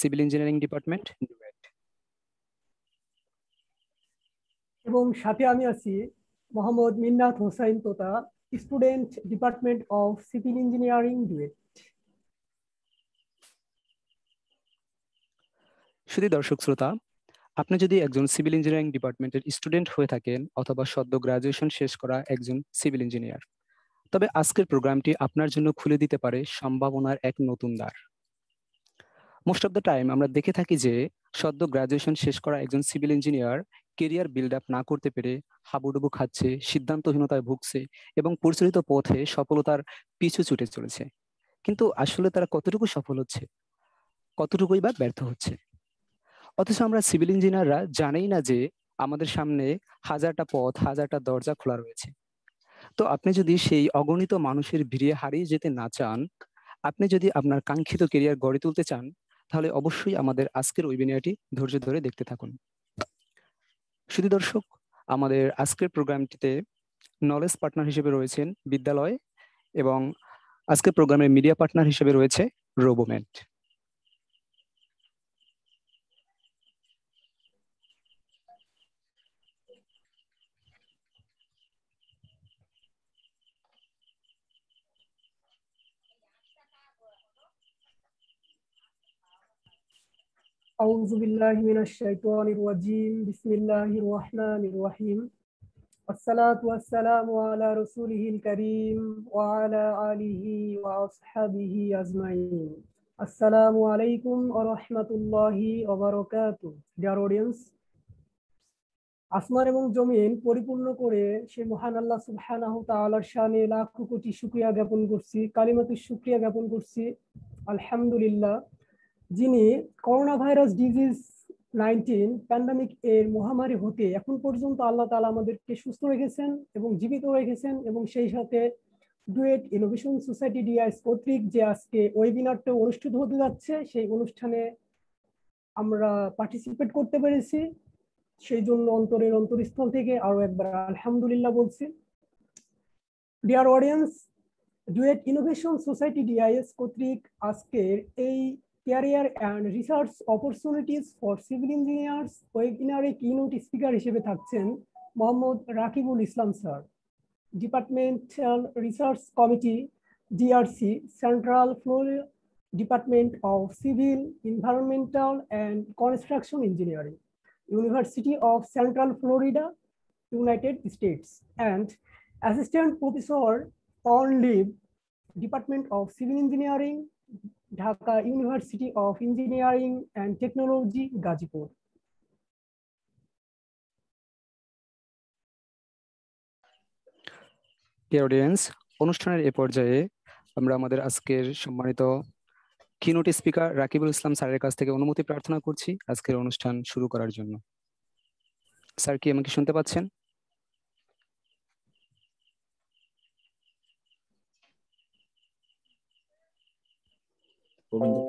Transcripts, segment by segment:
Civil engineering department এবং সাথে আমি আছি Mohammad Minnat Hossain Tota student department of civil engineering DUET সুধী দর্শক শ্রোতা আপনি যদি একজন সিভিল ইঞ্জিনিয়ারিং ডিপার্টমেন্টের স্টুডেন্ট হয়ে থাকেন অথবা সদ্য গ্রাজুয়েশন শেষ করা একজন সিভিল ইঞ্জিনিয়ার তবে আজকের প্রোগ্রামটি আপনার জন্য খুলে দিতে পারে সম্ভাবনার এক নতুন দ্বার মোস্ট অফ দ্য টাইম আমরা দেখে থাকি যে সদ্য গ্রাজুয়েশন শেষ করা একজন civil engineer career build up না করতে পেরে হাবুডুবু খাচ্ছে সিদ্ধান্তহীনতায় ভুগছে এবং পরিচালিত পথে সফলতার পিছু ছুটে চলেছে কিন্তু আসলে তারা কতটুকু সফল হচ্ছে কতটুকুই বা ব্যর্থ হচ্ছে অথচ আমরা সিভিল ইঞ্জিনিয়াররা জানেই না যে আমাদের সামনে হাজারটা পথ হাজারটা দরজা খোলা রয়েছে তো আপনি যদি সেই অগণিত মানুষের ভিড়িয়ে হারিয়ে যেতে না চান আপনি যদি আপনার কাঙ্ক্ষিত কেরিয়ার গড়ে তুলতে চান তাহলে অবশ্যই আমাদের আজকের ওয়েবিনারটি ধৈর্য ধরে দেখতে থাকুন শুধু দর্শক আমাদের আজকের প্রোগ্রামটিতে নলেজ পার্টনার হিসেবে রয়েছেন বিদ্যালয় এবং আজকের প্রোগ্রামের মিডিয়া পার্টনার হিসেবে রয়েছে রোবোমেন্ট أعوذ بالله من الشيطان الرجيم بسم الله الرحمن الرحيم والصلاة والسلام على رسوله الكريم وعلى আলিহি ওয়া أجمعين السلام عليكم আলাইকুম الله وبركاته Dear audience, অডিয়েন্স আসমান এবং জমিন পরিপূর্ণ করে সে মহান আল্লাহ সুবহানাহু তাআলার শানে লাখ কোটি শুকরিয়া জ্ঞাপন করছি কালিমাতুশ শুকরিয়া জ্ঞাপন করছি আলহামদুলিল্লাহ যিনি corona virus disease nineteen pandemic এর মহামারী হতে এখন পর্যন্ত আল্লাহ তালা আমাদেরকে সুস্থ রেখেছেন এবং জীবিত রেখেছেন এবং সেই সাথে ডুয়েট ইনোভেশন সোসাইটি ডিআইস কর্তৃক যে আজকে ওয়েবিনারটা অনুষ্ঠিত হতে যাচ্ছে সেই অনুষ্ঠানে আমরা পার্টিসিপেট করতে পেরেছি সেই জন্য অন্তরের অন্তরস্থল থেকে আরও একবার আলহামদুলিল্লাহ বলছি dear audience DUET innovation society DIS কর্তৃক আজকের এই career and research opportunities for civil engineers ওয়েবিনারে কিনোট স্পিকার হিসেবে থাকছেন Mohammad Rakibul Islam sir departmental research committee DRC central floor department of civil environmental and construction engineering University of Central Florida United States and assistant professor on leave department of civil engineering Dhaka university of engineering and technology Gazipur audience অনুষ্ঠানের এ পর্যায়ে আমরা আমাদের আজকের সম্মানিত কিনোটি speaker Rakibul ইসলাম স্যারের কাছ থেকে অনুমতি প্রার্থনা করছি আজকের অনুষ্ঠান শুরু করার জন্য স্যার কি আমাকে শুনতে পাচ্ছেন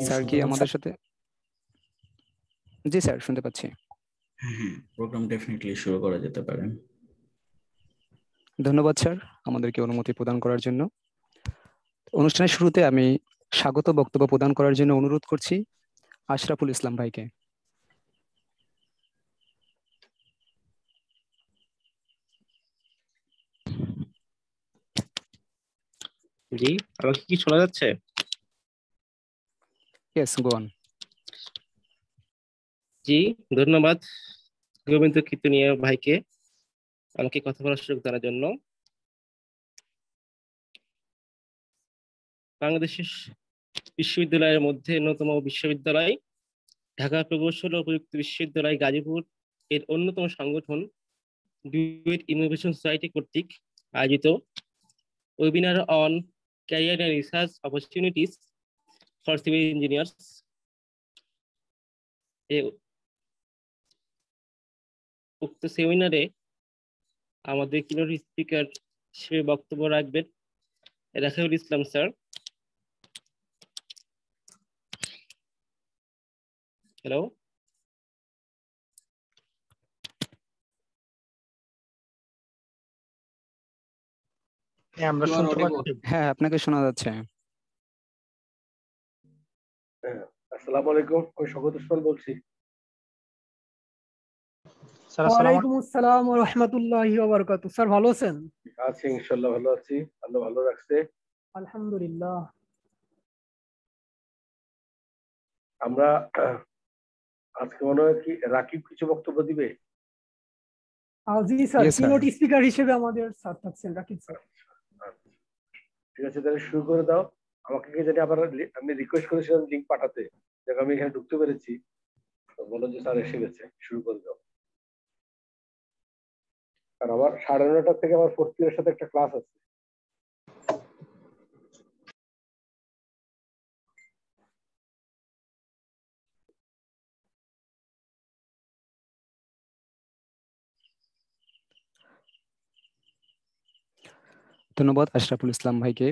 স্যার কি আমাদের সাথে জি স্যার শুনতে পাচ্ছি হ্যাঁ প্রোগ্রাম হ্যাঁ, ডেফিনেটলি শুরু করা যেতে পারে ধন্যবাদ স্যার আমাদেরকে অনুমতি প্রদান করার জন্য অনুষ্ঠানের শুরুতে আমি স্বাগত বক্তব্য প্রদান করার জন্য অনুরোধ করছি আশরাফুল ইসলাম ভাইকে জি আমাকে কি শোনা যাচ্ছে Yes, go on. জি ধন্যবাদ গোবিন্দ কীর্তনীয় ভাইকে আমাকে কথা বলার সুযোগ দেওয়ার জন্য বাংলাদেশের বিশ্ববিদ্যালয়ের মধ্যে অন্যতম বিশ্ববিদ্যালয় ঢাকা প্রকৌশল ও প্রযুক্তি বিশ্ববিদ্যালয় গাজীপুর এর অন্যতম সংগঠন ডুয়েট ইনোভেশন সোসাইটি কর্তৃক আয়োজিত webinar on career research opportunities for civil engineers. উক্ত সেমিনারে আমাদের কিনোর স্পিকার হিসেবে বক্তব্য রাখবেন রাখেউল ইসলাম স্যার হ্যালো হ্যাঁ আপনাকে শোনা যাচ্ছে হ্যাঁ আলাইকুম আমি ভালো আছেন ভালো আমরা আজকে মনে হয় কি রাকিব কিছু বক্তব্য দিবে স্পিকার হিসেবে আমাদের রাকিব আচ্ছা, আচ্ছা। ঠিক আছে তাহলে শুরু করে দাও আমাকে কি যেটা আবার আমি রিকোয়েস্ট করেছিলাম লিঙ্ক পাঠাতে দেখো আমি এখানে ঢুকতে পেরেছি বললো যে স্যার এসে গেছে শুরু করে দাও আর আবার সাড়ে নটার থেকে আমার ফোর্থ ইয়ারের সাথে একটা ক্লাস আছে ধন্যবাদ আশরাফুল ইসলাম ভাইকে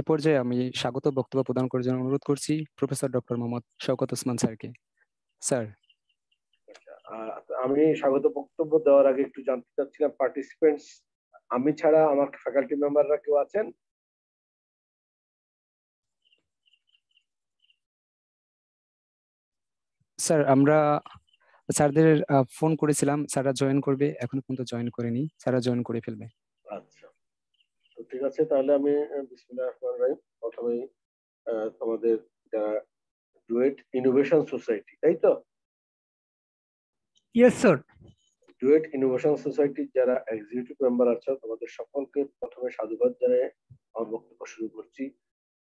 এ পর্যায়ে আমি স্বাগত বক্তব্য প্রদান করার জন্য অনুরোধ করছি প্রফেসর ডক্টর মোহাম্মদ শওকত ওসমান স্যারকে স্যার আচ্ছা, আমি স্বাগত বক্তব্য দেওয়ার আগে একটু জানতে চাচ্ছিলাম পার্টিসিপেন্টস আমি ছাড়া আমার ফ্যাকাল্টি মেম্বাররা কেউ আছেন স্যার আমরা স্যারদের ফোন করেছিলাম স্যাররা জয়েন করবে এখন পর্যন্ত জয়েন করেনি স্যাররা জয়েন করে ফেলবে আচ্ছা ঠিক আছে তাহলে আমি বিসমিল্লাহ রহমান রহিম প্রথমেই তোমাদের যারা ডুয়েট ইনোভেশন সোসাইটি তাই তো yes sir DUET innovation society যারা এক্সিকিউটিভ মেম্বার আছো তোমাদের সকলকে প্রথমে সাধুবাদ জানিয়ে আমার বক্তব্য শুরু করছি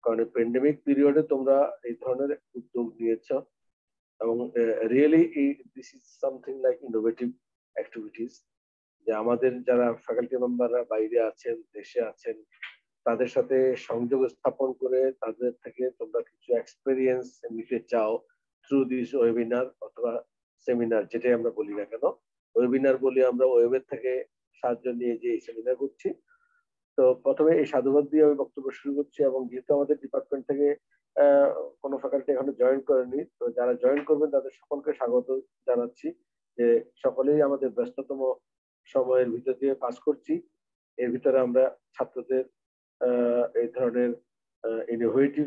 কারণ প্যান্ডেমিক পিরিয়ডে তোমরা এই ধরনের উদ্যোগ নিয়েছ এবং really this is something like innovative activities যে আমাদের যারা ফ্যাকাল্টি মেম্বাররা বাইরে আছেন দেশে আছেন তাদের সাথে সংযোগ স্থাপন করে তাদের থেকে তোমরা কিছু এক্সপেরিয়েন্স নিতে চাও থ্রু দিস ওয়েবিনার অথবা সেমিনার যেটাই আমরা বলি না কেন ওয়েবিনার বলি আমরা ওয়েবের থেকে সাহায্য নিয়ে যে এই সেমিনার করছি তো প্রথমে এই সাধুবাদ দিয়ে আমি বক্তব্য শুরু করছি এবং যেহেতু আমাদের ডিপার্টমেন্ট থেকে কোনো ফ্যাকাল্টি এখনো জয়েন করেনি তো যারা জয়েন করবেন তাদের সকলকে স্বাগত জানাচ্ছি যে সকলেই আমাদের ব্যস্ততম সময়ের ভিতর দিয়ে পাস করছি এর ভিতরে আমরা ছাত্রদের এই ধরনের ইনোভেটিভ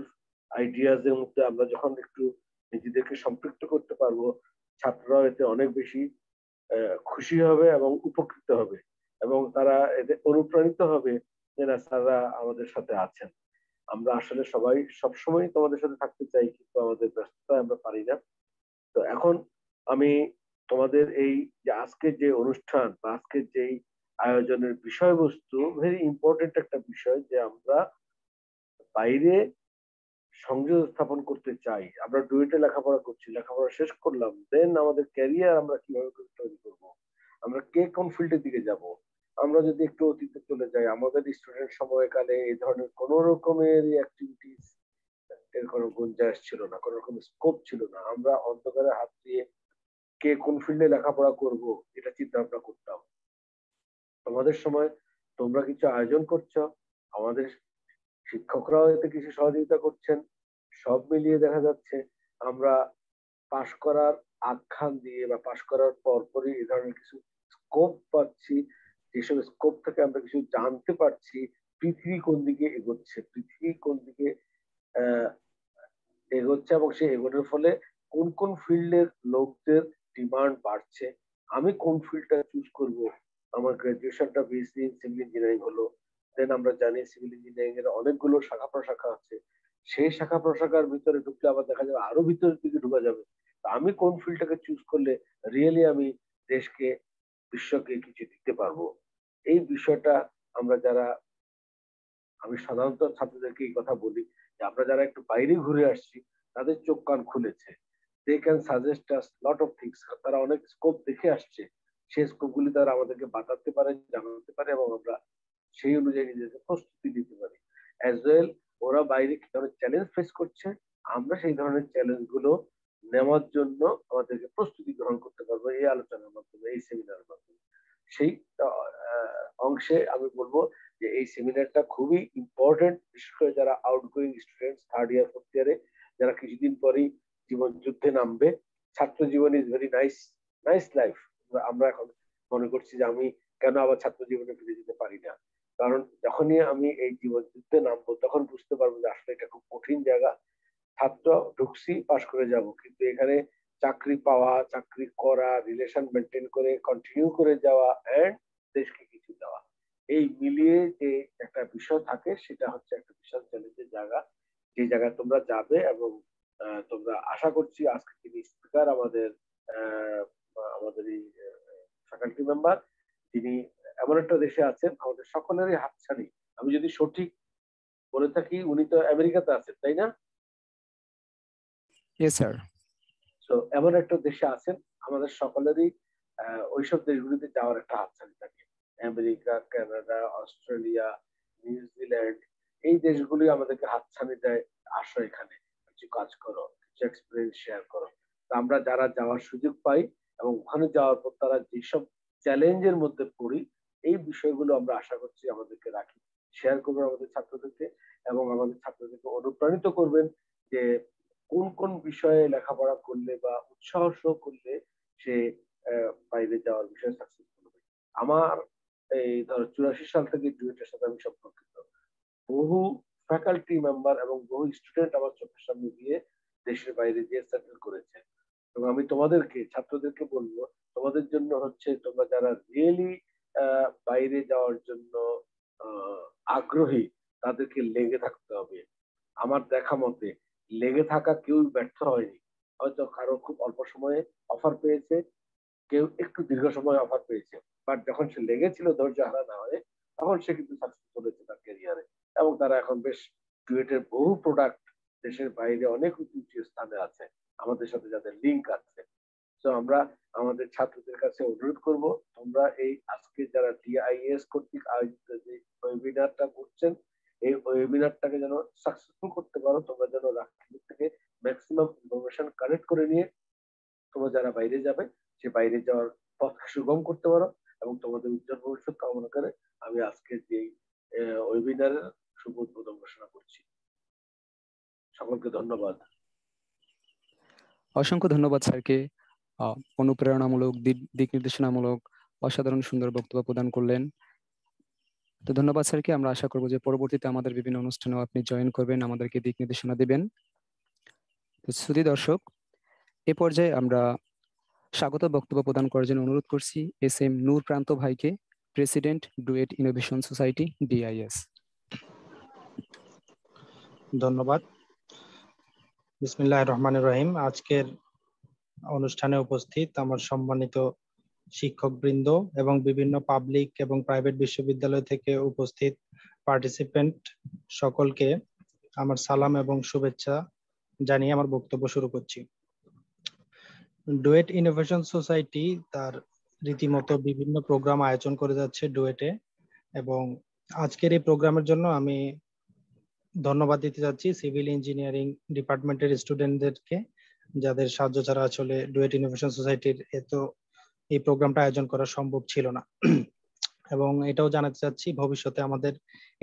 আইডিয়াজ এর মধ্যে আমরা যখন একটু নিজেদেরকে সম্পৃক্ত করতে পারবো ছাত্ররাও এতে অনেক বেশি খুশি হবে এবং উপকৃত হবে এবং তারা এতে অনুপ্রাণিত হবে যে না স্যাররা আমাদের সাথে আছেন আমরা আসলে সবাই সবসময় তোমাদের সাথে থাকতে চাই কিন্তু আমাদের ব্যস্ততা আমরা পারি না তো এখন আমি তোমাদের এই যে আজকের যে অনুষ্ঠান বা আজকের যেই আয়োজনের বিষয়বস্তু ভেরি ইম্পর্টেন্ট একটা বিষয় যে আমরা বাইরে সংযোগ স্থাপন করতে চাই আমরা ডুয়েটে লেখাপড়া করছি লেখাপড়া শেষ করলাম দেন আমাদের ক্যারিয়ার আমরা কিভাবে তৈরি করব আমরা কে কোন ফিল্ডের দিকে যাব আমরা যদি একটু অতীতে চলে যাই আমাদের স্টুডেন্ট সময়কালে এই ধরনের কোন রকমের অ্যাক্টিভিটিস এর কোনো গুঞ্জাস ছিল না কোনো রকম স্কোপ ছিল না আমরা অন্ধকারে হাত দিয়ে কে কোন ফিল্ডে লেখাপড়া করব এটা চিন্তা ভাবনা করতাম তোমাদের সময় তোমরা কিছু আয়োজন করছো আমাদের শিক্ষকরাও এতে কিছু সহযোগিতা করছেন সব মিলিয়ে দেখা যাচ্ছে আমরা পাশ করার আখ্যান দিয়ে বা পাশ করার পরপরই এ ধরনের কিছু স্কোপ পাচ্ছি যেসব স্কোপ থেকে আমরা কিছু জানতে পারছি পৃথিবী কোন দিকে এগোচ্ছে পৃথিবী কোন দিকে এগোচ্ছে এবং সে এগোনোর ফলে কোন কোন ফিল্ডের লোকদের ডিমান্ড বাড়ছে আমি কোন ফিল্ডটা চুজ করব আমার গ্রাজুয়েশনটা বিএসসি সিভিল ইঞ্জিনিয়ারিং হলো দেন আমরা জানি সিভিল ইঞ্জিনিয়ারিং এর অনেকগুলো শাখা প্রশাখা আছে সেই শাখা প্রশাখার ভিতরে ঢুকলে আবার দেখা যাবে আরো ভিতরের দিকে ঢুকা যাবে আমি কোন ফিল্ডটাকে চুজ করলে রিয়েলি আমি দেশকে বিশ্বকে কিছু দিতে পারবো এই বিষয়টা আমরা যারা আমি সাধারণত ছাত্রদেরকে এই কথা বলি যে আমরা যারা একটু বাইরে ঘুরে আসছি তাদের চোখ কান খুলেছে they can suggest us lot of things তারা অনেক স্কোপ দেখে আসছে সেই স্কোপগুলি তারা আমাদেরকে বাতাতে পারে জানাতে পারে এবং আমরা সেই অনুযায়ী নিজেদের প্রস্তুতি দিতে পারি অ্যাজ ওয়েল ওরা বাইরে কি ধরনের চ্যালেঞ্জ ফেস করছে আমরা সেই ধরনের চ্যালেঞ্জ গুলো নেওয়ার জন্য আমাদেরকে প্রস্তুতি গ্রহণ করতে পারবো এই আলোচনার মাধ্যমে এই সেমিনারের মাধ্যমে সেই অংশে আমি বলবো যে এই সেমিনারটা খুবই ইম্পর্টেন্ট বিশেষ করে যারা outgoing students third year fourth ইয়ারে যারা কিছুদিন পরেই জীবন যুদ্ধে নামবে ছাত্র জীবন is very nice nice life আমরা এখন মনে করছি যে আমি কেন আবার ছাত্র জীবনে ফিরে যেতে পারি না কারণ যখনই আমি এই জীবন যুদ্ধে নামবো তখন বুঝতে পারবো যে আসলে এটা খুব কঠিন জায়গা ছাত্র ঢুকছি পাশ করে যাব কিন্তু এখানে চাকরি পাওয়া চাকরি করা রিলেশন মেনটেন করে কন্টিনিউ করে যাওয়া অ্যান্ড দেশকে কিছু দেওয়া এই মিলিয়ে যে একটা বিষয় থাকে সেটা হচ্ছে একটা বিশাল চ্যালেঞ্জের জায়গা যে জায়গায় তোমরা যাবে এবং তোমরা আশা করছি আজকে তিনি স্পিকার আমাদের আমাদের এই ফ্যাকাল্টি মেম্বার তিনি এমন একটা দেশে আছেন আমাদের সকলেরই হাতছানি আমি যদি সঠিক বলে থাকি উনি তো আমেরিকাতে আছেন তাই না স্যার তো এমন একটা দেশে আছেন আমাদের সকলেরই ওইসব দেশগুলিতে যাওয়ার একটা হাতছানি থাকে আমেরিকা কানাডা অস্ট্রেলিয়া নিউজিল্যান্ড এই দেশগুলি আমাদেরকে হাতছানি দেয় আসো এখানে কিছু কাজ করো কিছু এক্সপিরিয়েন্স শেয়ার করো তো আমরা যারা যাওয়ার সুযোগ পাই এবং ওখানে যাওয়ার পর তারা যেসব চ্যালেঞ্জের মধ্যে পড়ি এই বিষয়গুলো আমরা আশা করছি আমাদেরকে রাখি শেয়ার করবেন আমাদের ছাত্রদেরকে এবং আমাদের ছাত্রদেরকে অনুপ্রাণিত করবেন যে কোন কোন বিষয়ে লেখাপড়া করলে বা উৎসাহ সহ করলে সে বাইরে যাওয়ার বিষয়ে সাকসেসফুল হবে আমার এই ধরো চুরাশি সাল থেকে ডুয়েটের সাথে আমি সম্পর্কিত বহু ফ্যাকাল্টি মেম্বার এবং বহু স্টুডেন্ট আমার চোখের সামনে দিয়ে দেশের বাইরে গিয়ে সেটেল করেছে এবং আমি তোমাদেরকে ছাত্রদেরকে বলবো তোমাদের জন্য হচ্ছে তোমরা যারা রিয়েলি বাইরে যাওয়ার জন্য আগ্রহী তাদেরকে লেগে থাকতে হবে আমার দেখা মতে লেগে থাকা কেউ ব্যর্থ হয়নি হয়তো কারো খুব অল্প সময়ে অফার পেয়েছে কেউ একটু দীর্ঘ সময় অফার পেয়েছে বাট যখন সে লেগেছিল ধৈর্য হারা না হয়ে তখন সে কিন্তু সাকসেস করেছে তার ক্যারিয়ারে এবং তারা এখন বেশ ডুয়েটের বহু প্রোডাক্ট দেশের বাইরে অনেক উঁচু স্থানে আছে আমাদের সাথে যাদের লিঙ্ক আছে তো আমরা আমাদের ছাত্রদের কাছে অনুরোধ করব তোমরা এই আজকে যারা ডিআইএস e কর্তৃক আয়োজিত যে ওয়েবিনারটা করছেন এই ওয়েবিনারটাকে যেন সাকসেসফুল করতে পারো তোমরা যেন রাখির থেকে ম্যাক্সিমাম ইনফরমেশন কালেক্ট করে নিয়ে তোমরা যারা বাইরে যাবে সে বাইরে যাওয়ার পথ সুগম করতে পারো এবং তোমাদের উজ্জ্বল ভবিষ্যৎ কামনা করে আমি আজকে যে ওয়েবিনারের শুভ উদ্বোধন ঘোষণা করছি সকলকে ধন্যবাদ অসংখ্য ধন্যবাদ স্যারকে অনুপ্রেরণামূলক দিক নির্দেশনামূলক অসাধারণ সুন্দর বক্তব্য প্রদান করলেন তো ধন্যবাদ স্যারকে আমরা আশা করবো যে পরবর্তীতে আমাদের বিভিন্ন অনুষ্ঠানেও আপনি জয়েন করবেন আমাদেরকে দিক নির্দেশনা দেবেন তো শ্রুতি দর্শক এ পর্যায়ে আমরা স্বাগত বক্তব্য প্রদান করার জন্য অনুরোধ করছি এস এম নূর প্রান্ত ভাইকে president DUET innovation society DIS ধন্যবাদ বিসমিল্লাহ রহমান রহিম আজকের অনুষ্ঠানে উপস্থিত আমার সম্মানিত শিক্ষকবৃন্দ এবং বিভিন্ন পাবলিক এবং প্রাইভেট বিশ্ববিদ্যালয় থেকে উপস্থিত পার্টিসিপেন্ট সকলকে আমার সালাম এবং শুভেচ্ছা জানিয়ে আমার বক্তব্য শুরু করছি ডুয়েট ইনোভেশন সোসাইটি তার রীতিমতো বিভিন্ন প্রোগ্রাম আয়োজন করে যাচ্ছে ডুয়েটে এবং আজকের এই প্রোগ্রামের জন্য আমি ধন্যবাদ দিতে চাচ্ছি সিভিল ইঞ্জিনিয়ারিং ডিপার্টমেন্টের স্টুডেন্টদেরকে যাদের সাহায্য ছাড়া আসলে ডুয়েট ইনোভেশন সোসাইটির এত এই প্রোগ্রামটা আয়োজন করা সম্ভব ছিল না এবং এটাও জানাতে চাচ্ছি ভবিষ্যতে আমাদের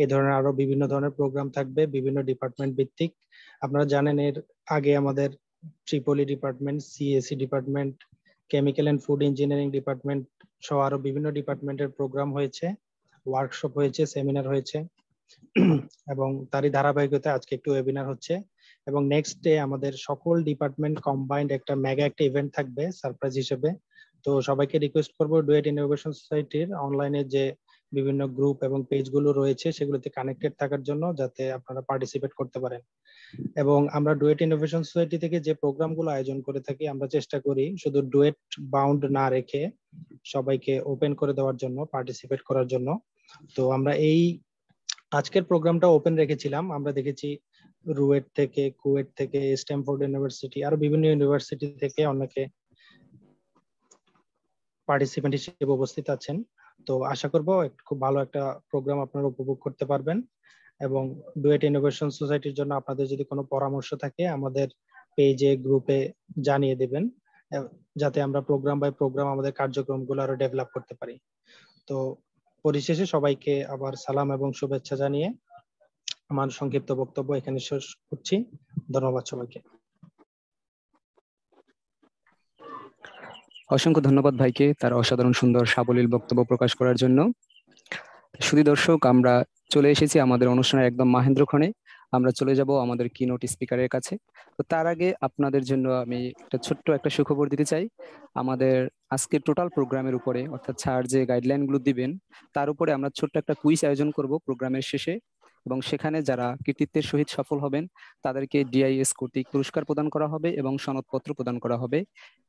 এই ধরনের আরো বিভিন্ন ধরনের প্রোগ্রাম থাকবে বিভিন্ন ডিপার্টমেন্ট ভিত্তিক আপনারা জানেন এর আগে আমাদের triple E department CSE department chemical and food engineering department সহ আরো বিভিন্ন ডিপার্টমেন্টের প্রোগ্রাম হয়েছে ওয়ার্কশপ হয়েছে সেমিনার হয়েছে এবং তারই ধারাবাহিকতা আজকে একটু ওয়েবিনার হচ্ছে এবং নেক্সট ডে আমাদের সকল ডিপার্টমেন্ট কম্বাইন্ড একটা মেগা একটা ইভেন্ট থাকবে সারপ্রাইজ হিসেবে তো সবাইকে রিকোয়েস্ট করব ডুয়েট ইনোভেশন সোসাইটির অনলাইনে যে বিভিন্ন গ্রুপ এবং পেজগুলো রয়েছে সেগুলোতে কানেক্টেড থাকার জন্য যাতে আপনারা পার্টিসিপেট করতে পারেন এবং আমরা ডুয়েট ইনোভেশন সোসাইটি থেকে যে প্রোগ্রামগুলো আয়োজন করে থাকি আমরা চেষ্টা করি শুধু ডুয়েট বাউন্ড না রেখে সবাইকে ওপেন করে দেওয়ার জন্য পার্টিসিপেট করার জন্য তো আমরা এই আজকের প্রোগ্রামটা ওপেন রেখেছিলাম আমরা দেখেছি রুয়েট থেকে কুয়েট থেকে স্ট্যামফোর্ড ইউনিভার্সিটি আর বিভিন্ন ইউনিভার্সিটি থেকে অনেকে পার্টিসিপেন্ট হিসেবে উপস্থিত আছেন তো আশা করব খুব ভালো একটা প্রোগ্রাম আপনারা উপভোগ করতে পারবেন এবং ডুয়েট ইনোভেশন সোসাইটির জন্য আপনাদের যদি কোনো পরামর্শ থাকে আমাদের পেজে গ্রুপে জানিয়ে দেবেন যাতে আমরা প্রোগ্রাম বাই প্রোগ্রাম আমাদের কার্যক্রমগুলো আরো ডেভেলপ করতে পারি তো পরিশেষে সবাইকে আবার সালাম এবং শুভেচ্ছা জানিয়ে আমার সংক্ষিপ্ত বক্তব্য এখানে শেষ করছি ধন্যবাদ সবাইকে অসংখ্য ধন্যবাদ ভাইকে তার অসাধারণ সুন্দর সাবলীল বক্তব্য প্রকাশ করার জন্য সুধী দর্শক আমরা চলে এসেছি আমাদের অনুষ্ঠানের একদম মাহেন্দ্রক্ষণে আমরা চলে যাব আমাদের কিনোট স্পিকারের কাছে তো তার আগে আপনাদের জন্য আমি একটা ছোট্ট একটা সুখবর দিতে চাই আমাদের আজকে টোটাল প্রোগ্রামের উপরে অর্থাৎ স্যার যে গাইডলাইনগুলো দিবেন তার উপরে আমরা ছোট্ট একটা কুইজ আয়োজন করব প্রোগ্রামের শেষে এবং সেখানে যারা কৃতিত্বের সহিত সফল হবেন তাদেরকে ডিআইএস কর্তৃক পুরস্কার প্রদান করা হবে এবং সনদপত্র প্রদান করা হবে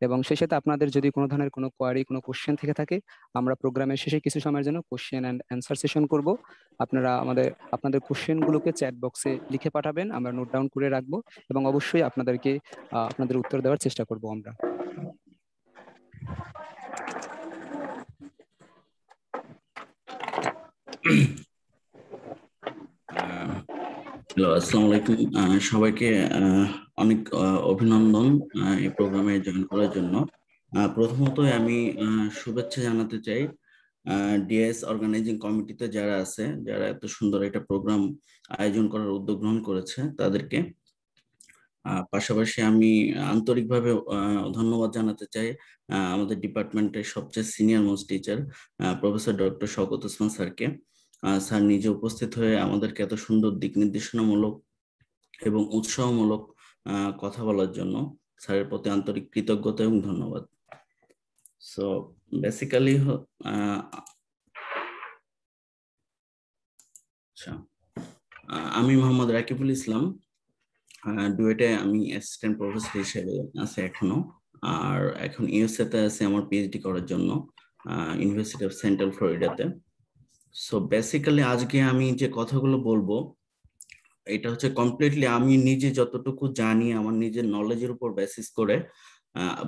এবং সেই সাথে আপনাদের যদি কোনো ধরনের কোনো কোয়ারি কোনো কোশ্চেন থেকে থাকে আমরা প্রোগ্রামের শেষে কিছু সময়ের জন্য কোশ্চেন অ্যান্ড অ্যান্সার সেশন করব আপনারা আমাদের আপনাদের কোশ্চেনগুলোকে চ্যাট বক্সে লিখে পাঠাবেন আমরা নোট ডাউন করে রাখবো এবং অবশ্যই আপনাদেরকে আপনাদের উত্তর দেওয়ার চেষ্টা করব আমরা হ্যালো আসসালামু আলাইকুম সবাইকে অনেক অভিনন্দন এই প্রোগ্রামে জয়েন করার জন্য প্রথমত আমি শুভেচ্ছা জানাতে চাই ডিএস অর্গানাইজিং কমিটিতে যারা আছে যারা এত সুন্দর একটা প্রোগ্রাম আয়োজন করার উদ্যোগ গ্রহণ করেছে তাদেরকে পাশাপাশি আমি আন্তরিকভাবে ধন্যবাদ জানাতে চাই আমাদের ডিপার্টমেন্টের সবচেয়ে senior most teacher professor doctor Shawkat Osman স্যারকে স্যার নিজে উপস্থিত হয়ে আমাদেরকে এত সুন্দর দিক নির্দেশনামূলক এবং উৎসাহমূলক কথা বলার জন্য স্যারের প্রতি আন্তরিক কৃতজ্ঞতা এবং ধন্যবাদ সো বেসিক্যালি আচ্ছা আমি মোহাম্মদ রাকিবুল ইসলাম ডুয়েটে আমি অ্যাসিস্ট্যান্ট প্রফেসর হিসেবে আছে এখনো আর এখন ইউএসএতে আছে আমার পিএইচডি করার জন্য ইউনিভার্সিটি অফ সেন্ট্রাল ফ্লোরিডাতে সো বেসিক্যালি আজকে আমি যে কথাগুলো বলবো এটা হচ্ছে কমপ্লিটলি আমি নিজে যতটুকু জানি আমার নিজের নলেজের উপর বেসিস করে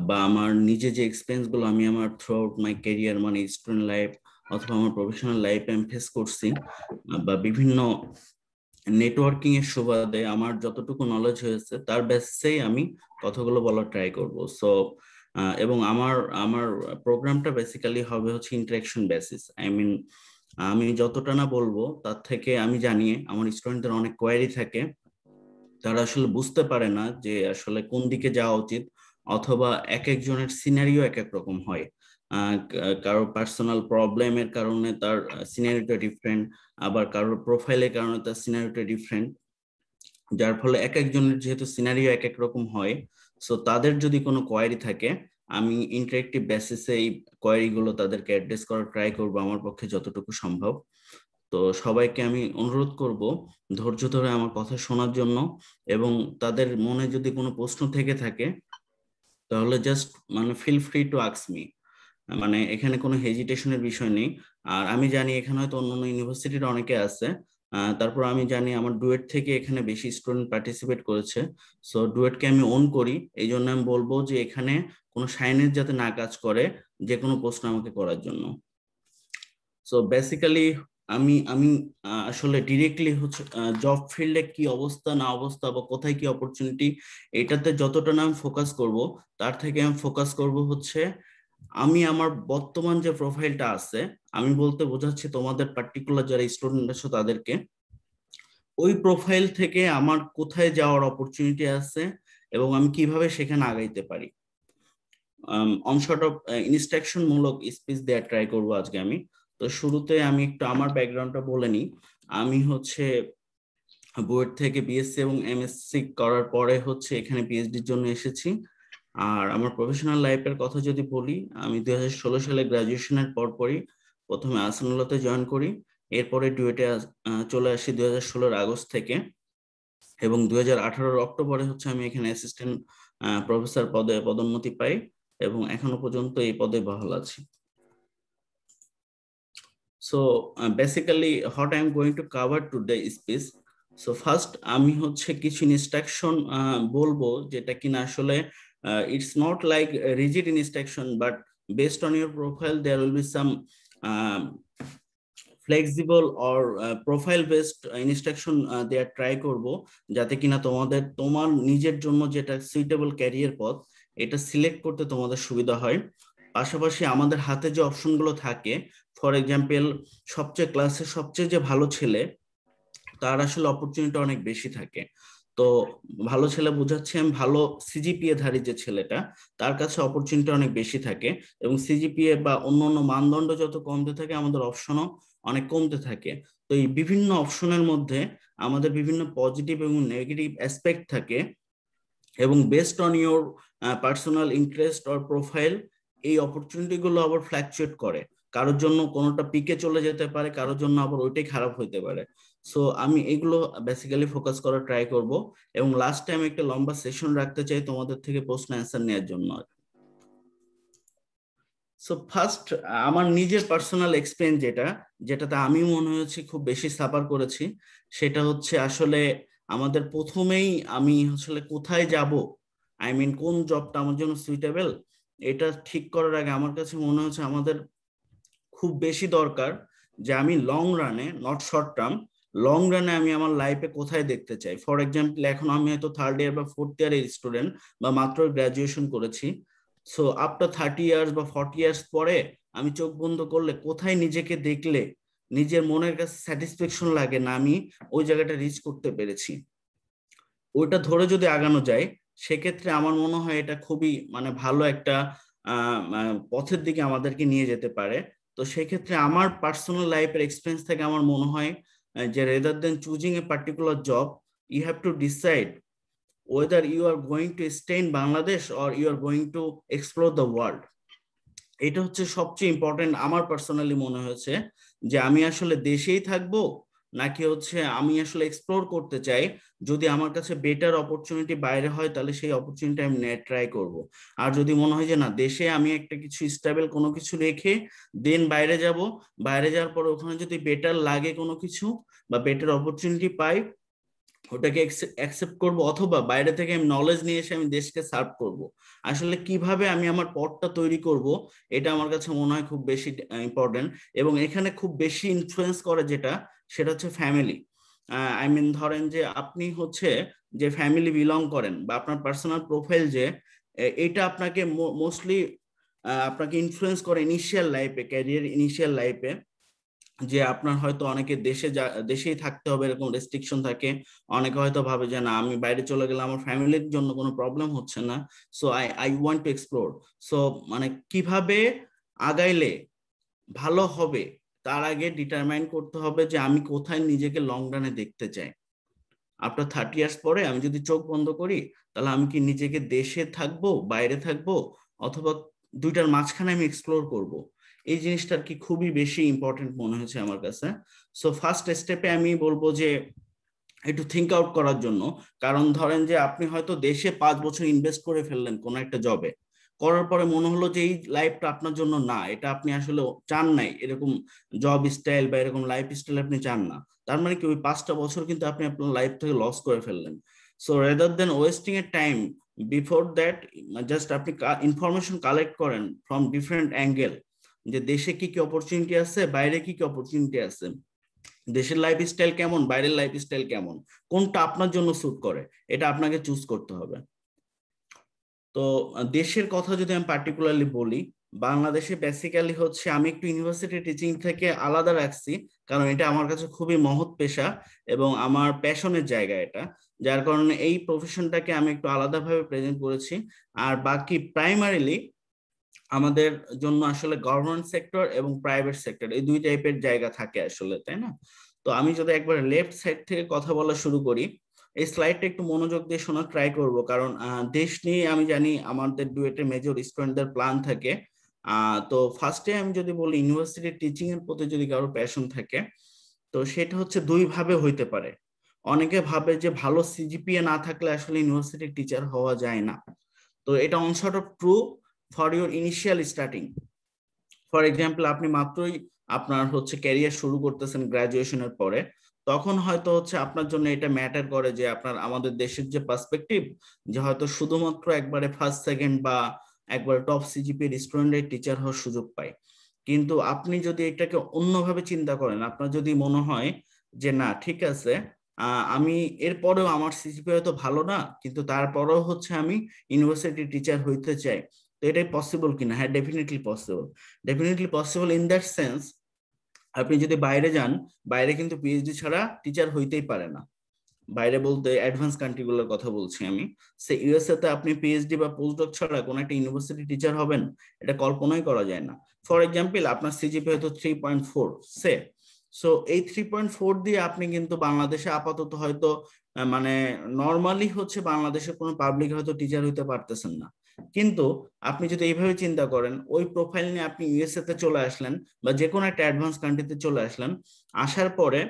বা আমার নিজে যে এক্সপিরিয়েন্সগুলো আমি আমার থ্রু আউট মাই ক্যারিয়ার মানে স্টুডেন্ট লাইফ অথবা আমার প্রফেশনাল লাইফে আমি ফেস করছি বা বিভিন্ন নেটওয়ার্কিং এর সুবাদে আমার যতটুকু নলেজ হয়েছে তার বেসেই আমি কথাগুলো বলার ট্রাই করব সো এবং আমার আমার প্রোগ্রামটা বেসিক্যালি হবে হচ্ছে ইন্টারাকশন বেসিস আই মিন আমি যতটা না বলবো তার থেকে আমি জানিয়ে আমার স্টুডেন্টদের অনেক কোয়ারি থাকে তারা আসলে বুঝতে পারে না যে আসলে কোন দিকে যাওয়া উচিত অথবা এক একজনের সিনারিও এক এক রকম হয় কারো পার্সোনাল প্রবলেমের কারণে তার সিনারিটা ডিফারেন্ট আবার কারোর প্রোফাইলের কারণে তার সিনারিটা ডিফারেন্ট যার ফলে এক একজনের যেহেতু সিনারিও এক এক রকম হয় সো তাদের যদি কোনো কোয়ারি থাকে আমি ইন্টারেক্টিভ বেসিসে এই কোয়ারিগুলো তাদেরকে অ্যাড্রেস করার ট্রাই করবো আমার পক্ষে যতটুকু সম্ভব তো সবাইকে আমি অনুরোধ করব ধৈর্য ধরে আমার কথা শোনার জন্য এবং তাদের মনে যদি কোনো প্রশ্ন থেকে থাকে তাহলে জাস্ট মানে ফিল ফ্রি টু আক্স মি মানে এখানে কোনো হেজিটেশনের বিষয় নেই আর আমি জানি এখানে হয়তো অন্য অন্য ইউনিভার্সিটির অনেকে আছে তারপর আমি জানি আমার ডুয়েট থেকে এখানে বেশি স্টুডেন্ট পার্টিসিপেট করেছে সো ডুয়েটকে আমি অন করি এই জন্য আমি বলবো যে এখানে কোনো সাইনের যাতে না কাজ করে যে কোনো প্রশ্ন আমাকে করার জন্য সো বেসিক্যালি আমি আমি আসলে ডিরেক্টলি হচ্ছে জব ফিল্ডে কি অবস্থা না অবস্থা বা কোথায় কি অপরচুনিটি এটাতে যতটা না আমি ফোকাস করব তার থেকে আমি ফোকাস করব হচ্ছে আমি আমার বর্তমান যে প্রোফাইলটা আছে আমি বলতে বোঝাচ্ছি তোমাদের পার্টিকুলার যারা স্টুডেন্ট আছো তাদেরকে ওই প্রোফাইল থেকে আমার কোথায় যাওয়ার অপরচুনিটি আছে এবং আমি কিভাবে সেখানে আগাইতে পারি অন শর্ট অফ ইনস্ট্রাকশন মূলক স্পিচ দেওয়া ট্রাই করবো আজকে আমি তো শুরুতে আমি একটু আমার ব্যাকগ্রাউন্ডটা বলে নিই আমি হচ্ছে বোর্ড থেকে বিএসসি এবং এমএসসি করার পরে হচ্ছে এখানে পিএইচডির জন্য এসেছি আর আমার প্রফেশনাল লাইফের কথা যদি বলি আমি দুই সালে গ্রাজুয়েশনের পরপরই প্রথমে আসানুল্লাতে জয়েন করি এরপরে ডুয়েটে চলে আসি দুই হাজার ষোলোর আগস্ট থেকে এবং দুই হাজার আঠারোর অক্টোবরে হচ্ছে আমি এখানে অ্যাসিস্ট্যান্ট প্রফেসর পদে পদোন্নতি পাই এবং এখনো পর্যন্ত এই পদে বহাল আছি so basically what I am going to cover the speech so first আমি হচ্ছে কিছু ইনস্ট্রাকশন বলবো যেটা কিনা আসলে uh, it's not like rigid instruction, but based on your profile, there will be some um, flexible or profile based instruction দেয়ার try করব যাতে কিনা তোমাদের তোমার নিজের জন্য যেটা সুইটেবল ক্যারিয়ার পথ এটা সিলেক্ট করতে তোমাদের সুবিধা হয় পাশাপাশি আমাদের হাতে যে অপশনগুলো থাকে ফর এক্সাম্পল সবচেয়ে ক্লাসে সবচেয়ে যে ভালো ছেলে তার আসলে অপরচুনিটি অনেক বেশি থাকে তো ভালো ছেলে বোঝাচ্ছে আমি ভালো সিজিপিএ ধারী যে ছেলেটা তার কাছে অপরচুনিটি অনেক বেশি থাকে এবং সিজিপিএ বা অন্য অন্য মানদণ্ড যত কমতে থাকে আমাদের অপশনও অনেক কমতে থাকে তো এই বিভিন্ন অপশনের মধ্যে আমাদের বিভিন্ন পজিটিভ এবং নেগেটিভ অ্যাসপেক্ট থাকে এবং based on your personal interest or profile এই অপরচুনিটিগুলো আবার ফ্ল্যাকচুয়েট করে কারোর জন্য কোনোটা পিকে চলে যেতে পারে কারোর জন্য আবার ওইটাই খারাপ হইতে পারে সো আমি এগুলো বেসিক্যালি ফোকাস করার ট্রাই করব এবং লাস্ট টাইম একটা লম্বা সেশন রাখতে চাই তোমাদের থেকে প্রশ্ন অ্যান্সার নেওয়ার জন্য সো ফার্স্ট আমার নিজের পার্সোনাল এক্সপিরিয়েন্স যেটা যেটাতে আমি মনে হয়েছে খুব বেশি সাফার করেছি সেটা হচ্ছে আসলে আমাদের প্রথমেই আমি আসলে কোথায় যাব আই মিন কোন জবটা আমার জন্য সুইটেবল এটা ঠিক করার আগে আমার কাছে মনে হচ্ছে আমাদের খুব বেশি দরকার যে আমি লং রানে নট শর্ট টার্ম লং রানে আমি আমার লাইফে কোথায় দেখতে চাই ফর এক্সাম্পল এখন আমি হয়তো থার্ড ইয়ার বা ফোর্থ ইয়ারের স্টুডেন্ট বা মাত্র গ্র্যাজুয়েশন করেছি সো আফটার থার্টি ইয়ার্স বা ফর্টি ইয়ার্স পরে আমি চোখ বন্ধ করলে কোথায় নিজেকে দেখলে নিজের মনের কাছে স্যাটিসফ্যাকশন লাগে না আমি ওই জায়গাটা রিচ করতে পেরেছি ওইটা ধরে যদি আগানো যায় সেক্ষেত্রে আমার মনে হয় এটা খুবই মানে ভালো একটা পথের দিকে আমাদেরকে নিয়ে যেতে পারে তো সেক্ষেত্রে আমার পার্সোনাল লাইফের এক্সপিরিয়েন্স থেকে আমার মনে হয় যে rather than choosing a particular job, you have to decide whether you are going to stay in Bangladesh or you are going to explore the world. এটা হচ্ছে সবচেয়ে ইম্পর্টেন্ট আমার পার্সোনালি মনে হয়েছে যে আমি আসলে দেশেই থাকবো নাকি হচ্ছে আমি আসলে এক্সপ্লোর করতে চাই যদি আমার কাছে বেটার অপরচুনিটি বাইরে হয় তাহলে সেই অপরচুনিটি আমি নেট ট্রাই করব আর যদি মনে হয় যে না দেশে আমি একটা কিছু স্টেবল কোনো কিছু রেখে দেন বাইরে যাব বাইরে যাওয়ার পর ওখানে যদি বেটার লাগে কোনো কিছু বা বেটার অপরচুনিটি পাই ওটাকে অ্যাকসেপ্ট করব অথবা বাইরে থেকে আমি নলেজ নিয়ে এসে আমি দেশকে সার্ভ করব আসলে কিভাবে আমি আমার পথটা তৈরি করব এটা আমার কাছে মনে হয় খুব বেশি ইম্পর্টেন্ট এবং এখানে খুব বেশি ইনফ্লুয়েন্স করে যেটা সেটা হচ্ছে ফ্যামিলি আই মিন ধরেন যে আপনি হচ্ছে যে ফ্যামিলি বিলং করেন বা আপনার পার্সোনাল প্রোফাইল যে এটা আপনাকে মোস্টলি আপনাকে ইনফ্লুয়েন্স করে ইনিশিয়াল লাইফে ক্যারিয়ার ইনিশিয়াল লাইফে যে আপনার হয়তো অনেকে দেশে দেশেই থাকতে হবে এরকম রেস্ট্রিকশন থাকে অনেকে হয়তো ভাবে যে না আমি বাইরে চলে গেলে আমার ফ্যামিলির জন্য কোনো প্রবলেম হচ্ছে না so I I want to explore so মানে কিভাবে আগাইলে ভালো হবে তার আগে ডিটারমাইন করতে হবে যে আমি কোথায় নিজেকে লং রানে দেখতে চাই আফটার থার্টি ইয়ার্স পরে আমি যদি চোখ বন্ধ করি তাহলে আমি কি নিজেকে দেশে থাকবো বাইরে থাকবো অথবা দুইটার মাঝখানে আমি এক্সপ্লোর করব। এই জিনিসটার কি খুবই বেশি ইম্পর্টেন্ট মনে হয়েছে আমার কাছে সো ফার্স্ট স্টেপে আমি বলবো যে একটু থিঙ্ক আউট করার জন্য কারণ ধরেন যে আপনি হয়তো দেশে পাঁচ বছর ইনভেস্ট করে ফেললেন কোনো একটা জবে করার পরে মনে হলো যে এই লাইফটা আপনার জন্য না এটা আপনি আসলে চান নাই এরকম জব স্টাইল বা এরকম লাইফ স্টাইল আপনি চান না তার মানে কি ওই পাঁচটা বছর কিন্তু আপনি আপনার লাইফ থেকে লস করে ফেললেন so rather than wasting a time before that just আপনি ইনফরমেশন কালেক্ট করেন ফ্রম ডিফারেন্ট অ্যাঙ্গেল যে দেশে কি কি অপরচুনিটি আছে বাইরে কি কি অপরচুনিটি আছে দেশের লাইফ স্টাইল কেমন বাইরের লাইফ স্টাইল কেমন কোনটা আপনার জন্য স্যুট করে এটা আপনাকে চুজ করতে হবে তো দেশের কথা যদি আমি পার্টিকুলারলি বলি বাংলাদেশে বেসিক্যালি হচ্ছে আমি একটু ইউনিভার্সিটি টিচিং থেকে আলাদা রাখছি কারণ এটা আমার কাছে খুবই মহৎ পেশা এবং আমার প্যাশনের জায়গা এটা যার কারণে এই প্রফেশনটাকে আমি একটু আলাদাভাবে প্রেজেন্ট করেছি আর বাকি প্রাইমারিলি আমাদের জন্য আসলে গভর্নমেন্ট সেক্টর এবং প্রাইভেট সেক্টর এই দুই টাইপের জায়গা থাকে আসলে তাই না তো আমি যদি একবার লেফট সাইড থেকে কথা বলা শুরু করি এই স্লাইডটা একটু মনোযোগ দিয়ে শোনা ট্রাই করব কারণ দেশ নিয়ে আমি জানি আমাদের ডুয়েটে মেজর স্টুডেন্টদের প্ল্যান থাকে তো ফার্স্টে আমি যদি বলি ইউনিভার্সিটির টিচিং এর প্রতি যদি কারো প্যাশন থাকে তো সেটা হচ্ছে দুই ভাবে হইতে পারে অনেকে ভাবে যে ভালো সিজিপিএ না থাকলে আসলে ইউনিভার্সিটির টিচার হওয়া যায় না তো এটা on short of true for your initial starting for example আপনি মাত্রই আপনার হচ্ছে ক্যারিয়ার শুরু করতেছেন গ্রাজুয়েশনের পরে তখন হয়তো হচ্ছে আপনার জন্য এটা ম্যাটার করে যে আপনার আমাদের দেশের যে পার্সপেক্টিভ যে হয়তো শুধুমাত্র একবারে ফার্স্ট সেকেন্ড বা একবার টপ সিজিপি স্টুডেন্টের টিচার হওয়ার সুযোগ পায় কিন্তু আপনি যদি এটাকে অন্যভাবে চিন্তা করেন আপনার যদি মনে হয় যে না ঠিক আছে আমি এরপরেও আমার সিজিপি হয়তো ভালো না কিন্তু তারপরেও হচ্ছে আমি ইউনিভার্সিটি টিচার হইতে চাই তো এটাই পসিবল কিনা হ্যাঁ definitely possible definitely possible in that sense আপনি যদি বাইরে যান বাইরে কিন্তু পিএইচডি ছাড়া টিচার হইতেই পারে না বাইরে বলতে অ্যাডভান্স কান্ট্রিগুলোর কথা বলছি আমি সে ইউএসএ তে আপনি পিএইচডি বা পোস্টডক ছাড়া কোনো একটা ইউনিভার্সিটি টিচার হবেন এটা কল্পনাই করা যায় না ফর এক্সাম্পল আপনার সিজিপি হয়তো থ্রি পয়েন্ট ফোর সে সো এই থ্রি পয়েন্ট ফোর দিয়ে আপনি কিন্তু বাংলাদেশে আপাতত হয়তো মানে নর্মালি হচ্ছে বাংলাদেশে কোনো পাবলিক হয়তো টিচার হইতে পারতেছেন না কিন্তু আপনি যদি এইভাবে চিন্তা করেন ওই প্রোফাইল নিয়ে আপনি ইউএসএ তে চলে আসলেন বা যে কোনো একটা অ্যাডভান্স কান্ট্রিতে চলে আসলেন আসার পরে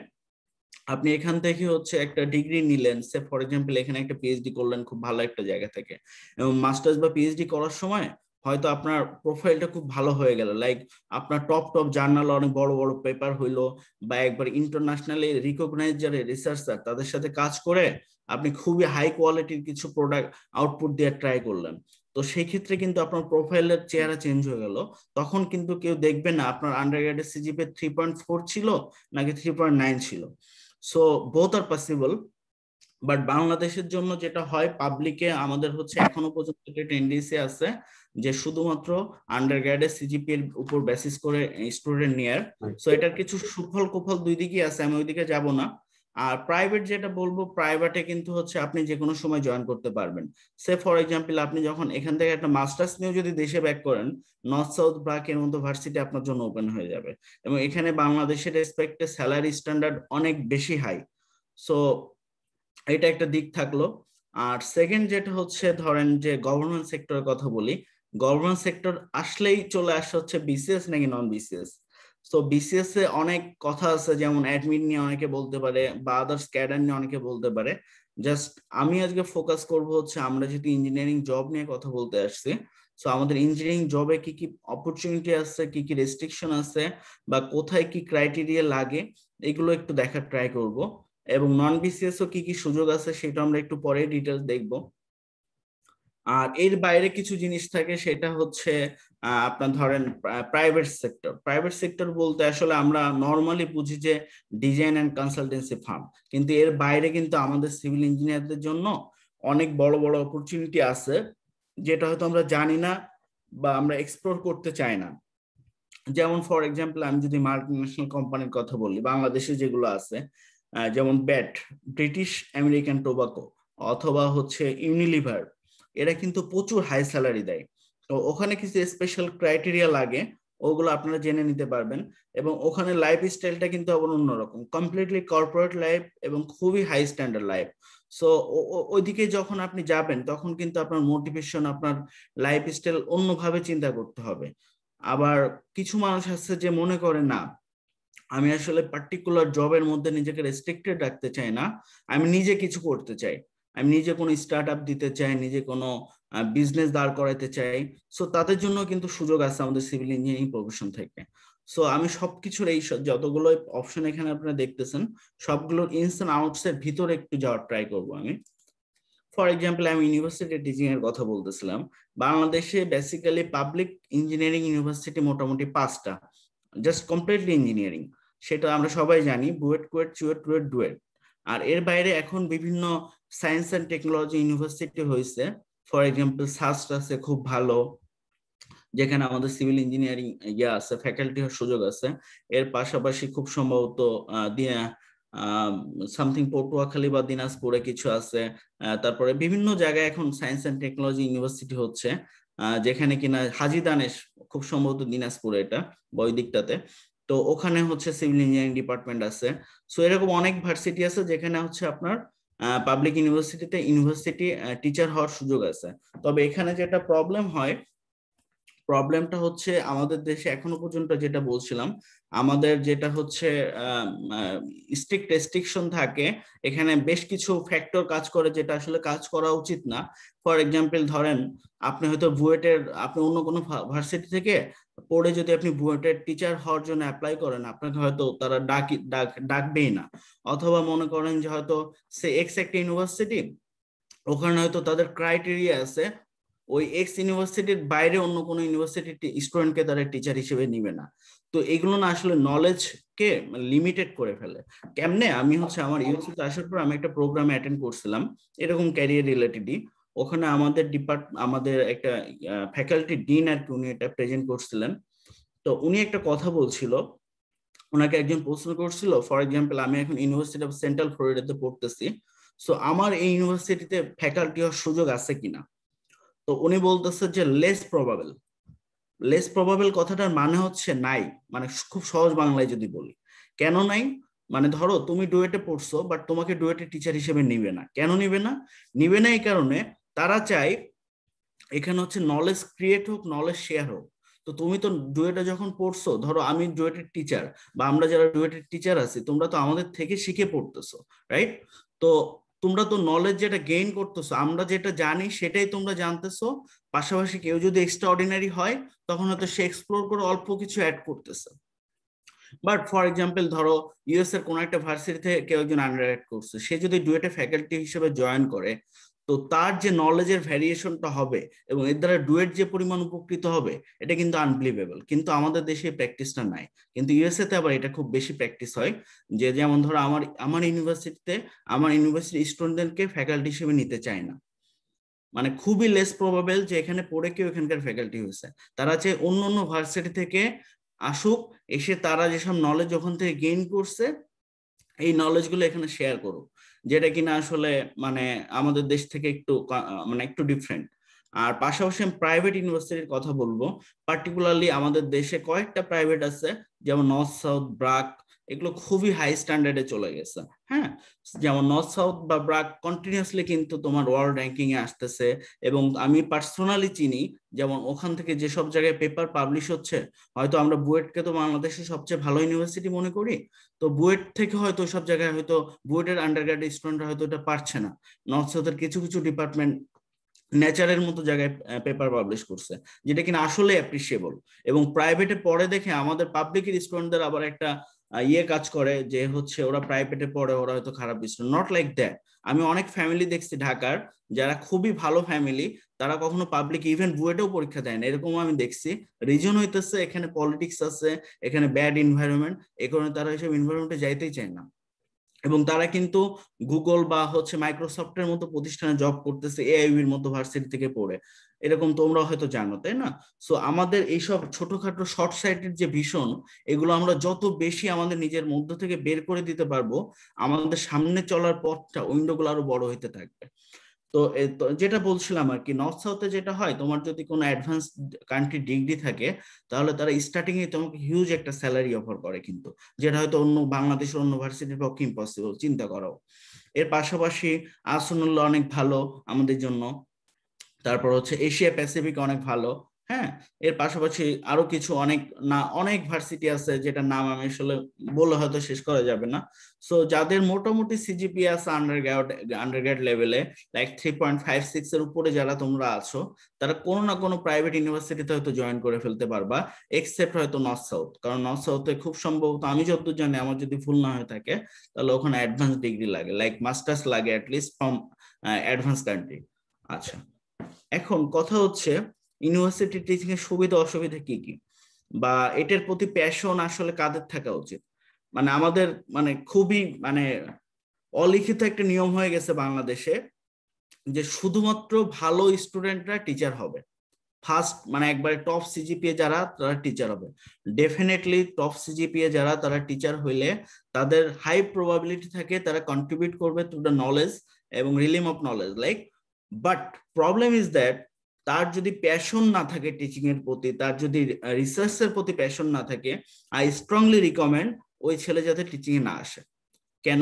আপনি এখান থেকে হচ্ছে একটা ডিগ্রি নিলেন সে ফর এক্সাম্পল এখানে একটা পিএইচডি করলেন খুব ভালো একটা জায়গা থেকে এবং মাস্টার্স বা পিএইচডি করার সময় হয়তো আপনার প্রোফাইলটা খুব ভালো হয়ে গেল লাইক আপনার টপ টপ জার্নাল অনেক বড় বড় পেপার হইলো বা একবার ইন্টারন্যাশনালি রিকগনাইজ যারা রিসার্চার তাদের সাথে কাজ করে আপনি খুবই হাই কোয়ালিটির কিছু প্রোডাক্ট আউটপুট দিয়ে ট্রাই করলেন তো সেই ক্ষেত্রে কিন্তু আপনার প্রোফাইলের চেহারা চেঞ্জ হয়ে গেল তখন কিন্তু কেউ দেখবে না আপনার আন্ডার গ্রেডের সিজিপে থ্রি পয়েন্ট ফোর ছিল নাকি থ্রি পয়েন্ট নাইন ছিল so both are possible but বাংলাদেশের জন্য যেটা হয় পাবলিকে আমাদের হচ্ছে এখনো পর্যন্ত একটা টেন্ডেন্সি আছে যে শুধুমাত্র আন্ডার গ্রেডের সিজিপি এর উপর বেসিস করে স্টুডেন্ট নেয়ার সো এটার কিছু সুফল কুফল দুই দিকই আছে আমি ওইদিকে যাব না আর প্রাইভেট যেটা বলবো প্রাইভেটে কিন্তু হচ্ছে আপনি যে কোনো সময় জয়েন করতে পারবেন সে ফর এক্সাম্পল আপনি যখন এখান থেকে একটা মাস্টার্স নিয়ে যদি দেশে ব্যাক করেন নর্থ সাউথ ব্রাকের মতো ভার্সিটি আপনার জন্য ওপেন হয়ে যাবে এবং এখানে বাংলাদেশের রেসপেক্টে স্যালারি স্ট্যান্ডার্ড অনেক বেশি হাই সো এটা একটা দিক থাকলো আর সেকেন্ড যেটা হচ্ছে ধরেন যে গভর্নমেন্ট সেক্টরের কথা বলি গভর্নমেন্ট সেক্টর আসলেই চলে আসছে হচ্ছে বিসিএস নাকি নন বিসিএস তো বিসিএস এ অনেক কথা আছে যেমন অ্যাডমিট নিয়ে অনেকে বলতে পারে বা আদার্স ক্যাডার নিয়ে অনেকে বলতে পারে জাস্ট আমি আজকে ফোকাস করব হচ্ছে আমরা যেহেতু ইঞ্জিনিয়ারিং জব নিয়ে কথা বলতে আসছি সো আমাদের ইঞ্জিনিয়ারিং জবে কি কি অপরচুনিটি আছে কি কি রেস্ট্রিকশন আছে বা কোথায় কি ক্রাইটেরিয়া লাগে এগুলো একটু দেখার ট্রাই করব এবং নন বিসিএস ও কি কি সুযোগ আছে সেটা আমরা একটু পরে ডিটেলস দেখব আর এর বাইরে কিছু জিনিস থাকে সেটা হচ্ছে আপনার ধরেন প্রাইভেট সেক্টর প্রাইভেট সেক্টর বলতে আসলে আমরা নর্মালি বুঝি যে ডিজাইন অ্যান্ড কনসালটেন্সি ফার্ম কিন্তু এর বাইরে কিন্তু আমাদের সিভিল ইঞ্জিনিয়ারদের জন্য অনেক বড় বড় অপরচুনিটি আছে যেটা হয়তো আমরা জানি না বা আমরা এক্সপ্লোর করতে চাই না যেমন ফর এক্সাম্পল আমি যদি ন্যাশনাল কোম্পানির কথা বলি বাংলাদেশে যেগুলো আছে যেমন ব্যাট ব্রিটিশ আমেরিকান টোবাকো অথবা হচ্ছে ইউনিলিভার এরা কিন্তু প্রচুর হাই স্যালারি দেয় তো ওখানে কিছু স্পেশাল ক্রাইটেরিয়া লাগে ওগুলো আপনারা জেনে নিতে পারবেন এবং ওখানে লাইফ স্টাইলটা কিন্তু আবার অন্যরকম কমপ্লিটলি কর্পোরেট লাইফ এবং খুবই হাই স্ট্যান্ডার্ড লাইফ সো ওইদিকে যখন আপনি যাবেন তখন কিন্তু আপনার মোটিভেশন আপনার লাইফ স্টাইল অন্যভাবে চিন্তা করতে হবে আবার কিছু মানুষ আছে যে মনে করে না আমি আসলে পার্টিকুলার জবের মধ্যে নিজেকে রেস্ট্রিক্টেড রাখতে চাই না আমি নিজে কিছু করতে চাই আমি নিজে কোনো স্টার্ট আপ দিতে চাই নিজে কোনো বিজনেস দাঁড় করাইতে চাই সো তাদের জন্য কিন্তু সুযোগ আছে আমাদের সিভিল ইঞ্জিনিয়ারিং প্রফেশন থেকে সো আমি সবকিছুর এই যতগুলো অপশন এখানে আপনারা দেখতেছেন সবগুলোর ইনস্ট্যান্ট আউটসের ভিতরে একটু যাওয়ার ট্রাই করব আমি ফর এক্সাম্পল আমি ইউনিভার্সিটি টিচিং এর কথা বলতেছিলাম বাংলাদেশে বেসিক্যালি পাবলিক ইঞ্জিনিয়ারিং ইউনিভার্সিটি মোটামুটি পাঁচটা জাস্ট কমপ্লিটলি ইঞ্জিনিয়ারিং সেটা আমরা সবাই জানি বুয়েট কুয়েট চুয়েট টুয়েট ডুয়েট আর এর বাইরে এখন বিভিন্ন সায়েন্স অ্যান্ড টেকনোলজি ইউনিভার্সিটি হয়েছে ফর এক্সাম্পল সাস্ট আছে খুব ভালো যেখানে আমাদের সিভিল ইঞ্জিনিয়ারিং ইয়ে আছে ফ্যাকাল্টি হওয়ার সুযোগ আছে এর পাশাপাশি খুব সম্ভবত সামথিং পটুয়াখালী বা দিনাজপুরে কিছু আছে তারপরে বিভিন্ন জায়গায় এখন সায়েন্স অ্যান্ড টেকনোলজি ইউনিভার্সিটি হচ্ছে যেখানে কিনা হাজি দানেশ খুব সম্ভবত দিনাজপুরে এটা বৈদিকটাতে তো ওখানে হচ্ছে সিভিল ইঞ্জিনিয়ারিং ডিপার্টমেন্ট আছে সো এরকম অনেক ভার্সিটি আছে যেখানে হচ্ছে আপনার পাবলিক ইউনিভার্সিটিতে ইউনিভার্সিটি টিচার হওয়ার সুযোগ আছে তবে এখানে যেটা প্রবলেম হয় প্রবলেমটা হচ্ছে আমাদের দেশে এখনো পর্যন্ত যেটা বলছিলাম আমাদের যেটা হচ্ছে স্ট্রিক্ট রেস্ট্রিকশন থাকে এখানে বেশ কিছু ফ্যাক্টর কাজ করে যেটা আসলে কাজ করা উচিত না ফর এক্সাম্পল ধরেন আপনি হয়তো বুয়েটের আপনি অন্য কোনো ভার্সিটি থেকে পড়ে যদি আপনি বুয়েটের টিচার হওয়ার জন্য অ্যাপ্লাই করেন আপনাকে হয়তো তারা ডাকি ডাক ডাকবেই না অথবা মনে করেন যে হয়তো সে এক্স একটা ইউনিভার্সিটি ওখানে হয়তো তাদের ক্রাইটেরিয়া আছে ওই এক্স ইউনিভার্সিটির বাইরে অন্য কোনো ইউনিভার্সিটির স্টুডেন্টকে তারা টিচার হিসেবে নিবে না তো এগুলো না আসলে নলেজ কে লিমিটেড করে ফেলে কেমনে আমি হচ্ছে আমার ইউনিভার্সিটি আসার পর আমি একটা প্রোগ্রাম অ্যাটেন্ড করছিলাম এরকম ক্যারিয়ার রিলেটেডই ওখানে আমাদের ডিপার্ট আমাদের একটা ফ্যাকাল্টি ডিন আর কি উনি এটা প্রেজেন্ট করছিলেন তো উনি একটা কথা বলছিল ওনাকে একজন প্রশ্ন করছিল ফর এক্সাম্পল আমি এখন ইউনিভার্সিটি অফ সেন্ট্রাল ফ্লোরিডাতে পড়তেছি সো আমার এই ইউনিভার্সিটিতে ফ্যাকাল্টি হওয়ার সুযোগ আছে কিনা তো উনি বলতেছে যে লেস প্রবাবল লেস প্রবাবেল কথাটার মানে হচ্ছে নাই মানে খুব সহজ বাংলায় যদি বলি কেন নাই মানে ধরো তুমি ডুয়েটে পড়ছো বাট তোমাকে ডুয়েটে টিচার হিসেবে নিবে না কেন নিবে না নিবে না এই কারণে তারা চায় এখানে হচ্ছে নলেজ ক্রিয়েট হোক নলেজ শেয়ার হোক তো তুমি তো ডুয়েটে যখন পড়ছো ধরো আমি ডুয়েটের টিচার বা আমরা যারা ডুয়েটের টিচার আছি তোমরা তো আমাদের থেকে শিখে পড়তেছো রাইট তো তোমরা তো নলেজ যেটা গেইন করতেছো আমরা যেটা জানি সেটাই তোমরা জানতেছো পাশাপাশি কেউ যদি এক্সট্রা অর্ডিনারি হয় তখন হয়তো সে এক্সপ্লোর করে অল্প কিছু অ্যাড করতেছে বাট ফর এক্সাম্পল ধরো ইউএস এর কোনো একটা থেকে কেউ একজন আন্ডার অ্যাড করছে সে যদি ডুয়েটে ফ্যাকাল্টি হিসেবে জয়েন করে তো তার যে নলেজের ভ্যারিয়েশনটা হবে এবং এর দ্বারা ডুয়েট যে পরিমাণ উপকৃত হবে এটা কিন্তু আনবিলিভেবল কিন্তু আমাদের দেশে প্র্যাকটিসটা নাই কিন্তু ইউএসএতে আবার এটা খুব বেশি প্র্যাকটিস হয় যে যেমন ধরো আমার আমার ইউনিভার্সিটিতে আমার ইউনিভার্সিটি স্টুডেন্টদেরকে ফ্যাকাল্টি হিসেবে নিতে চায় না মানে খুবই লেস প্রবাবেল যে এখানে পড়ে কেউ এখানকার ফ্যাকাল্টি হয়েছে তারা চেয়ে অন্য অন্য ভার্সিটি থেকে আসুক এসে তারা যেসব নলেজ ওখান থেকে গেইন করছে এই নলেজগুলো এখানে শেয়ার করুক যেটা কিনা আসলে মানে আমাদের দেশ থেকে একটু মানে একটু ডিফারেন্ট আর পাশাপাশি আমি প্রাইভেট ইউনিভার্সিটির কথা বলবো পার্টিকুলারলি আমাদের দেশে কয়েকটা প্রাইভেট আছে যেমন নর্থ সাউথ ব্রাক এগুলো খুবই হাই স্ট্যান্ডার্ডে চলে গেছে হ্যাঁ যেমন নর্থ সাউথ বা ব্রাক কন্টিনিউসলি কিন্তু তোমার ওয়ার্ল্ড র্যাঙ্কিং এ আসতেছে এবং আমি পার্সোনালি চিনি যেমন ওখান থেকে যেসব জায়গায় পেপার পাবলিশ হচ্ছে হয়তো আমরা বুয়েটকে তো বাংলাদেশের সবচেয়ে ভালো ইউনিভার্সিটি মনে করি তো বুয়েট থেকে হয়তো সব জায়গায় হয়তো বুয়েটের আন্ডারগ্রাড স্টুডেন্টরা হয়তো এটা পারছে না নর্থ সাউথের কিছু কিছু ডিপার্টমেন্ট নেচারের মতো জায়গায় পেপার পাবলিশ করছে যেটা কিনা আসলে অ্যাপ্রিসিয়েবল এবং প্রাইভেটে পরে দেখে আমাদের পাবলিকের স্টুডেন্টদের আবার একটা ইয়ে কাজ করে যে হচ্ছে ওরা প্রাইভেটে পড়ে ওরা হয়তো খারাপ বিষয় নট লাইক দ্যাট আমি অনেক ফ্যামিলি দেখছি ঢাকার যারা খুবই ভালো ফ্যামিলি তারা কখনো পাবলিক ইভেন্ট বুয়েটেও পরীক্ষা দেয় না এরকম আমি দেখছি রিজন হইতেছে এখানে পলিটিক্স আছে এখানে ব্যাড এনভায়রনমেন্ট এ কারণে তারা এসব এনভায়রনমেন্টে যাইতেই চায় না এবং তারা কিন্তু গুগল বা হচ্ছে মাইক্রোসফটের মতো প্রতিষ্ঠানে জব করতেছে এআইবির মতো ভার্সিটি থেকে পড়ে এরকম তোমরা হয়তো জানো তাই না সো আমাদের এইসব ছোটখাটো শর্ট সাইটের যে ভীষণ এগুলো আমরা যত বেশি আমাদের নিজের মধ্য থেকে বের করে দিতে পারবো আমাদের সামনে চলার পথটা উইন্ডোগুলো আরো বড় হইতে থাকবে তো যেটা বলছিলাম আর কি নর্থ সাউথে যেটা হয় তোমার যদি কোনো অ্যাডভান্স কান্ট্রি ডিগ্রি থাকে তাহলে তারা স্টার্টিং এ তোমাকে হিউজ একটা স্যালারি অফার করে কিন্তু যেটা হয়তো অন্য বাংলাদেশের অন্য ভার্সিটির পক্ষে ইম্পসিবল চিন্তা করো এর পাশাপাশি আসনুল্লাহ অনেক ভালো আমাদের জন্য তারপর হচ্ছে এশিয়া প্যাসিফিক অনেক ভালো হ্যাঁ এর পাশাপাশি আরো কিছু অনেক না অনেক ভার্সিটি আছে যেটা নাম আমি আসলে বললে হয়তো শেষ করা যাবে না সো যাদের মোটামুটি সিজিপি আছে আন্ডার আন্ডারগ্রাড লেভেলে like three point five six এর উপরে যারা তোমরা আছো তারা কোনো না কোনো প্রাইভেট ইউনিভার্সিটিতে হয়তো জয়েন করে ফেলতে পারবা এক্সেপ্ট হয়তো নর্থ সাউথ কারণ নর্থ সাউথে খুব সম্ভবত আমি যতদূর জানি আমার যদি ভুল না হয়ে থাকে তাহলে ওখানে অ্যাডভান্স ডিগ্রি লাগে লাইক মাস্টার্স লাগে অ্যাটলিস্ট ফ্রম অ্যাডভান্স কান্ট্রি আচ্ছা এখন কথা হচ্ছে ইউনিভার্সিটি টিচিং এর সুবিধা অসুবিধা কি কি বা এটার প্রতি প্যাশন আসলে কাদের থাকা উচিত মানে আমাদের মানে খুবই মানে অলিখিত একটা নিয়ম হয়ে গেছে বাংলাদেশে যে শুধুমাত্র ভালো স্টুডেন্টরা টিচার হবে ফার্স্ট মানে একবারে টপ সিজিপিএ যারা তারা টিচার হবে ডেফিনেটলি টপ সিজিপিএ যারা তারা টিচার হইলে তাদের হাই প্রবাবিলিটি থাকে তারা কন্ট্রিবিউট করবে টু দ্য নলেজ এবং realm of knowledge like but problem is that তার যদি প্যাশন না থাকে টিচিং এর প্রতি তার যদি রিসার্চ এর প্রতি প্যাশন না থাকে আই স্ট্রংলি রিকমেন্ড ওই ছেলে যাতে টিচিং এ না আসে কেন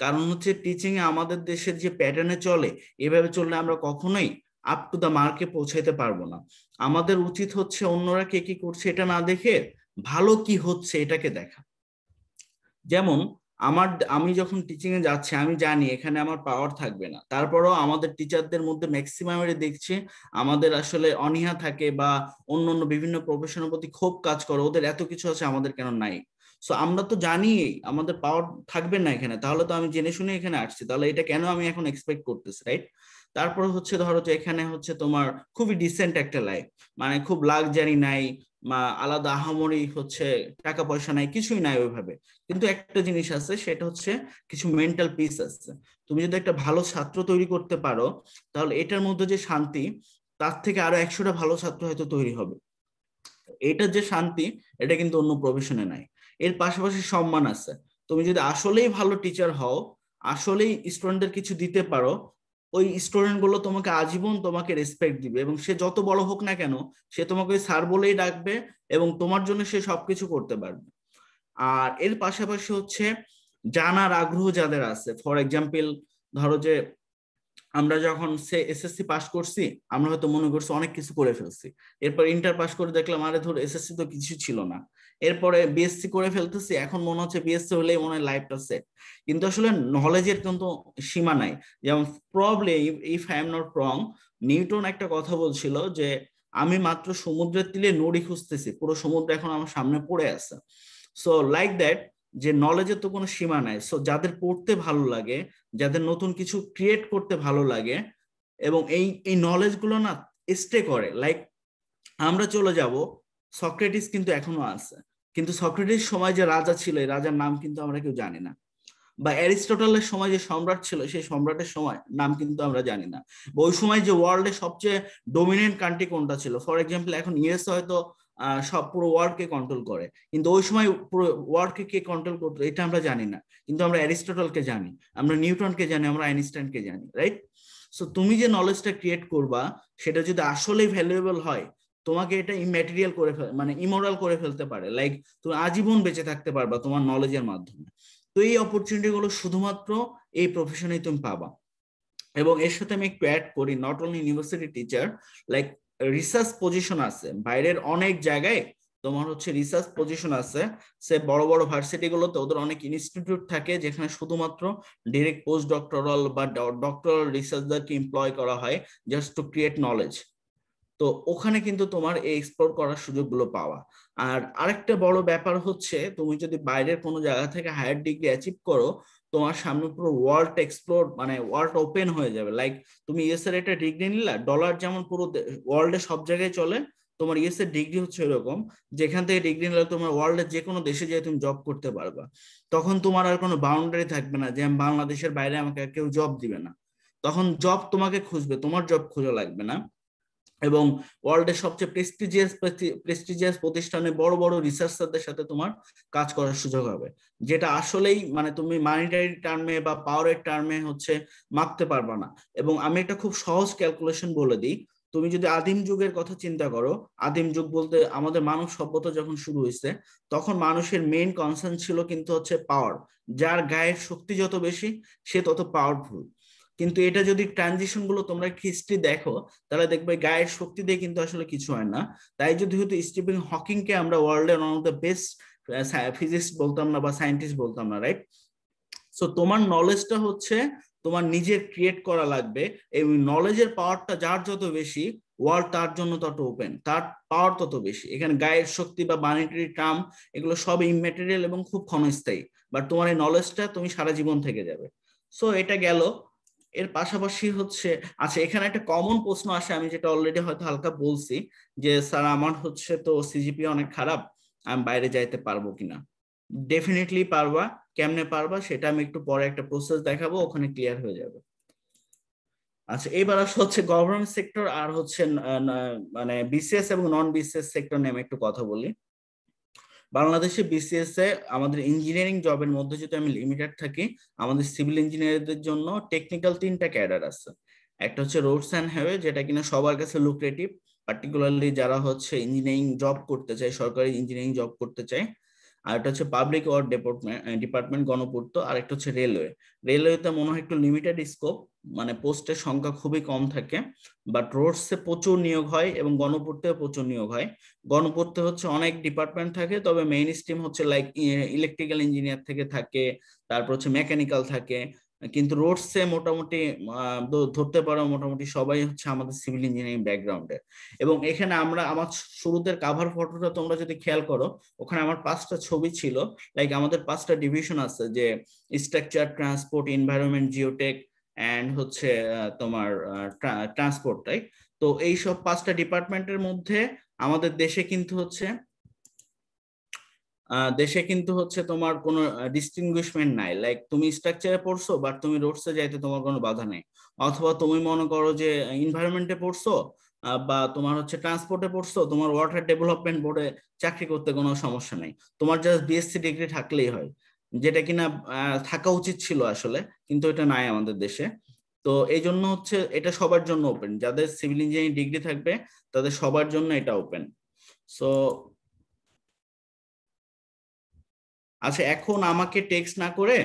কারণ হচ্ছে টিচিং এ আমাদের দেশের যে প্যাটার্নে চলে এভাবে চললে আমরা কখনোই আপ টু দ্য মার্কে পৌঁছাইতে পারবো না আমাদের উচিত হচ্ছে অন্যরা কে কি করছে এটা না দেখে ভালো কি হচ্ছে এটাকে দেখা যেমন আমার আমি যখন টিচিং এ যাচ্ছি আমি জানি এখানে আমার পাওয়ার থাকবে না তারপরেও আমাদের টিচারদের মধ্যে ম্যাক্সিমামের দেখছি আমাদের আসলে অনীহা থাকে বা অন্য অন্য বিভিন্ন প্রফেশনের প্রতি ক্ষোভ কাজ করে ওদের এত কিছু আছে আমাদের কেন নাই সো আমরা তো জানি আমাদের পাওয়ার থাকবে না এখানে তাহলে তো আমি জেনে শুনে এখানে আসছি তাহলে এটা কেন আমি এখন এক্সপেক্ট করতেছি রাইট তারপর হচ্ছে ধরো যে এখানে হচ্ছে তোমার খুবই ডিসেন্ট একটা লাইফ মানে খুব লাক্সারি নাই আলাদা আহামরি হচ্ছে টাকা পয়সা নাই কিছুই নাই ওইভাবে কিন্তু একটা জিনিস আছে সেটা হচ্ছে কিছু মেন্টাল পিস আছে তুমি যদি একটা ভালো ছাত্র তৈরি করতে পারো তাহলে এটার মধ্যে যে শান্তি তার থেকে আরো একশোটা ভালো ছাত্র হয়তো তৈরি হবে এটা যে শান্তি এটা কিন্তু অন্য প্রফেশনে নাই এর পাশাপাশি সম্মান আছে তুমি যদি আসলেই ভালো টিচার হও আসলেই স্টুডেন্টদের কিছু দিতে পারো ওই স্টুডেন্টগুলো তোমাকে আজীবন তোমাকে রেসপেক্ট দিবে এবং সে যত বড় হোক না কেন সে তোমাকে স্যার বলেই ডাকবে এবং তোমার জন্য সে সবকিছু করতে পারবে আর এর পাশাপাশি হচ্ছে জানার আগ্রহ যাদের আছে ফর এক্সাম্পল ধরো যে আমরা যখন সে এসএসসি পাস করছি আমরা হয়তো মনে করছি অনেক কিছু করে ফেলছি এরপর ইন্টার পাস করে দেখলাম আরে ধর এসএসসি তো কিছু ছিল না এরপরে বিএসসি করে ফেলতেছি এখন মনে হচ্ছে বিএসসি হলেই মনে হয় লাইফটা সেট কিন্তু আসলে নলেজের কিন্তু সীমা নাই যেমন problem if I am not wrong Newton একটা কথা বলছিল যে আমি মাত্র সমুদ্রের তীরে নড়ি খুঁজতেছি পুরো সমুদ্র এখন আমার সামনে পড়ে আছে সো লাইক দ্যাট যে নলেজের তো কোনো সীমা নাই সো যাদের পড়তে ভালো লাগে যাদের নতুন কিছু ক্রিয়েট করতে ভালো লাগে এবং এই এই নলেজগুলো না স্টে করে লাইক আমরা চলে যাব সক্রেটিস কিন্তু এখনো আছে কিন্তু সক্রেটিস সময় যে রাজা ছিল এই রাজার নাম কিন্তু আমরা কেউ জানি না বা অ্যারিস্টটলের সময় যে সম্রাট ছিল সেই সম্রাটের সময় নাম কিন্তু আমরা জানি না ওই সময় যে ওয়ার্ল্ডের সবচেয়ে ডোমিনেন্ট কান্ট্রি কোনটা ছিল ফর এক্সাম্পল এখন ইউএস হয়তো সব পুরো ওয়ার্ল্ডকে কন্ট্রোল করে কিন্তু ওই সময় পুরো ওয়ার্ল্ডকে কে কন্ট্রোল করতো এটা আমরা জানি না কিন্তু আমরা অ্যারিস্টটলকে জানি আমরা নিউটনকে জানি আমরা আইনস্টাইনকে জানি রাইট সো তুমি যে নলেজটা ক্রিয়েট করবা সেটা যদি আসলেই ভ্যালুয়েবল হয় তোমাকে এটা ইম্যাটেরিয়াল করে ফেল মানে ইমোরাল করে ফেলতে পারে লাইক তুমি আজীবন বেঁচে থাকতে পারবা তোমার নলেজের মাধ্যমে তো এই অপরচুনিটি গুলো শুধুমাত্র এই প্রফেশনে তুমি পাবা এবং এর সাথে আমি একটু অ্যাড করি not only university teacher like research position আছে বাইরের অনেক জায়গায় তোমার হচ্ছে রিসার্চ পজিশন আছে সে বড় বড় ভার্সিটি গুলোতে ওদের অনেক ইনস্টিটিউট থাকে যেখানে শুধুমাত্র ডিরেক্ট পোস্ট ডক্টরাল বা ডক্টরাল রিসার্চদেরকে এমপ্লয় করা হয় জাস্ট টু ক্রিয়েট নলেজ তো ওখানে কিন্তু তোমার এই এক্সপ্লোর করার সুযোগগুলো পাওয়া আর আরেকটা বড় ব্যাপার হচ্ছে তুমি যদি বাইরের কোনো জায়গা থেকে হায়ার ডিগ্রি অ্যাচিভ করো তোমার সামনে পুরো ওয়ার্ল্ড এক্সপ্লোর মানে ওয়ার্ল্ড ওপেন হয়ে যাবে লাইক তুমি ইয়েস এর একটা ডিগ্রি নিলা ডলার যেমন পুরো ওয়ার্ল্ডে সব জায়গায় চলে তোমার ইয়েস এর ডিগ্রি হচ্ছে এরকম যেখান থেকে ডিগ্রি নিলে তোমার ওয়ার্ল্ডের যে কোনো দেশে যেয়ে তুমি জব করতে পারবা তখন তোমার আর কোনো বাউন্ডারি থাকবে না যে বাংলাদেশের বাইরে আমাকে কেউ জব দিবে না তখন জব তোমাকে খুঁজবে তোমার জব খোঁজা লাগবে না এবং ওয়ার্ল্ডের সবচেয়ে প্রেস্টিজিয়াস প্রেস্টিজিয়াস প্রতিষ্ঠানে বড় বড় রিসার্চারদের সাথে তোমার কাজ করার সুযোগ হবে যেটা আসলেই মানে তুমি মানিটারি টার্মে বা পাওয়ারের টার্মে হচ্ছে মাপতে পারবা না এবং আমি একটা খুব সহজ ক্যালকুলেশন বলে দিই তুমি যদি আদিম যুগের কথা চিন্তা করো আদিম যুগ বলতে আমাদের মানব সভ্যতা যখন শুরু হয়েছে তখন মানুষের মেইন কনসার্ন ছিল কিন্তু হচ্ছে পাওয়ার যার গায়ের শক্তি যত বেশি সে তত পাওয়ারফুল কিন্তু এটা যদি ট্রানজিশন গুলো তোমরা হিস্ট্রি দেখো তাহলে দেখবে গায়ের শক্তি দিয়ে কিন্তু আসলে কিছু হয় না তাই যদি হয়তো স্টিফেন হকিং কে আমরা ওয়ার্ল্ডের one of the best physics বলতাম না বা সায়েন্টিস্ট বলতাম না রাইট সো তোমার নলেজটা হচ্ছে তোমার নিজের ক্রিয়েট করা লাগবে এই নলেজের পাওয়ারটা যার যত বেশি ওয়ার্ল্ড তার জন্য তত ওপেন তার পাওয়ার তত বেশি এখানে গায়ের শক্তি বা বানিটারি টার্ম এগুলো সব ইমেটেরিয়াল এবং খুব ক্ষণস্থায়ী বাট তোমার এই নলেজটা তুমি সারা জীবন থেকে যাবে সো এটা গেল এর পাশাপাশি হচ্ছে আচ্ছা এখানে একটা কমন প্রশ্ন আসে আমি যেটা অলরেডি হয়তো হালকা বলছি যে স্যার আমার হচ্ছে তো সিজিপি অনেক খারাপ আমি বাইরে যাইতে পারবো কিনা ডেফিনেটলি পারবা কেমনে পারবা সেটা আমি একটু পরে একটা প্রসেস দেখাবো ওখানে ক্লিয়ার হয়ে যাবে আচ্ছা এবার আসলে হচ্ছে গভর্নমেন্ট সেক্টর আর হচ্ছে মানে বিসিএস এবং নন বিসিএস সেক্টর নিয়ে আমি একটু কথা বলি বাংলাদেশে বিসিএস এ আমাদের ইঞ্জিনিয়ারিং জবের মধ্যে যদি আমি লিমিটেড থাকি আমাদের সিভিল ইঞ্জিনিয়ারদের জন্য টেকনিক্যাল তিনটা ক্যাডার আছে একটা হচ্ছে রোডস অ্যান্ড হাইওয়ে যেটা কিনা সবার কাছে লুক্রেটিভ পার্টিকুলারলি যারা হচ্ছে ইঞ্জিনিয়ারিং জব করতে চায় সরকারি ইঞ্জিনিয়ারিং জব করতে চায় আর একটা হচ্ছে পাবলিক ওয়ার ডিপার্টমেন্ট ডিপার্টমেন্ট গণপূর্ত আর একটা হচ্ছে রেলওয়ে রেলওয়েতে মনে হয় একটু লিমিটেড স্কোপ মানে পোস্টের সংখ্যা খুবই কম থাকে বাট রোডসে প্রচুর নিয়োগ হয় এবং গণপূর্তেও প্রচুর নিয়োগ হয় গণপূর্তে হচ্ছে অনেক ডিপার্টমেন্ট থাকে তবে মেইন স্ট্রিম হচ্ছে লাইক ইলেকট্রিক্যাল ইঞ্জিনিয়ার থেকে থাকে তারপর হচ্ছে মেকানিক্যাল থাকে কিন্তু রোডসে মোটামুটি ধরতে পারো মোটামুটি সবাই হচ্ছে আমাদের সিভিল ইঞ্জিনিয়ারিং ব্যাকগ্রাউন্ডে এবং এখানে আমরা আমার শুরুতে কাভার ফটোটা তোমরা যদি খেয়াল করো ওখানে আমার পাঁচটা ছবি ছিল লাইক আমাদের পাঁচটা ডিভিশন আছে যে structure transport environment geotech and হচ্ছে তোমার ট্রান্সপোর্ট তাই তো এই সব পাঁচটা ডিপার্টমেন্টের মধ্যে আমাদের দেশে কিন্তু হচ্ছে দেশে কিন্তু হচ্ছে তোমার কোনো ডিস্টিংগুইশমেন্ট নাই লাইক তুমি স্ট্রাকচারে পড়ছো বাট তুমি রোডসে যাইতে তোমার কোনো বাধা নেই অথবা তুমি মনে করো যে এনভায়রনমেন্টে পড়ছো বা তোমার হচ্ছে ট্রান্সপোর্টে পড়ছো তোমার ওয়াটার ডেভেলপমেন্ট বোর্ডে চাকরি করতে কোনো সমস্যা নেই তোমার জাস্ট বিএসসি ডিগ্রি থাকলেই হয় যেটা কিনা থাকা উচিত ছিল আসলে কিন্তু এটা নাই আমাদের দেশে তো এই জন্য হচ্ছে এটা সবার জন্য ওপেন যাদের সিভিল ইঞ্জিনিয়ারিং ডিগ্রি থাকবে তাদের সবার জন্য এটা ওপেন সো আচ্ছা এখন আমাকে টেক্সট না করে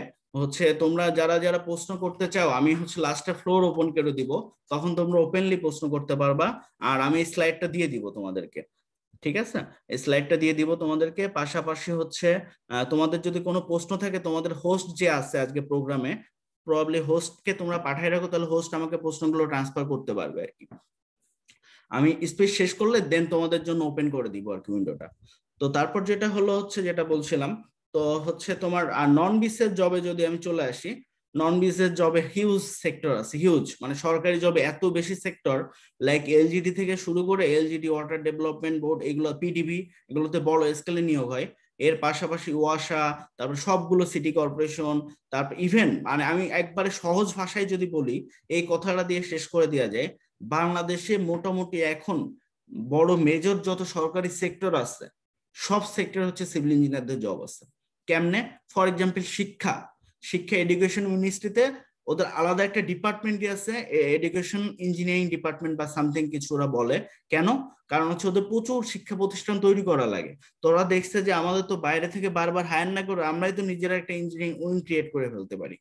হচ্ছে তোমরা যারা যারা প্রশ্ন করতে চাও আমি হচ্ছে লাস্টে ফ্লোর ওপেন করে দিব তখন তোমরা ওপেনলি প্রশ্ন করতে পারবা আর আমি এই স্লাইডটা দিয়ে দিব তোমাদেরকে ঠিক আছে এই স্লাইডটা দিয়ে দিব তোমাদেরকে পাশাপাশি হচ্ছে তোমাদের যদি কোনো প্রশ্ন থাকে তোমাদের হোস্ট যে আছে আজকে প্রোগ্রামে হোস্ট হোস্টকে তোমরা পাঠাই রাখো তাহলে হোস্ট আমাকে প্রশ্নগুলো ট্রান্সফার করতে পারবে আর কি আমি স্পেস শেষ করলে দেন তোমাদের জন্য ওপেন করে দিব আর কি উইন্ডোটা তো তারপর যেটা হলো হচ্ছে যেটা বলছিলাম তো হচ্ছে তোমার আর নন বিসের জবে যদি আমি চলে আসি নন বিজনেস জবে হিউজ সেক্টর আছে হিউজ মানে সরকারি জবে এত বেশি সেক্টর লাইক এলজিডি থেকে শুরু করে এলজিডি ওয়াটার ডেভেলপমেন্ট বোর্ড এগুলো পিডিবি এগুলোতে বড় স্কেলে নিয়োগ হয় এর পাশাপাশি ওয়াসা তারপর সবগুলো সিটি কর্পোরেশন তারপর ইভেন মানে আমি একবারে সহজ ভাষায় যদি বলি এই কথাটা দিয়ে শেষ করে দেওয়া যায় বাংলাদেশে মোটামুটি এখন বড় মেজর যত সরকারি সেক্টর আছে সব সেক্টর হচ্ছে সিভিল ইঞ্জিনিয়ারদের জব আছে কেমনে ফর এক্সাম্পল শিক্ষা শিক্ষা এডুকেশন মিনিস্ট্রিতে ওদের আলাদা একটা ডিপার্টমেন্ট আছে এডুকেশন ইঞ্জিনিয়ারিং ডিপার্টমেন্ট বা সামথিং কিছু ওরা বলে কেন কারণ হচ্ছে ওদের প্রচুর শিক্ষা প্রতিষ্ঠান তৈরি করা লাগে তো ওরা দেখছে যে আমাদের তো বাইরে থেকে বারবার হায়ার না করে আমরাই তো নিজেরা একটা ইঞ্জিনিয়ারিং উইং ক্রিয়েট করে ফেলতে পারি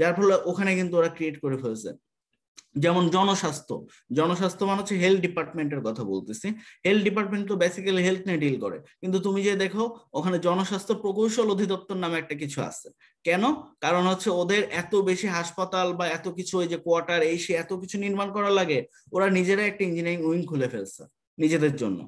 যার ফলে ওখানে কিন্তু ওরা ক্রিয়েট করে ফেলছে যেমন জনস্বাস্থ্য জনস্বাস্থ্য মানে হচ্ছে হেলথ ডিপার্টমেন্টের কথা বলতেছি হেলথ ডিপার্টমেন্ট তো বেসিক্যালি হেলথ নিয়ে ডিল করে কিন্তু তুমি যে দেখো ওখানে জনস্বাস্থ্য প্রকৌশল অধিদপ্তর নামে একটা কিছু আছে কেন কারণ হচ্ছে ওদের এত বেশি হাসপাতাল বা এত কিছু ওই যে কোয়ার্টার এই সে এত কিছু নির্মাণ করা লাগে ওরা নিজেরা একটা ইঞ্জিনিয়ারিং উইং খুলে ফেলছে নিজেদের জন্য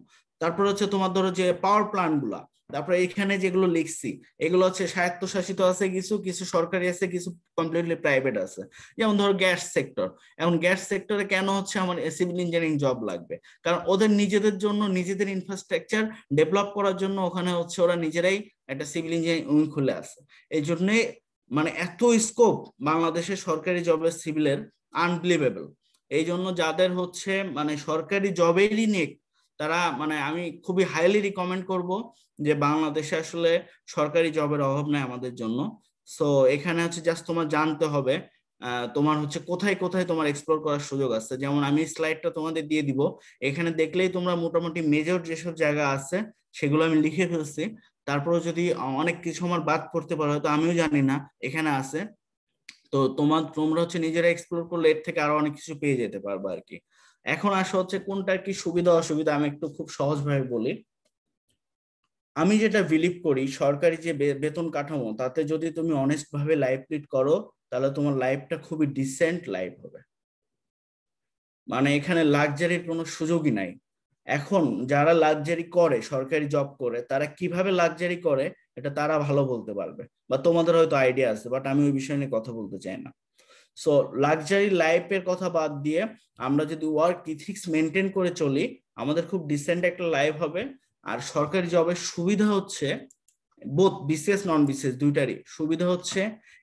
তারপর হচ্ছে তোমার ধরো যে পাওয়ার প্লান্ট গুলা তারপরে এখানে যেগুলো লিখছি এগুলো হচ্ছে স্বায়ত্তশাসিত আছে কিছু কিছু সরকারি আছে কিছু কমপ্লিটলি প্রাইভেট আছে যেমন ধরো গ্যাস সেক্টর এখন গ্যাস সেক্টরে কেন হচ্ছে আমার সিভিল ইঞ্জিনিয়ারিং জব লাগবে কারণ ওদের নিজেদের জন্য নিজেদের ইনফ্রাস্ট্রাকচার ডেভেলপ করার জন্য ওখানে হচ্ছে ওরা নিজেরাই একটা সিভিল ইঞ্জিনিয়ারিং উইং খুলে আছে এই জন্যে মানে এত স্কোপ বাংলাদেশের সরকারি জবের সিভিলের আনবিলিভেবল এই জন্য যাদের হচ্ছে মানে সরকারি জবেরই নেই তারা মানে আমি খুবই হাইলি রিকমেন্ড করব যে বাংলাদেশে আসলে সরকারি জবের অভাব নাই আমাদের জন্য সো এখানে হচ্ছে জাস্ট তোমার জানতে হবে তোমার হচ্ছে কোথায় কোথায় তোমার এক্সপ্লোর করার সুযোগ আছে যেমন আমি স্লাইডটা তোমাদের দিয়ে দিব এখানে দেখলেই তোমরা মোটামুটি মেজর যেসব জায়গা আছে সেগুলো আমি লিখে ফেলছি তারপরে যদি অনেক কিছু আমার বাদ পড়তে পারো হয়তো আমিও জানি না এখানে আছে তো তোমার তোমরা হচ্ছে নিজেরা এক্সপ্লোর করলে এর থেকে আরো অনেক কিছু পেয়ে যেতে পারবো আর কি এখন আসা হচ্ছে কোনটার কি সুবিধা অসুবিধা আমি একটু খুব সহজভাবে বলি আমি যেটা বিলিভ করি সরকারি যে বেতন কাঠামো তাতে যদি তুমি অনেস্ট ভাবে লাইফ লিড করো তাহলে তোমার লাইফটা খুবই ডিসেন্ট লাইফ হবে মানে এখানে লাক্সারির কোনো সুযোগই নাই এখন যারা লাক্সারি করে সরকারি জব করে তারা কিভাবে লাক্সারি করে এটা তারা ভালো বলতে পারবে বা তোমাদের হয়তো আইডিয়া আছে বাট আমি ওই বিষয় নিয়ে কথা বলতে চাই না সো লাক্সারি লাইফের কথা বাদ দিয়ে আমরা যদি ওয়ার্ক ইথিক্স মেনটেন করে চলি আমাদের খুব ডিসেন্ট একটা লাইফ হবে আর সরকারি জবের সুবিধা হচ্ছে বোধ বিশেষ নন বিশেষ দুইটারই সুবিধা হচ্ছে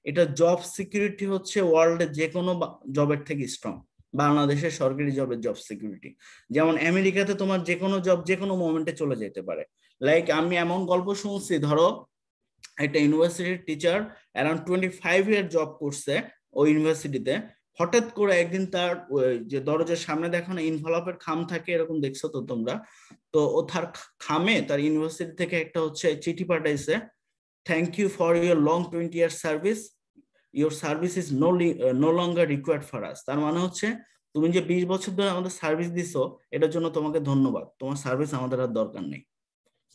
এটা জব সিকিউরিটি হচ্ছে ওয়ার্ল্ডের যে কোনো জবের থেকে স্ট্রং বাংলাদেশের সরকারি জবের জব সিকিউরিটি যেমন আমেরিকাতে তোমার যে কোনো জব যে কোনো মোমেন্টে চলে যেতে পারে লাইক আমি এমন গল্প শুনছি ধরো একটা ইউনিভার্সিটির teacher around twenty five year job করছে ওই ইউনিভার্সিটিতে হঠাৎ করে একদিন তার যে দরজার সামনে দেখো না ইনভলপের খাম থাকে এরকম দেখছো তো তোমরা তো ও তার খামে তার ইউনিভার্সিটি থেকে একটা হচ্ছে চিঠি পাঠাইছে thank you for your long twenty year service your service is no no longer required for us তার মানে হচ্ছে তুমি যে বিশ বছর ধরে আমাদের সার্ভিস দিছো এটার জন্য তোমাকে ধন্যবাদ তোমার সার্ভিস আমাদের আর দরকার নেই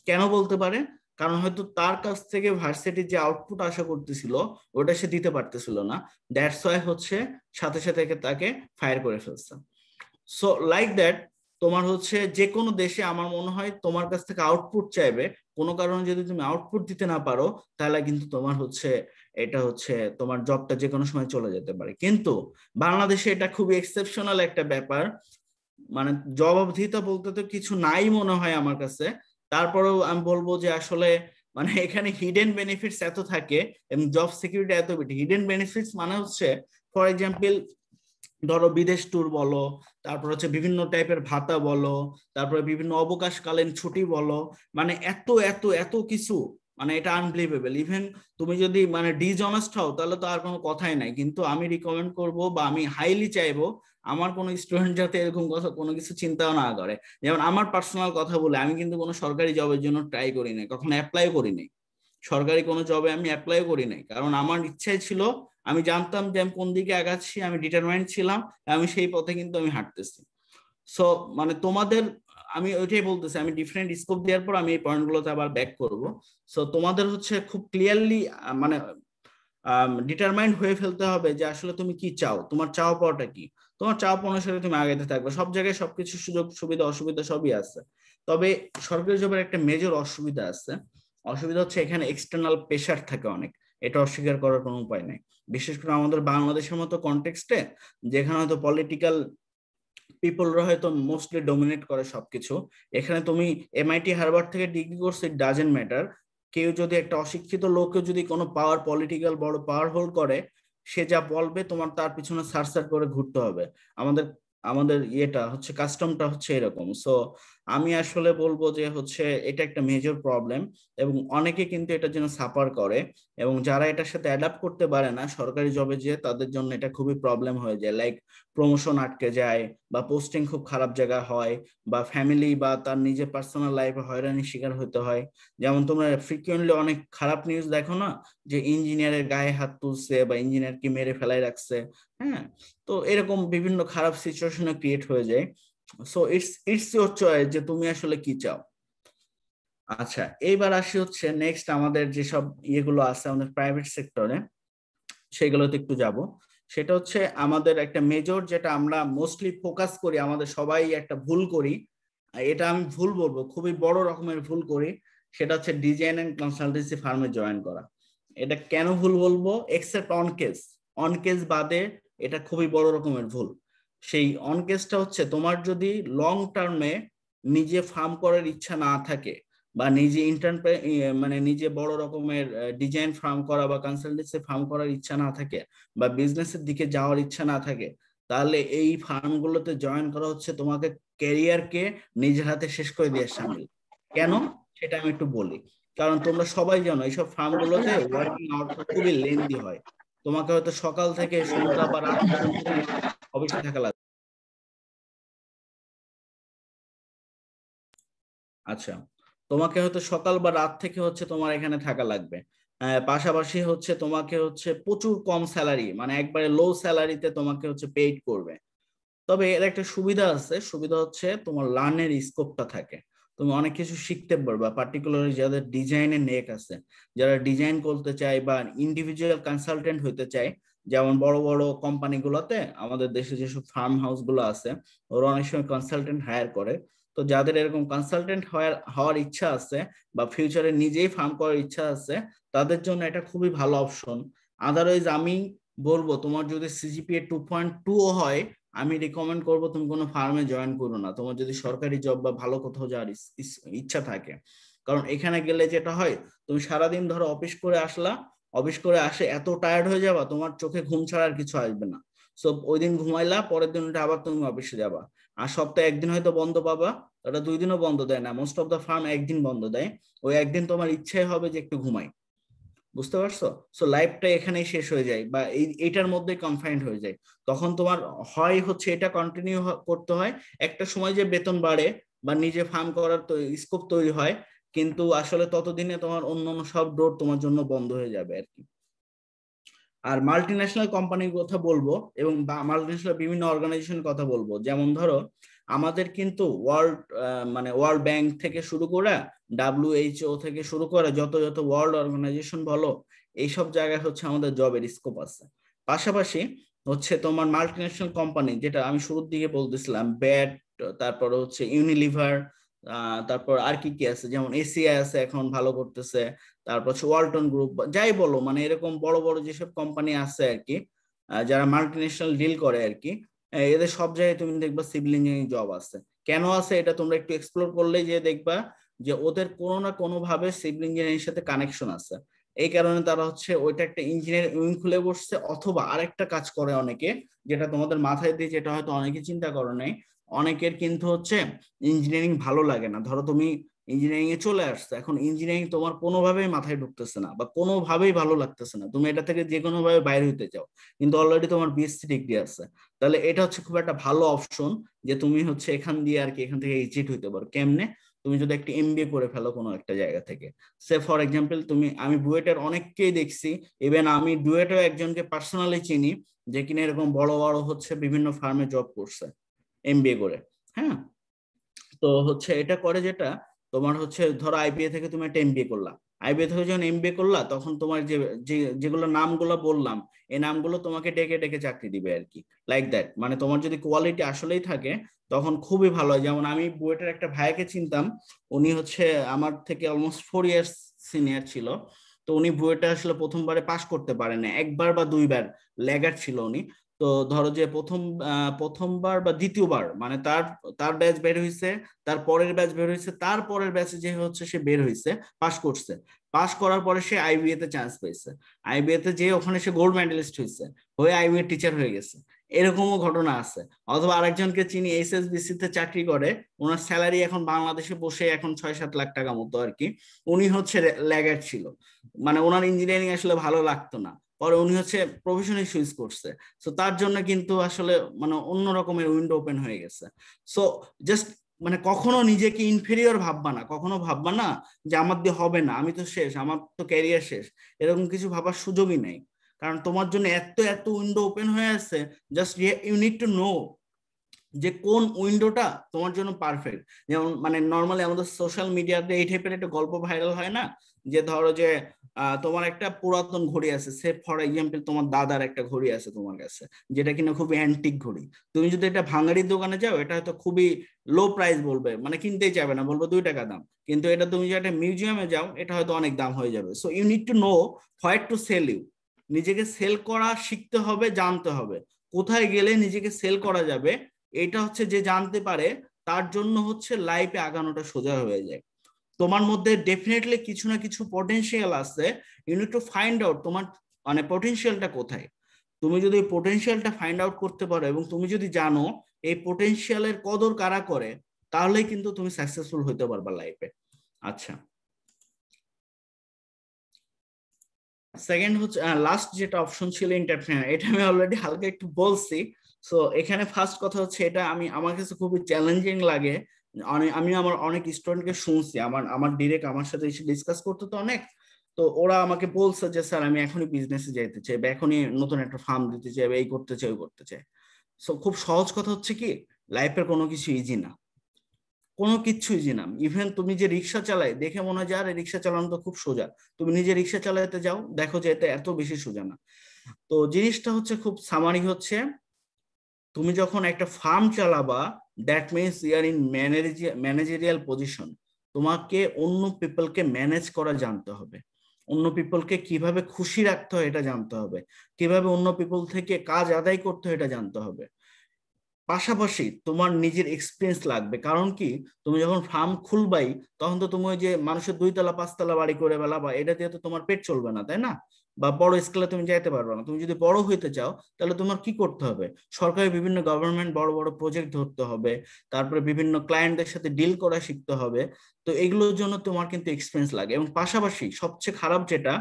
কেন বলতে পারে কারণ হয়তো তার কাছ থেকে ভার্সিটির যে আউটপুট আশা করতেছিল ওটা সে দিতে পারতেছিল না দ্যাটস ওয়াই হচ্ছে সাথে সাথে তাকে ফায়ার করে ফেলছে সো লাইক দ্যাট তোমার হচ্ছে যে কোনো দেশে আমার মনে হয় তোমার কাছ থেকে আউটপুট চাইবে কোনো কারণে যদি তুমি আউটপুট দিতে না পারো তাহলে কিন্তু তোমার হচ্ছে এটা হচ্ছে তোমার জবটা যে কোনো সময় চলে যেতে পারে কিন্তু বাংলাদেশে এটা খুবই এক্সেপশনাল একটা ব্যাপার মানে দিতে বলতে তো কিছু নাই মনে হয় আমার কাছে তারপরেও আমি বলবো যে আসলে মানে এখানে হিডেন বেনিফিটস এত থাকে এবং জব সিকিউরিটি এত হিডেন বেনিফিটস মানে হচ্ছে ফর এক্সাম্পল ধরো বিদেশ ট্যুর বলো তারপর হচ্ছে বিভিন্ন টাইপের ভাতা বলো তারপরে বিভিন্ন অবকাশকালীন ছুটি বলো মানে এত এত এত কিছু মানে এটা আনবিলিভেবল ইভেন তুমি যদি মানে ডিজনেস্ট হও তাহলে তো আর কোনো কথাই নাই কিন্তু আমি রিকমেন্ড করব বা আমি হাইলি চাইবো আমার কোনো স্টুডেন্ট যাতে এরকম কথা কোনো কিছু চিন্তাও না করে যেমন আমার পার্সোনাল কথা বলে আমি কিন্তু কোনো সরকারি জবের জন্য ট্রাই করি নাই কখনো অ্যাপ্লাই করি নাই সরকারি কোনো জবে আমি অ্যাপ্লাই করি নাই কারণ আমার ইচ্ছাই ছিল আমি জানতাম যে আমি কোন দিকে আগাচ্ছি আমি ডিটারমাইন্ড ছিলাম আমি সেই পথে কিন্তু আমি হাঁটতেছি সো মানে তোমাদের আমি ওইটাই বলতেছি আমি ডিফারেন্ট স্কোপ দেওয়ার পর আমি এই পয়েন্টগুলোতে আবার ব্যাক করব সো তোমাদের হচ্ছে খুব ক্লিয়ারলি মানে ডিটারমাইন্ড হয়ে ফেলতে হবে যে আসলে তুমি কি চাও তোমার চাও পাওয়াটা কি তোমার চাপ অনুসারে তুমি আগাইতে থাকবে সব জায়গায় সবকিছু সুযোগ সুবিধা অসুবিধা সবই আছে তবে সরকারি জবের একটা মেজর অসুবিধা আছে অসুবিধা হচ্ছে এখানে এক্সটার্নাল প্রেশার থাকে অনেক এটা অস্বীকার করার কোনো উপায় নাই বিশেষ করে আমাদের বাংলাদেশের মতো কনটেক্সটে যেখানে হয়তো পলিটিক্যাল পিপলরা হয়তো মোস্টলি ডোমিনেট করে সবকিছু এখানে তুমি এমআইটি হারবার থেকে ডিগ্রি করছো ইট ডাজেন্ট ম্যাটার কেউ যদি একটা অশিক্ষিত লোককে যদি কোনো পাওয়ার পলিটিক্যাল বড় পাওয়ার হোল্ড করে সে যা বলবে তোমার তার পিছনে সার করে ঘুরতে হবে আমাদের আমাদের ইয়েটা হচ্ছে কাস্টমটা হচ্ছে এরকম সো আমি আসলে বলবো যে হচ্ছে এটা একটা মেজর প্রবলেম এবং অনেকে কিন্তু এটার জন্য সাফার করে এবং যারা এটার সাথে অ্যাডাপ্ট করতে পারে না সরকারি জবে যে তাদের জন্য এটা খুবই প্রবলেম হয়ে যায় লাইক প্রমোশন আটকে যায় বা পোস্টিং খুব খারাপ জায়গা হয় বা ফ্যামিলি বা তার নিজের পার্সোনাল লাইফে হয়রানির শিকার হতে হয় যেমন তোমরা ফ্রিকুয়েন্টলি অনেক খারাপ নিউজ দেখো না যে ইঞ্জিনিয়ারের গায়ে হাত তুলছে বা ইঞ্জিনিয়ারকে মেরে ফেলাই রাখছে হ্যাঁ তো এরকম বিভিন্ন খারাপ সিচুয়েশনে ক্রিয়েট হয়ে যায় so it's it's your choice যে তুমি আসলে কি চাও আচ্ছা এইবার আসি হচ্ছে নেক্সট আমাদের যেসব ইয়েগুলো আছে আমাদের প্রাইভেট সেক্টরে সেগুলোতে একটু যাব সেটা হচ্ছে আমাদের একটা মেজর যেটা আমরা মোস্টলি ফোকাস করি আমাদের সবাই একটা ভুল করি এটা আমি ভুল বলবো খুবই বড় রকমের ভুল করি সেটা হচ্ছে ডিজাইন অ্যান্ড কনসালটেন্সি ফার্মে জয়েন করা এটা কেন ভুল বলবো except on case on case বাদে এটা খুবই বড় রকমের ভুল সেই অন কেসটা হচ্ছে তোমার যদি লং টার্মে নিজে ফার্ম করার ইচ্ছা না থাকে বা নিজে ইন্টার্ন মানে নিজে বড় রকমের ডিজাইন ফার্ম করা বা কনসালটেন্সি ফার্ম করার ইচ্ছা না থাকে বা বিজনেসের দিকে যাওয়ার ইচ্ছা না থাকে তাহলে এই ফার্মগুলোতে জয়েন করা হচ্ছে তোমাকে ক্যারিয়ারকে নিজের হাতে শেষ করে দেওয়ার সামিল কেন সেটা আমি একটু বলি কারণ তোমরা সবাই জানো এইসব ফার্মগুলোতে ওয়ার্কিং আওয়ারটা খুবই লেন্দি হয় তোমাকে হয়তো সকাল থেকে সন্ধ্যা বা রাত অবশ্যই থাকা লাগবে আচ্ছা তোমাকে হয়তো সকাল বা রাত থেকে হচ্ছে তোমার এখানে থাকা লাগবে পাশাপাশি হচ্ছে তোমাকে হচ্ছে প্রচুর কম স্যালারি মানে একবারে লো স্যালারিতে তোমাকে হচ্ছে পেইড করবে তবে এর একটা সুবিধা আছে সুবিধা হচ্ছে তোমার লার্নের স্কোপটা থাকে তুমি অনেক কিছু শিখতে পারবা পার্টিকুলারলি যাদের ডিজাইনের নেক আছে যারা ডিজাইন করতে চায় বা ইন্ডিভিজুয়াল কনসালটেন্ট হতে চায় যেমন বড় বড় কোম্পানিগুলোতে আমাদের দেশে যেসব ফার্ম হাউস গুলো আছে ওরা অনেক সময় কনসালটেন্ট হায়ার করে তো যাদের এরকম কনসালটেন্ট হওয়ার হওয়ার ইচ্ছা আছে বা ফিউচারে নিজেই ফার্ম করার ইচ্ছা আছে তাদের জন্য এটা খুবই ভালো অপশন আদারওয়াইজ আমি বলবো তোমার যদি সিজিপিএ টু পয়েন্ট টু হয় আমি রিকমেন্ড করব তুমি কোনো ফার্মে জয়েন করো না তোমার যদি সরকারি জব বা ভালো কোথাও যাওয়ার ইচ্ছা থাকে কারণ এখানে গেলে যেটা হয় তুমি সারাদিন ধরো অফিস করে আসলা অফিস করে আসে এত টায়ার্ড হয়ে যাবা তোমার চোখে ঘুম ছাড়া আর কিছু আসবে না সো ওই দিন ঘুমাইলা পরের দিন ওটা আবার তুমি অফিসে যাবা আর সপ্তাহে একদিন হয়তো বন্ধ পাবা ওটা দুই দিনও বন্ধ দেয় না মোস্ট অফ দ্য ফার্ম একদিন বন্ধ দেয় ওই একদিন তোমার ইচ্ছাই হবে যে একটু ঘুমাই বুঝতে পারছো সো লাইফটা এখানেই শেষ হয়ে যায় বা এই এটার মধ্যে কনফাইন্ড হয়ে যায় তখন তোমার হয় হচ্ছে এটা কন্টিনিউ করতে হয় একটা সময় যে বেতন বাড়ে বা নিজে ফার্ম করার স্কোপ তৈরি হয় কিন্তু আসলে ততদিনে তোমার অন্য অন্য সব ডোর তোমার জন্য বন্ধ হয়ে যাবে আর কি আর মাল্টি ন্যাশনাল কোম্পানির কথা বলবো এবং মাল্টি ন্যাশনাল বিভিন্ন অর্গানাইজেশনের কথা বলবো যেমন ধরো আমাদের কিন্তু ওয়ার্ল্ড মানে ওয়ার্ল্ড ব্যাংক থেকে শুরু করে ডাব্লিউএইচও থেকে শুরু করে যত যত ওয়ার্ল্ড অর্গানাইজেশন বলো এইসব জায়গায় হচ্ছে আমাদের জবের স্কোপ আছে পাশাপাশি হচ্ছে তোমার মাল্টি ন্যাশনাল কোম্পানি যেটা আমি শুরুর দিকে বলতেছিলাম ব্যাট তারপরে হচ্ছে ইউনিলিভার তারপর আর কি কি আছে যেমন এসিআই আছে এখন ভালো করতেছে তারপর হচ্ছে ওয়ালটন গ্রুপ যাই বলো মানে এরকম বড় বড় যেসব কোম্পানি আছে আর কি যারা মাল্টিনেশনাল ডিল করে আর কি এদের সব জায়গায় তুমি দেখবা সিভিল ইঞ্জিনিয়ারিং জব আছে কেন আছে এটা তোমরা একটু এক্সপ্লোর করলেই যে দেখবা যে ওদের কোনো না কোনোভাবে সিভিল ইঞ্জিনিয়ারিং সাথে কানেকশন আছে এই কারণে তারা হচ্ছে ওইটা একটা ইঞ্জিনিয়ার উইং খুলে বসছে অথবা আরেকটা কাজ করে অনেকে যেটা তোমাদের মাথায় দিয়ে যেটা হয়তো অনেকে চিন্তা করে নাই অনেকের কিন্তু হচ্ছে ইঞ্জিনিয়ারিং ভালো লাগে না ধরো তুমি ইঞ্জিনিয়ারিং এ চলে আসছো এখন ইঞ্জিনিয়ারিং তোমার কোনোভাবেই মাথায় ঢুকতেছে না বা কোনোভাবেই ভালো লাগতেছে না তুমি এটা থেকে যে কোনোভাবে বাইরে হতে চাও কিন্তু অলরেডি তোমার বিএসসি ডিগ্রি আছে তাহলে এটা হচ্ছে খুব একটা ভালো অপশন যে তুমি হচ্ছে এখান দিয়ে আর কি এখান থেকে এক্সিট হইতে পারো কেমনে তুমি যদি একটা এমবিএ করে ফেলো কোনো একটা জায়গা থেকে সে ফর এক্সাম্পল তুমি আমি বুয়েটের অনেককেই দেখছি ইভেন আমি ডুয়েটের একজনকে পার্সোনালি চিনি যে কিনা এরকম বড় বড় হচ্ছে বিভিন্ন ফার্মে জব করছে এমবিএ করে হ্যাঁ তো হচ্ছে এটা করে যেটা তোমার হচ্ছে ধরো আইবিএ থেকে তুমি একটা এমবিএ করলা আইবিএ থেকে যখন এমবিএ করলা তখন তোমার যে যেগুলো নামগুলো বললাম এই নামগুলো তোমাকে ডেকে ডেকে চাকরি দিবে আর কি লাইক দ্যাট মানে তোমার যদি কোয়ালিটি আসলেই থাকে তখন খুবই ভালো হয় যেমন আমি বুয়েটের একটা ভাইকে চিনতাম উনি হচ্ছে আমার থেকে অলমোস্ট ফোর ইয়ার্স সিনিয়র ছিল তো উনি বুয়েটা আসলে প্রথমবারে পাশ করতে পারেনি একবার বা দুইবার ল্যাগার ছিল উনি তো ধরো যে প্রথম প্রথমবার বা দ্বিতীয়বার মানে তার তার ব্যাচ বের হয়েছে তার পরের ব্যাচ বের হয়েছে তার পরের ব্যাচে যে হচ্ছে সে বের হয়েছে পাস করছে পাস করার পরে সে আইবিএ তে চান্স পেয়েছে আইবিএ তে যে ওখানে সে গোল্ড মেডেলিস্ট হয়েছে হয়ে আইবিএ টিচার হয়ে গেছে এরকমও ঘটনা আছে অথবা আরেকজনকে চিনি এইচএসবিসি তে চাকরি করে ওনার স্যালারি এখন বাংলাদেশে বসে এখন ছয় সাত লাখ টাকা মতো আর কি উনি হচ্ছে ল্যাগার ছিল মানে ওনার ইঞ্জিনিয়ারিং আসলে ভালো লাগতো না পরে উনি হচ্ছে প্রফেশনাল সুইচ করছে সো তার জন্য কিন্তু আসলে মানে অন্য রকমের উইন্ডো ওপেন হয়ে গেছে সো জাস্ট মানে কখনো নিজেকে ইনফেরিয়র ভাববা না কখনো ভাববা না যে আমার দিয়ে হবে না আমি তো শেষ আমার তো ক্যারিয়ার শেষ এরকম কিছু ভাবার সুযোগই নেই কারণ তোমার জন্য এত এত উইন্ডো ওপেন হয়ে আছে just you need to know যে কোন উইন্ডোটা তোমার জন্য পারফেক্ট যেমন মানে নর্মালি আমাদের সোশ্যাল মিডিয়াতে এই টাইপের একটা গল্প ভাইরাল হয় না যে ধরো যে তোমার একটা পুরাতন ঘড়ি আছে সে ফর এক্সাম্পল তোমার দাদার একটা ঘড়ি আছে তোমার কাছে যেটা কিনা খুবই অ্যান্টিক ঘড়ি তুমি যদি এটা ভাঙাড়ির দোকানে যাও এটা হয়তো খুবই লো প্রাইস বলবে মানে কিনতেই চাবে না বলবে দুই টাকা দাম কিন্তু এটা তুমি যদি একটা মিউজিয়ামে যাও এটা হয়তো অনেক দাম হয়ে যাবে so you need to know what to sell you নিজেকে সেল করা শিখতে হবে জানতে হবে কোথায় গেলে নিজেকে সেল করা যাবে এটা হচ্ছে যে জানতে পারে তার জন্য হচ্ছে লাইফে আগানোটা সোজা হয়ে যায় তোমার মধ্যে ডেফিনেটলি কিছু না কিছু পটেনশিয়াল আছে নিড টু ফাইন্ড আউট তোমার মানে পটেনশিয়ালটা কোথায় তুমি যদি পটেনশিয়ালটা ফাইন্ড আউট করতে পারো এবং তুমি যদি জানো এই পটেনশিয়ালের কদর কারা করে তাহলেই কিন্তু তুমি সাকসেসফুল হইতে পারবা লাইফে আচ্ছা সেকেন্ড হচ্ছে লাস্ট যেটা অপশন ছিল এন্টারপ্রেনার এটা আমি অলরেডি হালকা একটু বলছি সো এখানে ফার্স্ট কথা হচ্ছে এটা আমি আমার কাছে খুবই চ্যালেঞ্জিং লাগে আমি আমার অনেক স্টুডেন্টকে শুনছি আমার আমার ডিরেক্ট আমার সাথে এসে ডিসকাস করতো তো অনেক তো ওরা আমাকে বলছে যে স্যার আমি এখনই বিজনেসে যাইতে চাই বা এখনই নতুন একটা ফার্ম দিতে চাই বা এই করতে চাই ওই করতে চাই সো খুব সহজ কথা হচ্ছে কি লাইফের কোনো কিছু ইজি না কোনো কিছু ইজি না ইভেন তুমি যে রিক্সা চালায় দেখে মনে হয় যে এই রিক্সা চালানো তো খুব সোজা তুমি নিজে রিক্সা চালাতে যাও দেখো যে এটা এত বেশি সোজা না তো জিনিসটা হচ্ছে খুব সামারি হচ্ছে তুমি যখন একটা ফার্ম চালাবা that means you're in managerial position তোমাকে অন্য পিপলকে ম্যানেজ করা জানতে হবে অন্য পিপলকে কিভাবে খুশি রাখতে হয় এটা জানতে হবে কিভাবে অন্য পিপল থেকে কাজ আদায় করতে হয় এটা জানতে হবে পাশাপাশি তোমার নিজের এক্সপিরিয়েন্স লাগবে কারণ কি তুমি যখন ফার্ম খুলবাই তখন তো তুমি ওই যে মানুষের দুই তলা পাঁচতলা বাড়ি করে বেলা বা এটা দিয়ে তো তোমার পেট চলবে না তাই না বা বড় স্কেলে তুমি যাইতে পারবে না তুমি যদি বড় হইতে চাও তাহলে তোমার কি করতে হবে সরকারি বিভিন্ন গভর্নমেন্ট বড় বড় প্রজেক্ট ধরতে হবে তারপরে বিভিন্ন ক্লায়েন্টদের সাথে ডিল করা শিখতে হবে তো এগুলোর জন্য তোমার কিন্তু এক্সপিরিয়েন্স লাগে এবং পাশাপাশি সবচেয়ে খারাপ যেটা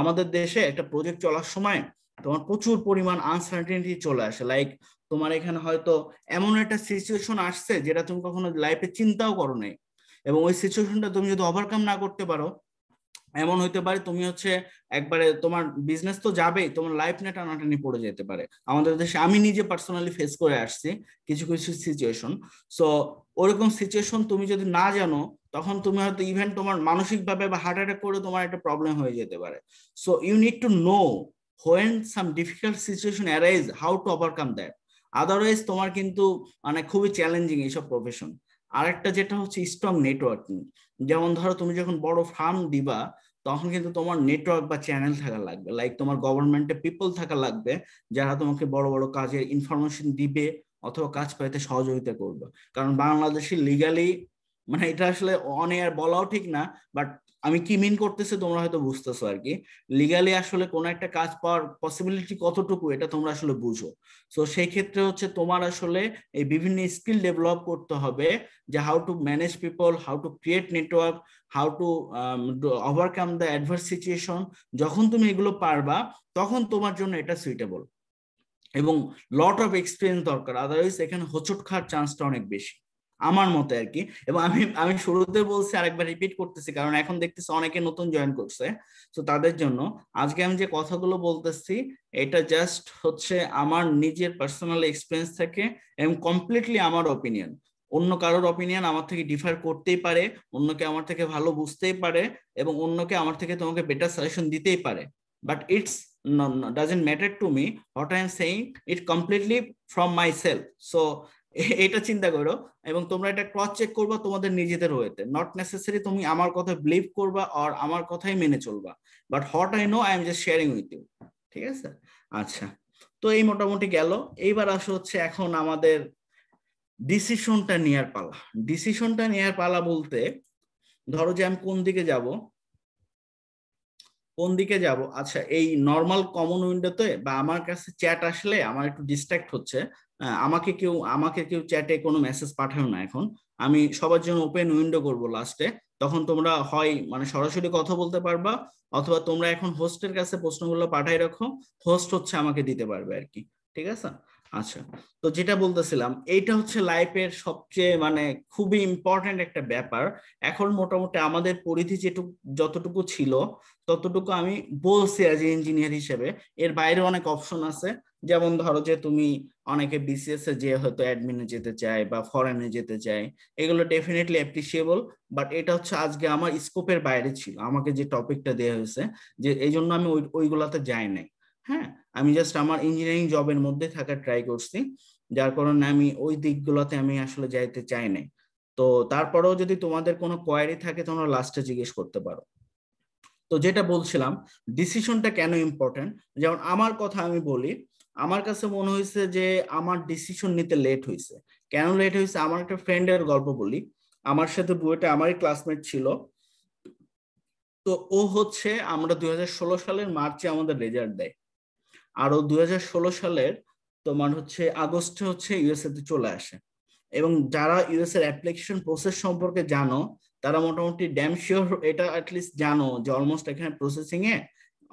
আমাদের দেশে একটা প্রজেক্ট চলার সময় তোমার প্রচুর পরিমাণ আনসার্টেনিটি চলে আসে লাইক তোমার এখানে হয়তো এমন একটা সিচুয়েশন আসছে যেটা তুমি কখনো লাইফে চিন্তাও করো নাই এবং ওই সিচুয়েশনটা তুমি যদি ওভারকাম না করতে পারো এমন হইতে পারে তুমি হচ্ছে একবারে তোমার বিজনেস তো যাবেই তোমার লাইফ নিয়ে টানাটানি পড়ে যেতে পারে আমাদের দেশে আমি নিজে পার্সোনালি ফেস করে আসছি কিছু কিছু সিচুয়েশন সো ওরকম সিচুয়েশন তুমি যদি না জানো তখন তুমি হয়তো ইভেন তোমার মানসিকভাবে বা হার্ট অ্যাটাক করে তোমার একটা প্রবলেম হয়ে যেতে পারে so you need to know when some difficult situation arise how to overcome that otherwise তোমার কিন্তু মানে খুবই চ্যালেঞ্জিং এইসব প্রফেশন আরেকটা যেটা হচ্ছে স্ট্রং নেটওয়ার্কিং যেমন ধরো তুমি যখন বড় ফার্ম দিবা তখন কিন্তু তোমার নেটওয়ার্ক বা চ্যানেল থাকা লাগবে লাইক তোমার গভর্নমেন্টে পিপল থাকা লাগবে যারা তোমাকে বড় বড় কাজের ইনফরমেশন দিবে অথবা কাজ পাইতে সহযোগিতা করবে কারণ বাংলাদেশে লিগালি মানে এটা আসলে অন এয়ার বলাও ঠিক না বাট আমি কি মিন করতেছে তোমরা হয়তো বুঝতেছো আর কি লিগালি আসলে কোনো একটা কাজ পাওয়ার পসিবিলিটি কতটুকু এটা তোমরা আসলে বুঝো সো সেই ক্ষেত্রে হচ্ছে তোমার আসলে এই বিভিন্ন স্কিল ডেভেলপ করতে হবে যে how to manage people how to create network how to overcome the adverse situation যখন তুমি এগুলো পারবা তখন তোমার জন্য এটা সুইটেবল এবং লট অফ এক্সপিরিয়েন্স দরকার আদারওয়াইজ এখানে হোঁচট খাওয়ার চান্সটা অনেক বেশি আমার মতে আর কি এবং আমি আমি শুরুতে বলছি আরেকবার রিপিট করতেছি কারণ এখন দেখতেছি অনেকে নতুন জয়েন করছে তো তাদের জন্য আজকে আমি যে কথাগুলো বলতেছি এটা জাস্ট হচ্ছে আমার নিজের পার্সোনাল এক্সপিরিয়েন্স থেকে এবং কমপ্লিটলি আমার অপিনিয়ন অন্য কারোর অপিনিয়ন আমার থেকে ডিফার করতেই পারে অন্যকে আমার থেকে ভালো বুঝতেই পারে এবং অন্যকে আমার থেকে তোমাকে বেটার সাজেশন দিতেই পারে but it's doesn't matter to me what I am saying it completely from myself so এটা চিন্তা করো এবং তোমরা এটা ক্রস চেক করবা তোমাদের নিজেদের হয়েতে নট নেসেসারি তুমি আমার কথা বিলিভ করবা আর আমার কথাই মেনে চলবা but what I know I am just sharing with you ঠিক আছে আচ্ছা তো এই মোটামুটি গেল এইবার আসো হচ্ছে এখন আমাদের ডিসিশনটা নেয়ার পালা ডিসিশনটা নেয়ার পালা বলতে ধরো যে আমি কোন দিকে যাব কোন দিকে যাব আচ্ছা এই নর্মাল কমন উইন্ডোতে বা আমার কাছে চ্যাট আসলে আমার একটু ডিস্ট্র্যাক্ট হচ্ছে আমাকে কেউ আমাকে কেউ চ্যাটে কোনো মেসেজ পাঠাও না এখন আমি সবার জন্য ওপেন উইন্ডো করব লাস্টে তখন তোমরা হয় মানে সরাসরি কথা বলতে পারবা অথবা তোমরা এখন হোস্টের কাছে প্রশ্নগুলো পাঠাই রাখো হোস্ট হচ্ছে আমাকে দিতে পারবে আর কি ঠিক আছে আচ্ছা তো যেটা বলতেছিলাম এইটা হচ্ছে লাইফের সবচেয়ে মানে খুবই ইম্পর্টেন্ট একটা ব্যাপার এখন মোটামুটি আমাদের পরিধি যেটুকু যতটুকু ছিল ততটুকু আমি বলছি অ্যাজ ইঞ্জিনিয়ার হিসেবে এর বাইরে অনেক অপশন আছে যেমন ধরো যে তুমি অনেকে বিসিএস এ যে হয়তো অ্যাডমিনে যেতে চায় বা ফরেনে যেতে চায় এগুলো ডেফিনেটলি অ্যাপ্রিসিয়েবল বাট এটা হচ্ছে আজকে আমার স্কোপের বাইরে ছিল আমাকে যে টপিকটা দেওয়া হয়েছে যে এই জন্য আমি ওইগুলাতে যাই নাই হ্যাঁ আমি জাস্ট আমার ইঞ্জিনিয়ারিং জবের মধ্যে থাকার ট্রাই করছি যার কারণে আমি ওই দিকগুলোতে আমি আসলে যাইতে চাই নাই তো তারপরেও যদি তোমাদের কোনো কোয়ারি থাকে তোমরা লাস্টে জিজ্ঞেস করতে পারো তো যেটা বলছিলাম ডিসিশনটা কেন ইম্পর্টেন্ট যেমন আমার কথা আমি বলি আমার কাছে মনে হয়েছে যে আমার ডিসিশন নিতে লেট হয়েছে কেন লেট হয়েছে আমার একটা ফ্রেন্ডের গল্প বলি আমার সাথে বুয়েটা আমারই ক্লাসমেট ছিল তো ও হচ্ছে আমরা দুই সালের মার্চে আমাদের রেজাল্ট দেয় আরো দুই সালের তোমার হচ্ছে আগস্টে হচ্ছে ইউএসএ তে চলে আসে এবং যারা ইউএস এর অ্যাপ্লিকেশন প্রসেস সম্পর্কে জানো তারা মোটামুটি ড্যাম শিওর এটা অ্যাটলিস্ট জানো যে অলমোস্ট এখানে প্রসেসিং এ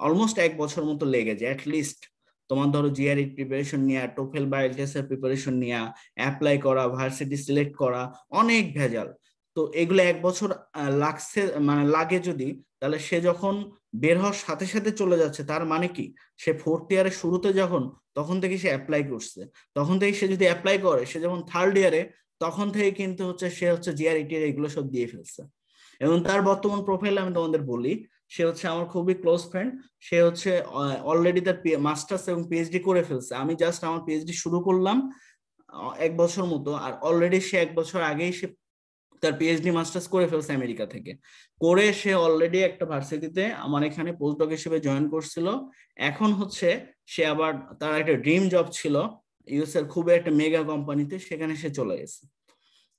অলমোস্ট এক বছর মতো লেগে যায় অ্যাটলিস্ট তোমার ধরো জিআরই প্রিপারেশন নেওয়া টোফেল বা এলটিএস এর প্রিপারেশন নেওয়া অ্যাপ্লাই করা ভার্সিটি সিলেক্ট করা অনেক ভেজাল তো এগুলো এক বছর লাগছে মানে লাগে যদি তাহলে সে যখন বের হওয়ার সাথে সাথে চলে যাচ্ছে তার মানে কি সে ফোর্থ ইয়ারের শুরুতে যখন তখন থেকে সে অ্যাপ্লাই করছে তখন থেকে সে যদি অ্যাপ্লাই করে সে যখন থার্ড ইয়ারে তখন থেকে কিন্তু হচ্ছে সে হচ্ছে জিআরইটি e এগুলো সব দিয়ে ফেলছে এবং তার বর্তমান প্রোফাইল আমি তোমাদের বলি সে হচ্ছে আমার খুবই ক্লোজ ফ্রেন্ড সে হচ্ছে অলরেডি তার মাস্টার্স এবং পিএইচডি করে ফেলছে আমি জাস্ট আমার পিএইচডি শুরু করলাম এক বছর মতো আর অলরেডি সে এক বছর আগেই সে তার পিএইচডি মাস্টার্স করে ফেলছে আমেরিকা থেকে করে সে অলরেডি একটা ভার্সিটিতে আমার এখানে পোস্টডক হিসেবে জয়েন করছিল এখন হচ্ছে সে আবার তার একটা ড্রিম জব ছিল ইউএস এর খুবই একটা মেগা কোম্পানিতে সেখানে সে চলে গেছে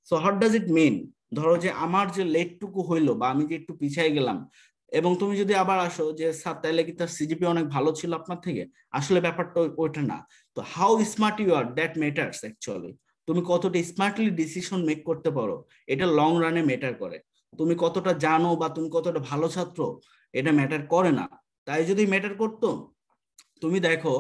so what does it mean ধরো যে আমার যে লেটটুকু হইলো বা আমি যে একটু পিছিয়ে গেলাম এবং তুমি যদি আবার আসো যে স্যার তাহলে কি তার সিজিপি অনেক ভালো ছিল আপনার থেকে আসলে ব্যাপারটা ওইটা না তো how smart you are that matters actually তুমি কতটা স্মার্টলি ডিসিশন মেক করতে পারো এটা লং রানে ম্যাটার করে তুমি কতটা জানো বা তুমি কতটা ভালো ছাত্র এটা ম্যাটার করে না তাই যদি ম্যাটার করতো তুমি দেখো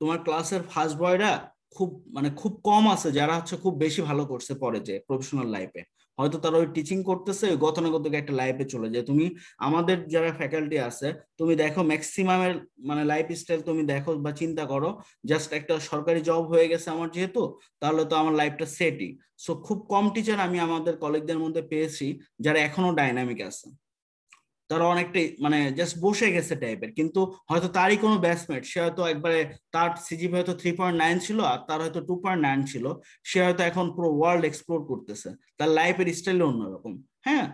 তোমার ক্লাসের ফার্স্ট বয়রা খুব মানে খুব কম আছে যারা হচ্ছে খুব বেশি ভালো করছে পরে যে প্রফেশনাল লাইফে হয়তো তারা ওই টিচিং করতেছে ওই গতানুগতিক একটা লাইফে চলে যায় তুমি আমাদের যারা ফ্যাকাল্টি আছে তুমি দেখো ম্যাক্সিমামের মানে লাইফ স্টাইল তুমি দেখো বা চিন্তা করো জাস্ট একটা সরকারি জব হয়ে গেছে আমার যেহেতু তাহলে তো আমার লাইফটা সেটই সো খুব কম টিচার আমি আমাদের কলেজদের মধ্যে পেয়েছি যারা এখনো ডাইনামিক আছে তারা অনেকটাই মানে জাস্ট বসে গেছে টাইপের কিন্তু হয়তো তারই কোনো ব্যাটসম্যান সে হয়তো একবারে তার সিজিপি হয়তো থ্রি পয়েন্ট নাইন ছিল আর তার হয়তো টু পয়েন্ট নাইন ছিল সে হয়তো এখন পুরো ওয়ার্ল্ড এক্সপ্লোর করতেছে তার লাইফের স্টাইল অন্যরকম হ্যাঁ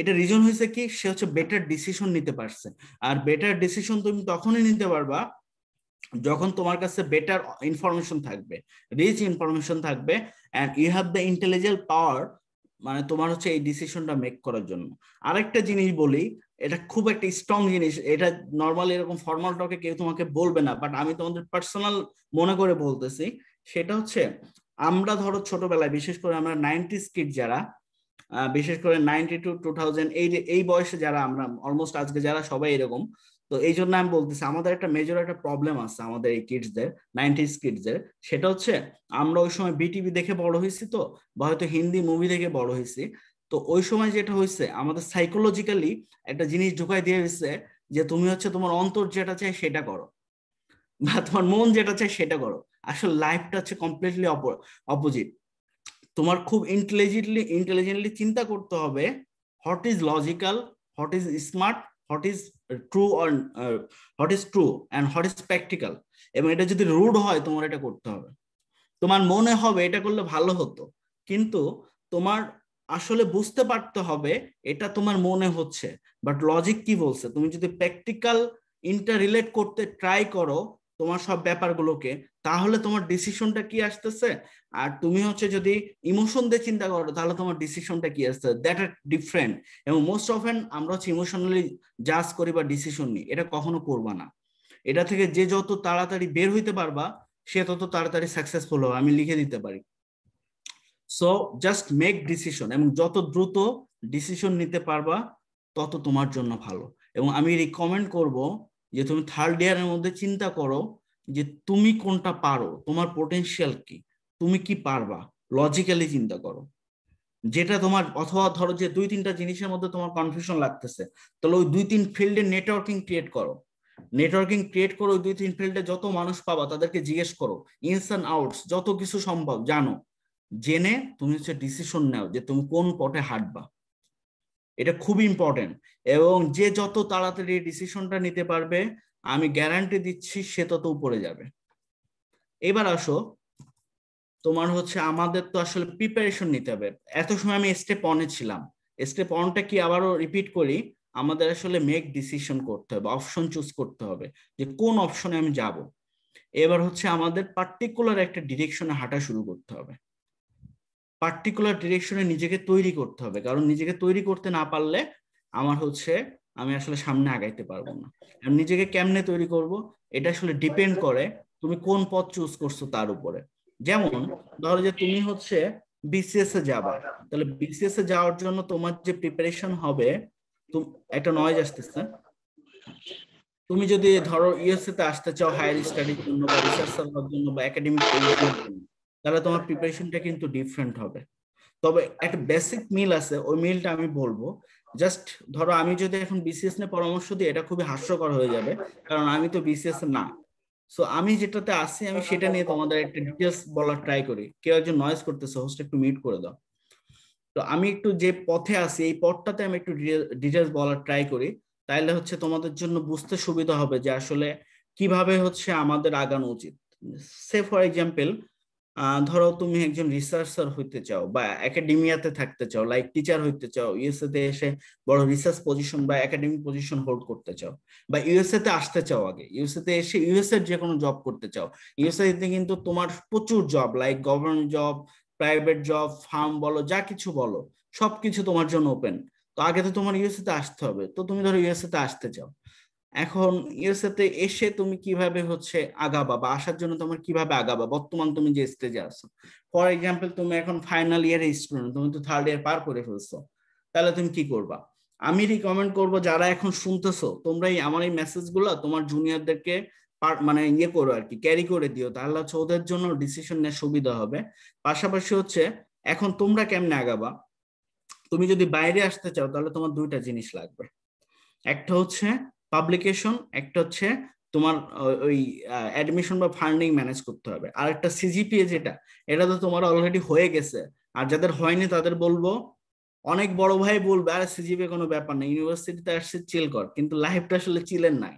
এটা রিজন হয়েছে কি সে হচ্ছে বেটার ডিসিশন নিতে পারছে আর বেটার ডিসিশন তুমি তখনই নিতে পারবা যখন তোমার কাছে বেটার ইনফরমেশন থাকবে রিচ ইনফরমেশন থাকবে and you have the intelligent power মানে তোমার হচ্ছে এই ডিসিশনটা মেক করার জন্য আরেকটা জিনিস বলি এটা খুব একটা স্ট্রং জিনিস এটা নর্মাল এরকম ফর্মাল টকে কেউ তোমাকে বলবে না বাট আমি তোমাদের পার্সোনাল মনে করে বলতেছি সেটা হচ্ছে আমরা ধরো ছোটবেলায় বিশেষ করে আমরা নাইনটি স্কিট যারা বিশেষ করে নাইনটি টু টু থাউজেন্ড এই এই বয়সে যারা আমরা অলমোস্ট আজকে যারা সবাই এরকম তো এই জন্য আমি বলতেছি আমাদের একটা মেজর একটা প্রবলেম আছে আমাদের এই কিডসদের নাইনটিস কিডসদের সেটা হচ্ছে আমরা ওই সময় বিটিভি দেখে বড় হয়েছি তো বা হয়তো হিন্দি মুভি দেখে বড় হয়েছি তো ওই সময় যেটা হয়েছে আমাদের সাইকোলজিক্যালি একটা জিনিস ঢুকাই দিয়ে দিচ্ছে যে তুমি হচ্ছে তোমার অন্তর যেটা চাই সেটা করো বা তোমার মন যেটা চাই সেটা করো আসলে লাইফটা হচ্ছে কমপ্লিটলি অপোজিট তোমার খুব ইন্টেলিজেন্টলি ইন্টেলিজেন্টলি চিন্তা করতে হবে what is logical what is smart what is true or what is true and what is practical এবং এটা যদি রুড হয় তোমার এটা করতে হবে তোমার মনে হবে এটা করলে ভালো হতো কিন্তু তোমার আসলে বুঝতে পারতে হবে এটা তোমার মনে হচ্ছে বাট লজিক কি বলছে তুমি যদি প্র্যাকটিক্যাল ইন্টার রিলেট করতে ট্রাই করো তোমার সব ব্যাপারগুলোকে তাহলে তোমার ডিসিশনটা কি আসতেছে আর তুমি হচ্ছে যদি ইমোশন দিয়ে চিন্তা করো তাহলে তোমার ডিসিশনটা কি আসতে দ্যাট আর ডিফারেন্ট এবং মোস্ট অফেন আমরা হচ্ছে ইমোশনালি জাজ করি বা ডিসিশন নিই এটা কখনো করবা না এটা থেকে যে যত তাড়াতাড়ি বের হইতে পারবা সে তত তাড়াতাড়ি সাকসেসফুল হবে আমি লিখে দিতে পারি সো জাস্ট মেক ডিসিশন এবং যত দ্রুত ডিসিশন নিতে পারবা তত তোমার জন্য ভালো এবং আমি রিকমেন্ড করব যে তুমি থার্ড ইয়ারের মধ্যে চিন্তা করো যে তুমি কোনটা পারো তোমার পোটেনশিয়াল কি তুমি কি পারবা লজিক্যালি চিন্তা করো যেটা তোমার অথবা ধরো যে দুই তিনটা জিনিসের মধ্যে তোমার কনফিউশন লাগতেছে তাহলে ওই দুই তিন ফিল্ডে নেটওয়ার্কিং ক্রিয়েট করো নেটওয়ার্কিং ক্রিয়েট করো দুই তিন ফিল্ডে যত মানুষ পাবা তাদেরকে জিজ্ঞেস করো ইনস অ্যান্ড আউটস যত কিছু সম্ভব জানো জেনে তুমি হচ্ছে ডিসিশন নাও যে তুমি কোন পথে হাঁটবা এটা খুব ইম্পর্টেন্ট এবং যে যত তাড়াতাড়ি ডিসিশনটা নিতে পারবে আমি গ্যারান্টি দিচ্ছি সে তত উপরে যাবে এবার আসো তোমার হচ্ছে আমাদের তো আসলে প্রিপারেশন নিতে হবে এত সময় আমি স্টেপ অনে ছিলাম স্টেপ অনটা কি আবারও রিপিট করি আমাদের আসলে মেক ডিসিশন করতে হবে অপশন চুজ করতে হবে যে কোন অপশনে আমি যাব এবার হচ্ছে আমাদের পার্টিকুলার একটা ডিরেকশনে হাঁটা শুরু করতে হবে পার্টিকুলার ডিরেকশনে নিজেকে তৈরি করতে হবে কারণ নিজেকে তৈরি করতে না পারলে আমার হচ্ছে আমি আসলে সামনে আগাইতে পারবো না নিজেকে কেমনে তৈরি করব এটা আসলে ডিপেন্ড করে তুমি কোন পথ চুজ করছো তার উপরে যেমন ধরো যে তুমি হচ্ছে বিসিএস এ যাবা তাহলে বিসিএস এ যাওয়ার জন্য তোমার যে প্রিপারেশন হবে একটা নয়েজ আসতেছে তুমি যদি ধরো ইউএসএ তে আসতে চাও হায়ার স্টাডির জন্য বা রিসার্চ জন্য বা একাডেমিক জন্য তাহলে তোমার প্রিপারেশনটা কিন্তু ডিফারেন্ট হবে তবে একটা বেসিক মিল আছে ওই মিলটা আমি বলবো জাস্ট ধরো আমি যদি এখন বিসিএস নিয়ে পরামর্শ দিই এটা খুবই হাস্যকর হয়ে যাবে কারণ আমি তো বিসিএস না সো আমি যেটাতে আসি আমি সেটা নিয়ে তোমাদের একটা ডিটেলস বলার ট্রাই করি কেউ একজন নয়েজ করতেছে হোস্ট একটু মিট করে দাও তো আমি একটু যে পথে আসি এই পথটাতে আমি একটু ডিটেলস বলার ট্রাই করি তাইলে হচ্ছে তোমাদের জন্য বুঝতে সুবিধা হবে যে আসলে কিভাবে হচ্ছে আমাদের আগানো উচিত সে ফর এক্সাম্পল ধরো তুমি একজন রিসার্চার হইতে চাও বা একাডেমিয়াতে থাকতে চাও লাইক টিচার হইতে চাও ইউএসএ তে এসে বড় রিসার্চ পজিশন বা একাডেমিক পজিশন হোল্ড করতে চাও বা ইউএসএ তে আসতে চাও আগে ইউএসএ তে এসে ইউএসএ যে কোনো জব করতে চাও ইউএসএ তে কিন্তু তোমার প্রচুর job like government job private job firm বলো যা কিছু বলো সবকিছু তোমার জন্য ওপেন তো আগে তো তোমার ইউএসএ তে আসতে হবে তো তুমি ধরো ইউএসএ তে আসতে চাও এখন ইউএসএতে এসে তুমি কিভাবে হচ্ছে আগাবা বা আসার জন্য তোমার কিভাবে আগাবা বর্তমান তুমি যে স্টেজে আসো ফর এক্সাম্পল তুমি এখন ফাইনাল ইয়ারে স্টুডেন্ট তুমি তো থার্ড ইয়ার পার করে ফেলছো তাহলে তুমি কি করবা আমি রিকমেন্ড করব যারা এখন শুনতেছো তোমরা এই আমার এই মেসেজগুলো তোমার জুনিয়রদেরকে মানে ইয়ে করো আর কি ক্যারি করে দিও তাহলে হচ্ছে ওদের জন্য ডিসিশন নেওয়ার সুবিধা হবে পাশাপাশি হচ্ছে এখন তোমরা কেমনে আগাবা তুমি যদি বাইরে আসতে চাও তাহলে তোমার দুইটা জিনিস লাগবে একটা হচ্ছে পাবলিকেশন একটা হচ্ছে তোমার ওই অ্যাডমিশন বা ফান্ডিং ম্যানেজ করতে হবে আর একটা সিজিপিএ যেটা এটা তো তোমার অলরেডি হয়ে গেছে আর যাদের হয়নি তাদের বলবো অনেক বড় ভাই বলবে আর সিজিপিএ কোনো ব্যাপার নেই ইউনিভার্সিটিতে আসছে চিল কর কিন্তু লাইফটা আসলে চিলের নাই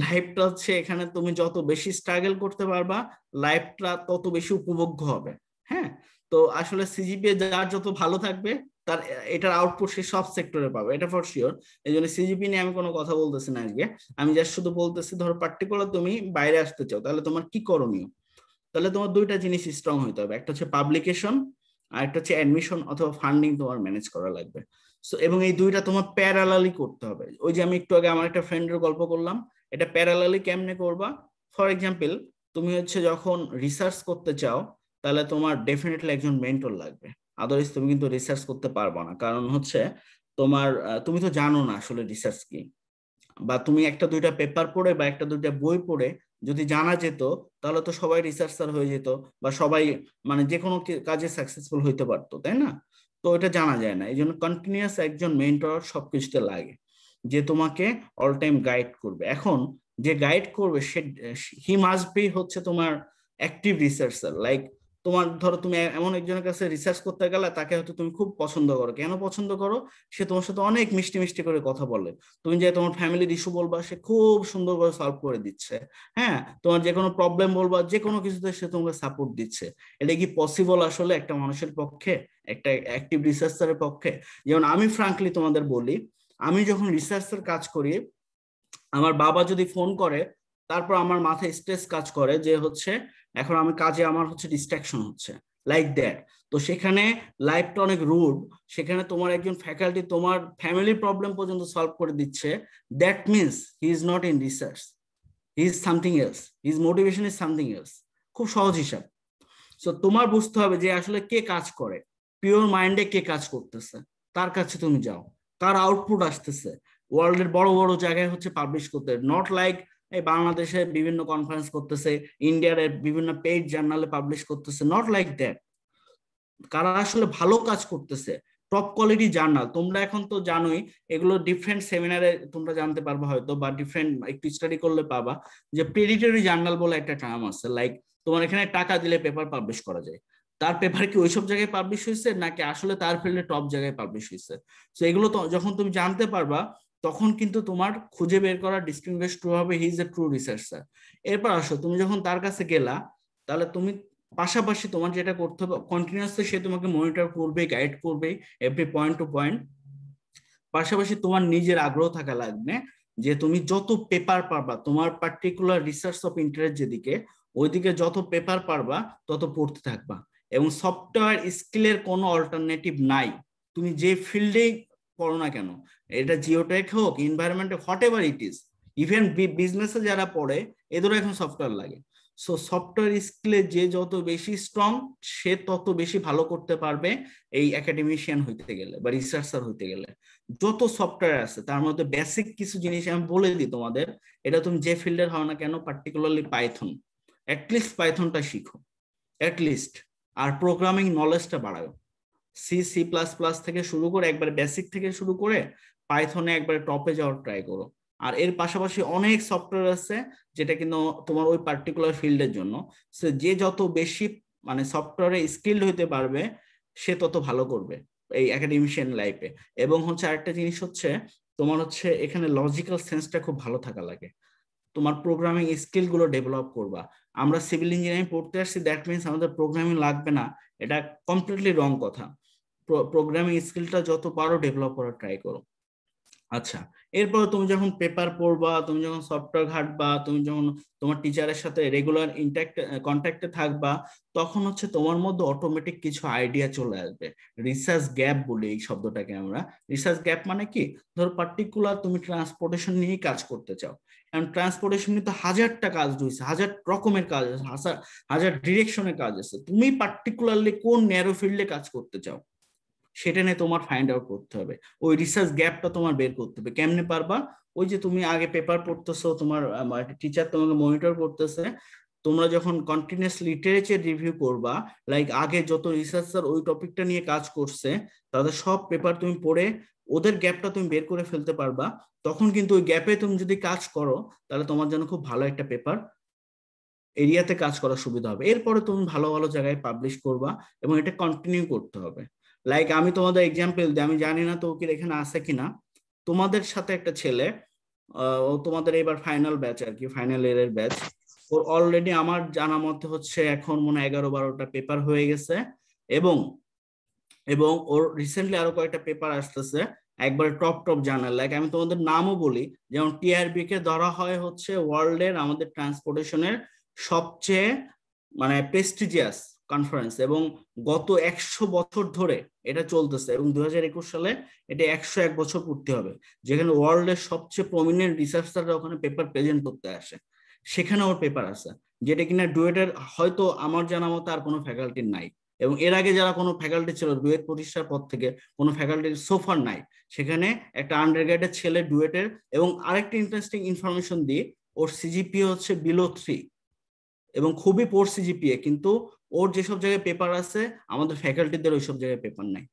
লাইফটা হচ্ছে এখানে তুমি যত বেশি স্ট্রাগল করতে পারবা লাইফটা তত বেশি উপভোগ্য হবে হ্যাঁ তো আসলে সিজিপিএ যার যত ভালো থাকবে তার এটার আউটপুট সে সব সেক্টরে পাবে এটা ফর শিওর এই জন্য সিজিপি নিয়ে আমি কোনো কথা বলতেছি না আজকে আমি জাস্ট শুধু বলতেছি ধরো পার্টিকুলার তুমি বাইরে আসতে চাও তাহলে তোমার কি করণীয় তাহলে তোমার দুইটা জিনিস স্ট্রং হইতে হবে একটা হচ্ছে পাবলিকেশন আর একটা হচ্ছে অ্যাডমিশন অথবা ফান্ডিং তোমার ম্যানেজ করা লাগবে সো এবং এই দুইটা তোমার প্যারালালি করতে হবে ওই যে আমি একটু আগে আমার একটা ফ্রেন্ডের গল্প করলাম এটা প্যারালালি কেমনে করবা ফর এক্সাম্পল তুমি হচ্ছে যখন রিসার্চ করতে চাও তাহলে তোমার ডেফিনেটলি একজন মেন্টর লাগবে আদারওয়াইজ তুমি কিন্তু রিসার্চ করতে পারবো না কারণ হচ্ছে তোমার তুমি তো জানো না আসলে রিসার্চ কি বা তুমি একটা দুইটা পেপার পড়ে বা একটা দুইটা বই পড়ে যদি জানা যেত তাহলে তো সবাই রিসার্চার হয়ে যেত বা সবাই মানে যে কোনো কাজে সাকসেসফুল হইতে পারতো তাই না তো এটা জানা যায় না এই জন্য কন্টিনিউয়াস একজন মেন্টর সব কিছুতে লাগে যে তোমাকে অল টাইম গাইড করবে এখন যে গাইড করবে সে হি মাস্ট বি হচ্ছে তোমার অ্যাক্টিভ রিসার্চার লাইক তোমার ধরো তুমি এমন একজনের কাছে রিসার্চ করতে গেলে তাকে হয়তো তুমি খুব পছন্দ করো কেন পছন্দ করো সে তোমার সাথে অনেক মিষ্টি মিষ্টি করে কথা বলে তুমি যে তোমার ফ্যামিলির ইস্যু বলবা সে খুব সুন্দর করে সলভ করে দিচ্ছে হ্যাঁ তোমার যে কোনো প্রবলেম বলবা যে কোনো কিছুতে সে তোমাকে সাপোর্ট দিচ্ছে এটা কি পসিবল আসলে একটা মানুষের পক্ষে একটা অ্যাক্টিভ রিসার্চারের পক্ষে যেমন আমি ফ্রাঙ্কলি তোমাদের বলি আমি যখন রিসার্চের কাজ করি আমার বাবা যদি ফোন করে তারপর আমার মাথায় স্ট্রেস কাজ করে যে হচ্ছে এখন আমি কাজে আমার হচ্ছে ডিস্ট্রাকশন হচ্ছে লাইক দ্যাট তো সেখানে লাইফটা অনেক রুড সেখানে তোমার একজন ফ্যাকাল্টি তোমার ফ্যামিলি প্রবলেম পর্যন্ত সলভ করে দিচ্ছে that means he is not in research he is something else his motivation is something else খুব সহজ হিসাব সো তোমার বুঝতে হবে যে আসলে কে কাজ করে পিওর মাইন্ডে কে কাজ করতেছে তার কাছে তুমি যাও তার আউটপুট আসতেছে ওয়ার্ল্ডের বড় বড় জায়গায় হচ্ছে পাবলিশ করতে নট লাইক এই বাংলাদেশে বিভিন্ন কনফারেন্স করতেছে ইন্ডিয়ার বিভিন্ন পেইড জার্নালে পাবলিশ করতেছে নট লাইক দ্যাট কারা আসলে ভালো কাজ করতেছে টপ কোয়ালিটি জার্নাল তোমরা এখন তো জানোই এগুলো ডিফারেন্ট সেমিনারে তোমরা জানতে পারবে হয়তো বা ডিফারেন্ট একটু স্টাডি করলে পাবা যে প্রেডিটরি জার্নাল বলে একটা টার্ম আছে লাইক তোমার এখানে টাকা দিলে পেপার পাবলিশ করা যায় তার পেপার কি ওইসব জায়গায় পাবলিশ হয়েছে নাকি আসলে তার ফিল্ডে টপ জায়গায় পাবলিশ হয়েছে তো এগুলো তো যখন তুমি জানতে পারবা তখন কিন্তু তোমার খুঁজে বের করা ডিস্টিংগুইশ ট্রু হবে he is a true researcher এরপর আসো তুমি যখন তার কাছে গেলা তাহলে তুমি পাশাপাশি তোমার যেটা করতে হবে কন্টিনিউসলি সে তোমাকে মনিটর করবে গাইড করবে এভরি পয়েন্ট টু পয়েন্ট পাশাপাশি তোমার নিজের আগ্রহ থাকা লাগবে যে তুমি যত পেপার পারবা তোমার পার্টিকুলার রিসার্চ অফ ইন্টারেস্ট যেদিকে ওইদিকে যত পেপার পারবা তত পড়তে থাকবা এবং সফটওয়্যার স্কিলের কোনো অল্টারনেটিভ নাই তুমি যে ফিল্ডেই করো না কেন এটা জিওটেক হোক এনভায়রনমেন্টে whatever it is even বিজনেসে যারা পড়ে এদেরও এখন সফটওয়্যার লাগে সো সফটওয়্যার স্কিলে যে যত বেশি স্ট্রং সে তত বেশি ভালো করতে পারবে এই একাডেমিশিয়ান হইতে গেলে বা রিসার্চার হইতে গেলে যত সফটওয়্যার আছে তার মধ্যে বেসিক কিছু জিনিস আমি বলে দিই তোমাদের এটা তুমি যে ফিল্ডের হও না কেন পার্টিকুলারলি পাইথন অ্যাটলিস্ট পাইথনটা শিখো অ্যাটলিস্ট আর প্রোগ্রামিং নলেজটা বাড়াও সি সি প্লাস প্লাস থেকে শুরু করে একবার বেসিক থেকে শুরু করে পাইথনে একবার টপে যাওয়ার ট্রাই করো আর এর পাশাপাশি অনেক সফটওয়্যার আছে যেটা কিন্তু তোমার ওই পার্টিকুলার ফিল্ডের জন্য যে যত বেশি মানে সফটওয়্যারে স্কিল্ড হইতে পারবে সে তত ভালো করবে এই একাডেমিশিয়ান লাইফে এবং হচ্ছে আরেকটা জিনিস হচ্ছে তোমার হচ্ছে এখানে লজিক্যাল সেন্সটা খুব ভালো থাকা লাগে তোমার প্রোগ্রামিং স্কিল গুলো ডেভেলপ করবা আমরা সিভিল ইঞ্জিনিয়ারিং পড়তে আসছি দ্যাট মিনস আমাদের প্রোগ্রামিং লাগবে না এটা কমপ্লিটলি রং কথা প্রোগ্রামিং স্কিলটা যত পারো ডেভেলপ করার ট্রাই করো আচ্ছা এরপর তুমি যখন পেপার পড়বা তুমি যখন সফটওয়্যার ঘাটবা তুমি যখন তোমার টিচারের সাথে রেগুলার ইন্ট্যাক্ট কন্ট্যাক্টে থাকবা তখন হচ্ছে তোমার মধ্যে অটোমেটিক কিছু আইডিয়া চলে আসবে রিসার্চ গ্যাপ বলি এই শব্দটাকে আমরা রিসার্চ গ্যাপ মানে কি ধরো পার্টিকুলার তুমি ট্রান্সপোর্টেশন নিয়েই কাজ করতে চাও কারণ ট্রান্সপোর্টেশন নিয়ে তো হাজারটা কাজ রয়েছে হাজার রকমের কাজ আছে হাজার ডিরেকশনের কাজ আছে তুমি পার্টিকুলারলি কোন ন্যারো ফিল্ডে কাজ করতে চাও সেটা নিয়ে তোমার ফাইন্ড আউট করতে হবে ওই রিসার্চ গ্যাপটা তোমার বের করতে হবে কেমনে পারবা ওই যে তুমি আগে পেপার পড়তেছো তোমার টিচার তোমাকে মনিটর করতেছে তোমরা যখন কন্টিনিউস লিটারেচার রিভিউ করবা লাইক আগে যত রিসার্চার ওই টপিকটা নিয়ে কাজ করছে তাদের সব পেপার তুমি পড়ে ওদের গ্যাপটা তুমি বের করে ফেলতে পারবা তখন কিন্তু ওই গ্যাপে তুমি যদি কাজ করো তাহলে তোমার জন্য খুব ভালো একটা পেপার এরিয়াতে কাজ করার সুবিধা হবে এরপরে তুমি ভালো ভালো জায়গায় পাবলিশ করবা এবং এটা কন্টিনিউ করতে হবে লাইক আমি তোমাদের এক্সাম্পল দিই আমি জানি না তৌকির এখানে আছে কিনা তোমাদের সাথে একটা ছেলে ও তোমাদের এবার ফাইনাল ব্যাচ আর কি ফাইনাল ইয়ারের ব্যাচ ওর অলরেডি আমার জানা মতে হচ্ছে এখন মনে হয় এগারো বারোটা পেপার হয়ে গেছে এবং এবং ওর রিসেন্টলি আরো কয়েকটা পেপার আসতেছে একবার টপ টপ জার্নাল লাইক আমি তোমাদের নামও বলি যেমন টিআরবি কে ধরা হয় হচ্ছে ওয়ার্ল্ডের আমাদের ট্রান্সপোর্টেশনের সবচেয়ে মানে প্রেস্টিজিয়াস কনফারেন্স এবং গত একশো বছর ধরে এটা চলতেছে এবং দু সালে এটা একশো এক বছর পড়তে হবে যেখানে ওয়ার্ল্ডের সবচেয়ে প্রমিনেন্ট রিসার্চাররা ওখানে পেপার প্রেজেন্ট করতে আসে সেখানে ওর পেপার আছে যেটা কিনা ডুয়েটের হয়তো আমার জানা মতো আর কোনো ফ্যাকাল্টির নাই এবং এর আগে যারা কোনো ফ্যাকাল্টি ছিল ডুয়েট প্রতিষ্ঠার পর থেকে কোনো ফ্যাকাল্টির সোফার নাই সেখানে একটা আন্ডারগ্রেডের ছেলে ডুয়েটের এবং আরেকটা ইন্টারেস্টিং ইনফরমেশন দিয়ে ওর সিজিপিএ e হচ্ছে বিলো থ্রি এবং খুবই পোর সিজিপিএ e, কিন্তু ওর যেসব জায়গায় পেপার আছে আমাদের ফ্যাকাল্টিদের ওইসব জায়গায় পেপার নাই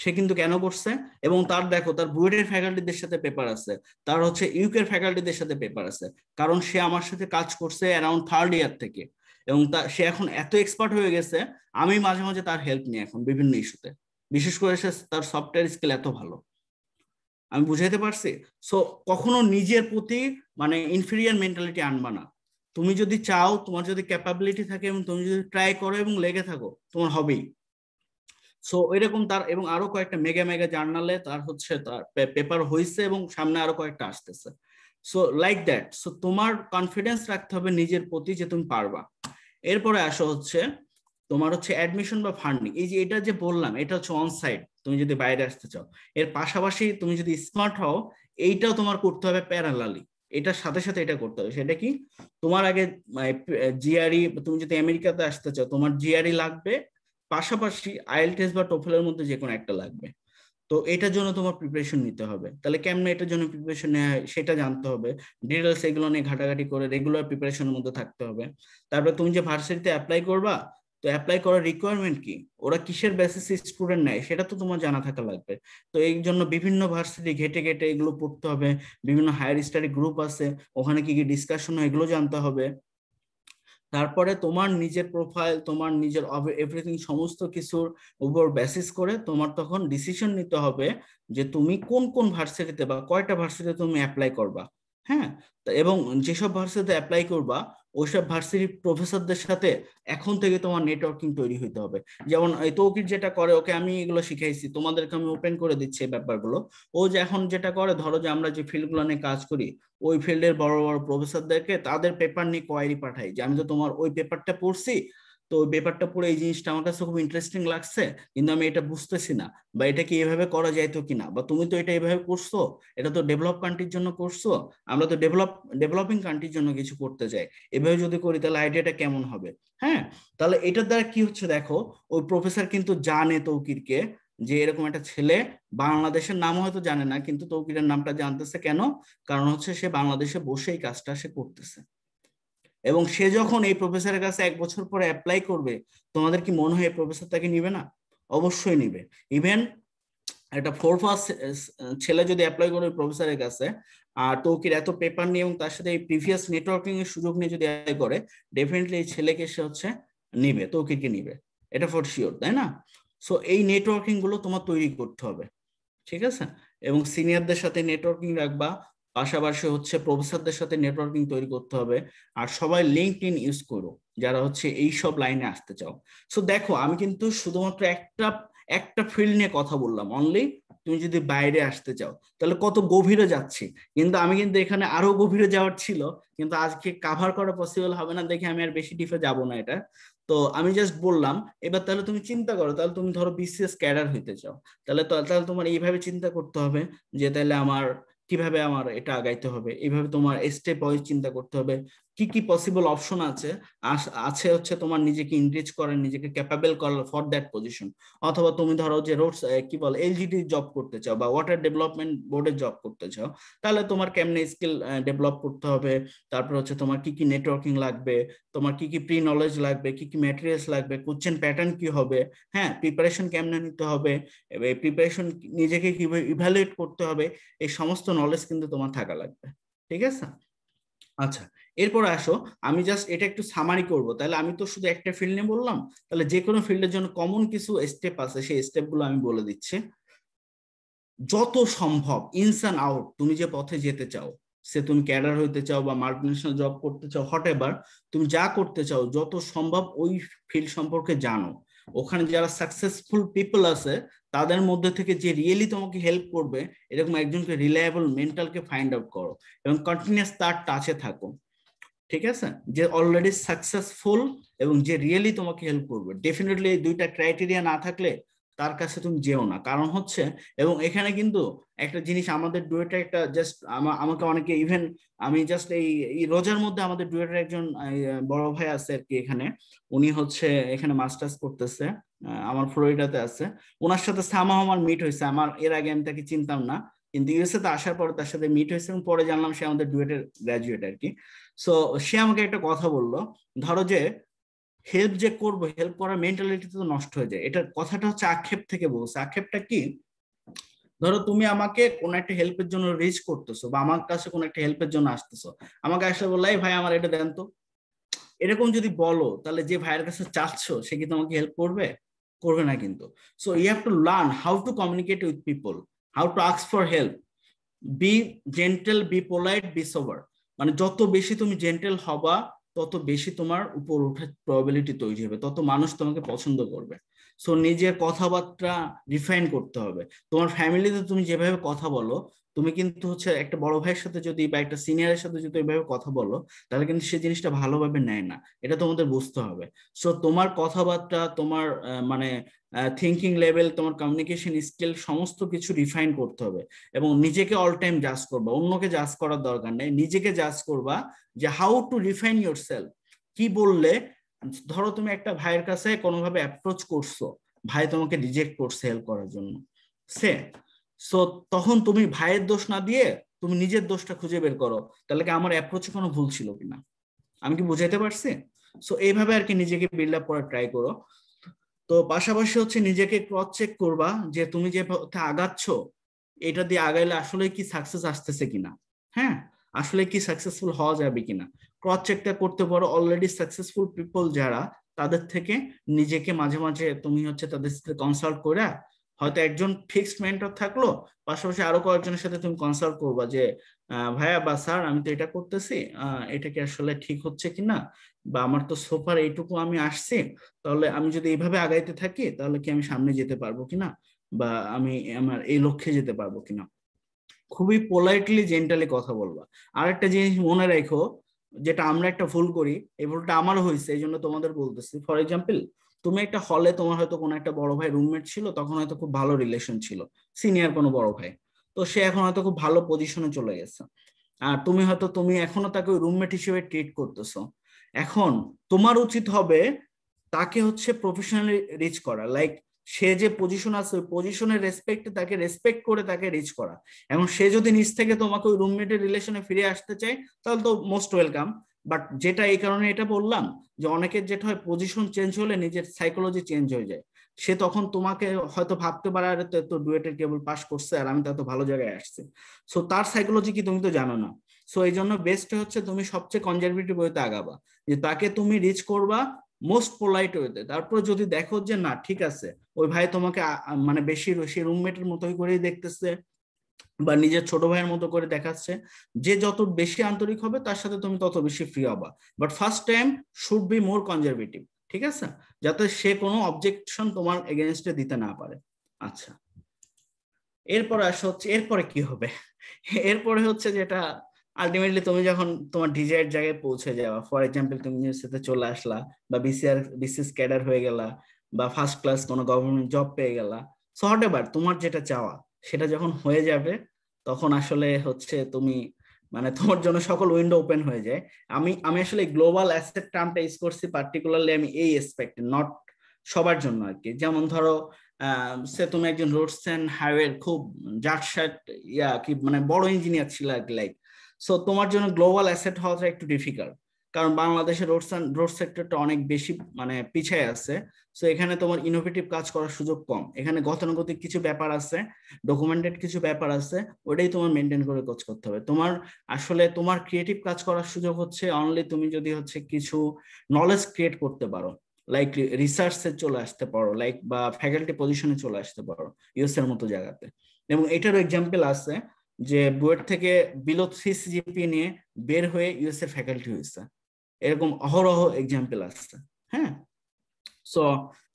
সে কিন্তু কেন করছে এবং তার দেখো তার বুয়েটের ফ্যাকাল্টিদের সাথে পেপার আছে তার হচ্ছে ইউকের ফ্যাকাল্টিদের সাথে পেপার আছে কারণ সে আমার সাথে কাজ করছে অ্যারাউন্ড থার্ড ইয়ার থেকে এবং তা সে এখন এত এক্সপার্ট হয়ে গেছে আমি মাঝে মাঝে তার হেল্প নিই এখন বিভিন্ন ইস্যুতে বিশেষ করে সে তার সফটওয়্যার স্কিল এত ভালো আমি বুঝাইতে পারছি সো কখনো নিজের প্রতি মানে ইনফিরিয়ার মেন্টালিটি আনবা না তুমি যদি চাও তোমার যদি ক্যাপাবিলিটি থাকে এবং তুমি যদি ট্রাই করো এবং লেগে থাকো তোমার হবেই সো এরকম তার এবং আরো কয়েকটা মেগা মেগা জার্নালে তার হচ্ছে তার পেপার হয়েছে এবং সামনে আরো কয়েকটা আসতেছে সো লাইক দ্যাট সো তোমার কনফিডেন্স রাখতে হবে নিজের প্রতি যে তুমি পারবা এরপরে আসো হচ্ছে তোমার হচ্ছে অ্যাডমিশন বা ফান্ডিং এই যে এটা যে বললাম এটা হচ্ছে অন সাইড তুমি যদি বাইরে আসতে চাও এর পাশাপাশি তুমি যদি স্মার্ট হও এইটাও তোমার করতে হবে প্যারালালি এটার সাথে সাথে এটা করতে হবে সেটা কি তোমার আগে জিআরই তুমি যদি আমেরিকাতে আসতে চাও তোমার জিআরই লাগবে পাশাপাশি আইএলটিএস বা টোফেলের মধ্যে যে কোনো একটা লাগবে তো এটার জন্য তোমার প্রিপারেশন নিতে হবে তাহলে কেমন এটার জন্য প্রিপারেশন নেওয়া হয় সেটা জানতে হবে ডিটেলস এগুলো নিয়ে ঘাটাঘাটি করে রেগুলার প্রিপারেশনের মধ্যে থাকতে হবে তারপরে তুমি যে ভার্সিটিতে অ্যাপ্লাই করবা তো অ্যাপ্লাই করার রিকোয়ারমেন্ট কি ওরা কিসের বেসিস স্টুডেন্ট নেয় সেটা তো তোমার জানা থাকা লাগবে তো এই জন্য বিভিন্ন ভার্সিটি ঘেটে ঘেটে এগুলো পড়তে হবে বিভিন্ন হায়ার স্টাডি গ্রুপ আছে ওখানে কি কি ডিসকাশন হয় এগুলো জানতে হবে তারপরে তোমার নিজের প্রোফাইল তোমার নিজের এভরিথিং সমস্ত কিছুর উপর বেসিস করে তোমার তখন ডিসিশন নিতে হবে যে তুমি কোন কোন ভার্সিটিতে বা কয়টা ভার্সিটিতে তুমি অ্যাপ্লাই করবা হ্যাঁ এবং যেসব ভার্সিটিতে অ্যাপ্লাই করবা ওইসব ভার্সিটি প্রফেসরদের সাথে এখন থেকে তোমার নেটওয়ার্কিং তৈরি হইতে হবে যেমন তৌকির যেটা করে ওকে আমি এগুলো শিখাইছি তোমাদেরকে আমি ওপেন করে দিচ্ছি এই ব্যাপারগুলো ও যে এখন যেটা করে ধরো যে আমরা যে ফিল্ডগুলো নিয়ে কাজ করি ওই ফিল্ডের বড় বড় প্রফেসরদেরকে তাদের পেপার নিয়ে কোয়ারি পাঠাই যে আমি তো তোমার ওই পেপারটা পড়ছি তো ব্যাপারটা পুরো এই জিনিসটা আমার কাছে খুব ইন্টারেস্টিং লাগছে কিন্তু আমি এটা বুঝতেছি না বা এটা কি এভাবে করা যাইতো কিনা বা তুমি তো এটা এভাবে করছো এটা তো ডেভেলপ কান্ট্রির জন্য করছো আমরা তো ডেভেলপ ডেভেলপিং কান্ট্রির জন্য কিছু করতে চাই এভাবে যদি করি তাহলে আইডিয়াটা কেমন হবে হ্যাঁ তাহলে এটার দ্বারা কি হচ্ছে দেখো ওই প্রফেসর কিন্তু জানে তৌকিরকে যে এরকম একটা ছেলে বাংলাদেশের নাম হয়তো জানে না কিন্তু তৌকিরের নামটা জানতেছে কেন কারণ হচ্ছে সে বাংলাদেশে বসে এই কাজটা সে করতেছে এবং সে যখন এই প্রফেসরের কাছে এক বছর পরে অ্যাপ্লাই করবে তোমাদের কি মনে হয় প্রফেসর তাকে নিবে না অবশ্যই নিবে ইভেন একটা ফোর ফার্স্ট ছেলে যদি অ্যাপ্লাই করে প্রফেসরের কাছে আর তৌকির এত পেপার নিয়ে এবং তার সাথে এই প্রিভিয়াস নেটওয়ার্কিং এর সুযোগ নিয়ে যদি অ্যাপ্লাই করে ডেফিনেটলি এই ছেলেকে সে হচ্ছে নিবে তৌকিরকে নিবে এটা ফর শিওর তাই না সো এই নেটওয়ার্কিং গুলো তোমার তৈরি করতে হবে ঠিক আছে এবং সিনিয়রদের সাথে নেটওয়ার্কিং রাখবা পাশাপাশি হচ্ছে প্রফেসরদের সাথে নেটওয়ার্কিং তৈরি করতে হবে আর সবাই লিঙ্কড ইন ইউজ করো যারা হচ্ছে এই সব লাইনে আসতে চাও সো দেখো আমি কিন্তু শুধুমাত্র একটা একটা ফিল্ড নিয়ে কথা বললাম অনলি তুমি যদি বাইরে আসতে চাও তাহলে কত গভীরে যাচ্ছি কিন্তু আমি কিন্তু এখানে আরো গভীরে যাওয়ার ছিল কিন্তু আজকে কাভার করা পসিবল হবে না দেখে আমি আর বেশি ডিফে যাব না এটা তো আমি জাস্ট বললাম এবার তাহলে তুমি চিন্তা করো তাহলে তুমি ধরো বিসিএস ক্যাডার হইতে চাও তাহলে তাহলে তোমার এইভাবে চিন্তা করতে হবে যে তাহলে আমার কিভাবে আমার এটা আগাইতে হবে এইভাবে তোমার স্টেপ ওয়াইজ চিন্তা করতে হবে কি কি পসিবল অপশন আছে আছে হচ্ছে তোমার নিজেকে ইনরিচ করার নিজেকে ক্যাপাবল করা ফর দ্যাট পজিশন অথবা তুমি ধরো যে রোডস কি বল এলজিডি জব করতে চাও বা ওয়াটার ডেভেলপমেন্ট বোর্ডে জব করতে চাও তাহলে তোমার কেমনে স্কিল ডেভেলপ করতে হবে তারপর হচ্ছে তোমার কি কি নেটওয়ার্কিং লাগবে তোমার কি কি প্রি নলেজ লাগবে কি কি ম্যাটেরিয়ালস লাগবে কোশ্চেন প্যাটার্ন কি হবে হ্যাঁ প্রিপারেশন কেমনে নিতে হবে প্রিপারেশন নিজেকে কিভাবে ইভ্যালুয়েট করতে হবে এই সমস্ত নলেজ কিন্তু তোমার থাকা লাগবে ঠিক আছে আচ্ছা এরপর আসো আমি জাস্ট এটা একটু সামারি করব তাহলে আমি তো শুধু একটা ফিল্ড নিয়ে বললাম তাহলে যে কোনো ফিল্ডের জন্য কমন কিছু স্টেপ আছে সেই স্টেপগুলো আমি বলে দিচ্ছি যত সম্ভব ইনসান আউট তুমি যে পথে যেতে চাও সে তুমি ক্যাডার হইতে চাও বা মাল্টিনেশনাল জব করতে চাও হট এভার তুমি যা করতে চাও যত সম্ভব ওই ফিল্ড সম্পর্কে জানো ওখানে যারা সাকসেসফুল পিপল আছে তাদের মধ্যে থেকে যে রিয়েলি তোমাকে হেল্প করবে এরকম একজনকে রিলায়েবল মেন্টালকে ফাইন্ড আউট করো এবং কন্টিনিউস তার টাচে থাকো ঠিক আছে যে অলরেডি সাকসেসফুল এবং যে রিয়েলি তোমাকে হেল্প করবে ডেফিনেটলি এই দুইটা ক্রাইটেরিয়া না থাকলে তার কাছে তুমি যেও না কারণ হচ্ছে এবং এখানে কিন্তু একটা জিনিস আমাদের ডুয়েটার একটা জাস্ট আমাকে অনেকে ইভেন আমি জাস্ট এই রোজার মধ্যে আমাদের ডুয়েটার একজন বড় ভাই আছে আর কি এখানে উনি হচ্ছে এখানে মাস্টার্স করতেছে আমার ফ্লোরিডাতে আছে ওনার সাথে সামাহ আমার মিট হয়েছে আমার এর আগে আমি তাকে চিনতাম না কিন্তু ইউএসএ তে আসার পর তার সাথে মিট হয়েছে এবং পরে জানলাম সে আমাদের ডুয়েটের গ্রাজুয়েট আর কি সো সে আমাকে একটা কথা বললো ধরো যে হেল্প যে করবো হেল্প করার মেন্টালিটি তো নষ্ট হয়ে যায় এটার কথাটা হচ্ছে আক্ষেপ থেকে বলছে আক্ষেপটা কি ধরো তুমি আমাকে কোন একটা হেল্পের জন্য রিচ করতেছো বা আমার কাছে কোন একটা হেল্পের জন্য আসতেছো আমাকে আসলে বললো ভাই আমার এটা দেন তো এরকম যদি বলো তাহলে যে ভাইয়ের কাছে চাচ্ছ সে কি তোমাকে হেল্প করবে করবে না কিন্তু so you have to learn how to communicate with people how to ask for help be gentle be polite be sober মানে যত বেশি তুমি জেন্টেল হবা তত বেশি তোমার উপর ওঠার প্রবাবিলিটি তৈরি হবে তত মানুষ তোমাকে পছন্দ করবে সো নিজের কথাবার্তা রিফাইন করতে হবে তোমার ফ্যামিলিতে তুমি যেভাবে কথা বলো তুমি কিন্তু হচ্ছে একটা বড় ভাইয়ের সাথে যদি বা একটা সিনিয়রের সাথে যদি এইভাবে কথা বলো তাহলে কিন্তু সে জিনিসটা ভালোভাবে নেয় না এটা তোমাদের বুঝতে হবে সো তোমার কথাবার্তা তোমার মানে থিঙ্কিং লেভেল তোমার কমিউনিকেশন স্কিল সমস্ত কিছু রিফাইন করতে হবে এবং নিজেকে অল টাইম জাজ করবা অন্যকে জাজ করার দরকার নেই নিজেকে জাজ করবা যে how to refine yourself কি বললে ধরো তুমি একটা ভাইয়ের কাছে কোনোভাবে অ্যাপ্রোচ করছো ভাই তোমাকে রিজেক্ট করছে হেল্প করার জন্য সে সো তখন তুমি ভাইয়ের দোষ না দিয়ে তুমি নিজের দোষটা খুঁজে বের করো তাহলে কি আমার অ্যাপ্রোচ কোনো ভুল ছিল কিনা আমি কি বুঝাইতে পারছি সো এইভাবে আর কি নিজেকে বিল্ড আপ করার ট্রাই করো তো পাশাপাশি হচ্ছে নিজেকে ক্রস চেক করবা যে তুমি যে পথে আগাচ্ছ এটা দিয়ে আগাইলে আসলে কি সাকসেস আসতেছে কিনা হ্যাঁ আসলে কি সাকসেসফুল হওয়া যাবে কিনা ক্রস চেকটা করতে পারো অলরেডি সাকসেসফুল পিপল যারা তাদের থেকে নিজেকে মাঝে মাঝে তুমি হচ্ছে তাদের সাথে কনসাল্ট করে হয়তো একজন ফিক্সড মেন্টর থাকলো পাশাপাশি আরো কয়েকজনের সাথে তুমি কনসাল্ট করবা যে ভাইয়া বা স্যার আমি তো এটা করতেছি এটা কি আসলে ঠিক হচ্ছে কিনা বা আমার তো সোফার এইটুকু আমি আসছি তাহলে আমি যদি এইভাবে আগাইতে থাকি তাহলে কি আমি সামনে যেতে পারবো কিনা বা আমি আমার এই লক্ষ্যে যেতে পারবো কিনা খুবই পোলাইটলি জেন্টালি কথা বলবা আর একটা জিনিস মনে রেখো যেটা আমরা একটা ভুল করি এই ভুলটা আমারও হয়েছে এই জন্য তোমাদের বলতেছি ফর এক্সাম্পল তুমি একটা হলে তোমার হয়তো কোনো একটা বড় ভাই রুমমেট ছিল তখন হয়তো খুব ভালো রিলেশন ছিল সিনিয়র কোনো বড় ভাই তো সে এখন হয়তো খুব ভালো পজিশনে চলে গেছে আর তুমি হয়তো তুমি এখনো তাকে ওই রুমমেট হিসেবে ট্রিট করতেছো এখন তোমার উচিত হবে তাকে হচ্ছে প্রফেশনালি রিচ করা লাইক সে যে পজিশন আছে ওই পজিশনের রেসপেক্টে তাকে রেসপেক্ট করে তাকে রিচ করা এবং সে যদি নিজ থেকে তোমাকে ওই রুমমেটের রিলেশনে ফিরে আসতে চায় তাহলে তো মোস্ট ওয়েলকাম বাট যেটা এই কারণে এটা বললাম যে অনেকের যেটা হয় পজিশন চেঞ্জ হলে নিজের সাইকোলজি চেঞ্জ হয়ে যায় সে তখন তোমাকে হয়তো ভাবতে পারে আরে তো এত ডুয়েটের কেবল পাস করছে আর আমি তো এত ভালো জায়গায় আসছি সো তার সাইকোলজি কি তুমি তো জানো না সো এই জন্য বেস্ট হচ্ছে তুমি সবচেয়ে কনজারভেটিভ ওয়েতে আগাবা যে তাকে তুমি রিচ করবা মোস্ট পোলাইট ওয়েতে তারপর যদি দেখো যে না ঠিক আছে ওই ভাই তোমাকে মানে বেশি সে রুমমেটের মতো করেই দেখতেছে বা নিজের ছোট ভাইয়ের মতো করে দেখাচ্ছে যে যত বেশি আন্তরিক হবে তার সাথে তুমি তত বেশি ফ্রি হবা but first time should be more conservative ঠিক আছে যাতে সে কোনো অবজেকশন তোমার এগেনস্টে দিতে না পারে আচ্ছা এরপরে আসা হচ্ছে এরপরে কি হবে এরপরে হচ্ছে যেটা আলটিমেটলি তুমি যখন তোমার ডিজায়ার জায়গায় পৌঁছে যাওয়া ফর এক্সাম্পল তুমি সাথে চলে আসলা বা বিসিআর বিসিএস ক্যাডার হয়ে গেলা বা ফার্স্ট ক্লাস কোনো গভর্নমেন্ট জব পেয়ে গেলা সো হট এভার তোমার যেটা চাওয়া সেটা যখন হয়ে যাবে তখন আসলে হচ্ছে তুমি মানে তোমার জন্য সকল উইন্ডো ওপেন হয়ে যায় আমি আমি আসলে গ্লোবাল অ্যাসেট টার্মটা ইউজ করছি পার্টিকুলারলি আমি এই এসপেক্টে নট সবার জন্য আর কি যেমন ধরো সে তুমি একজন রোডস অ্যান্ড হাইওয়ের খুব জাটশাট ইয়া কি মানে বড় ইঞ্জিনিয়ার ছিল আর কি লাইক সো তোমার জন্য গ্লোবাল অ্যাসেট হওয়াটা একটু ডিফিকাল্ট কারণ বাংলাদেশের রোড রোড সেক্টরটা অনেক বেশি মানে পিছিয়ে আছে সো এখানে তোমার ইনোভেটিভ কাজ করার সুযোগ কম এখানে গতানুগতিক কিছু ব্যাপার আছে ডকুমেন্টেড কিছু ব্যাপার আছে ওটাই তোমার মেনটেন করে কাজ করতে হবে তোমার আসলে তোমার ক্রিয়েটিভ কাজ করার সুযোগ হচ্ছে অনলি তুমি যদি হচ্ছে কিছু নলেজ ক্রিয়েট করতে পারো লাইক রিসার্চে চলে আসতে পারো লাইক বা ফ্যাকাল্টি পজিশনে চলে আসতে পারো ইউএস এর মতো জায়গাতে এবং এটারও এক্সাম্পল আছে যে বুয়েট থেকে বিলো থ্রি জিপি নিয়ে বের হয়ে ইউএসএ ফ্যাকাল্টি হয়েছে এরকম অহরহ এক্সাম্পল আসছে হ্যাঁ সো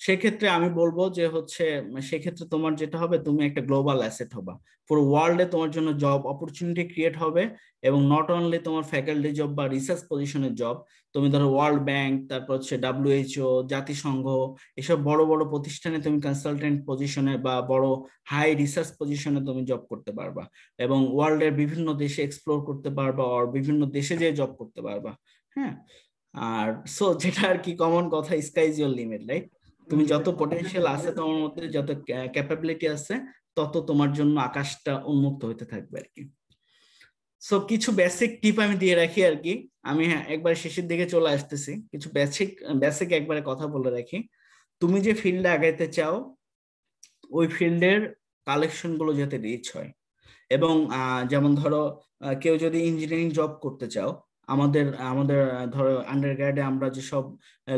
সেক্ষেত্রে আমি বলবো যে হচ্ছে সেক্ষেত্রে তোমার যেটা হবে তুমি একটা গ্লোবাল অ্যাসেট হবা পুরো ওয়ার্ল্ডে তোমার জন্য জব অপরচুনিটি ক্রিয়েট হবে এবং নট অনলি তোমার ফ্যাকাল্টি জব বা রিসার্চ পজিশনের জব তুমি ধরো ওয়ার্ল্ড ব্যাংক তারপর হচ্ছে ডাব্লিউএইচও জাতিসংঘ এসব বড় বড় প্রতিষ্ঠানে তুমি কনসালটেন্ট পজিশনে বা বড় হাই রিসার্চ পজিশনে তুমি জব করতে পারবা এবং ওয়ার্ল্ডের বিভিন্ন দেশে এক্সপ্লোর করতে পারবা আর বিভিন্ন দেশে যেয়ে জব করতে পারবা হ্যাঁ আর সো যেটা আর কি কমন কথা sky is your limit right তুমি mm-hmm. যত পটেনশিয়াল আছে তোমার মধ্যে যত ক্যাপাবিলিটি আছে তত তোমার জন্য আকাশটা উন্মুক্ত হতে থাকবে আর কি সো কিছু বেসিক টিপ আমি দিয়ে রাখি আর কি আমি হ্যাঁ, একবার শেষের দিকে চলে আসতেছি কিছু বেসিক বেসিক একবারে কথা বলে রাখি তুমি যে ফিল্ডে আগাইতে চাও ওই ফিল্ডের কালেকশন গুলো যাতে রিচ হয় এবং যেমন ধরো কেউ যদি ইঞ্জিনিয়ারিং জব করতে চাও আমাদের আমাদের ধরো আন্ডারগ্রাডে আমরা যেসব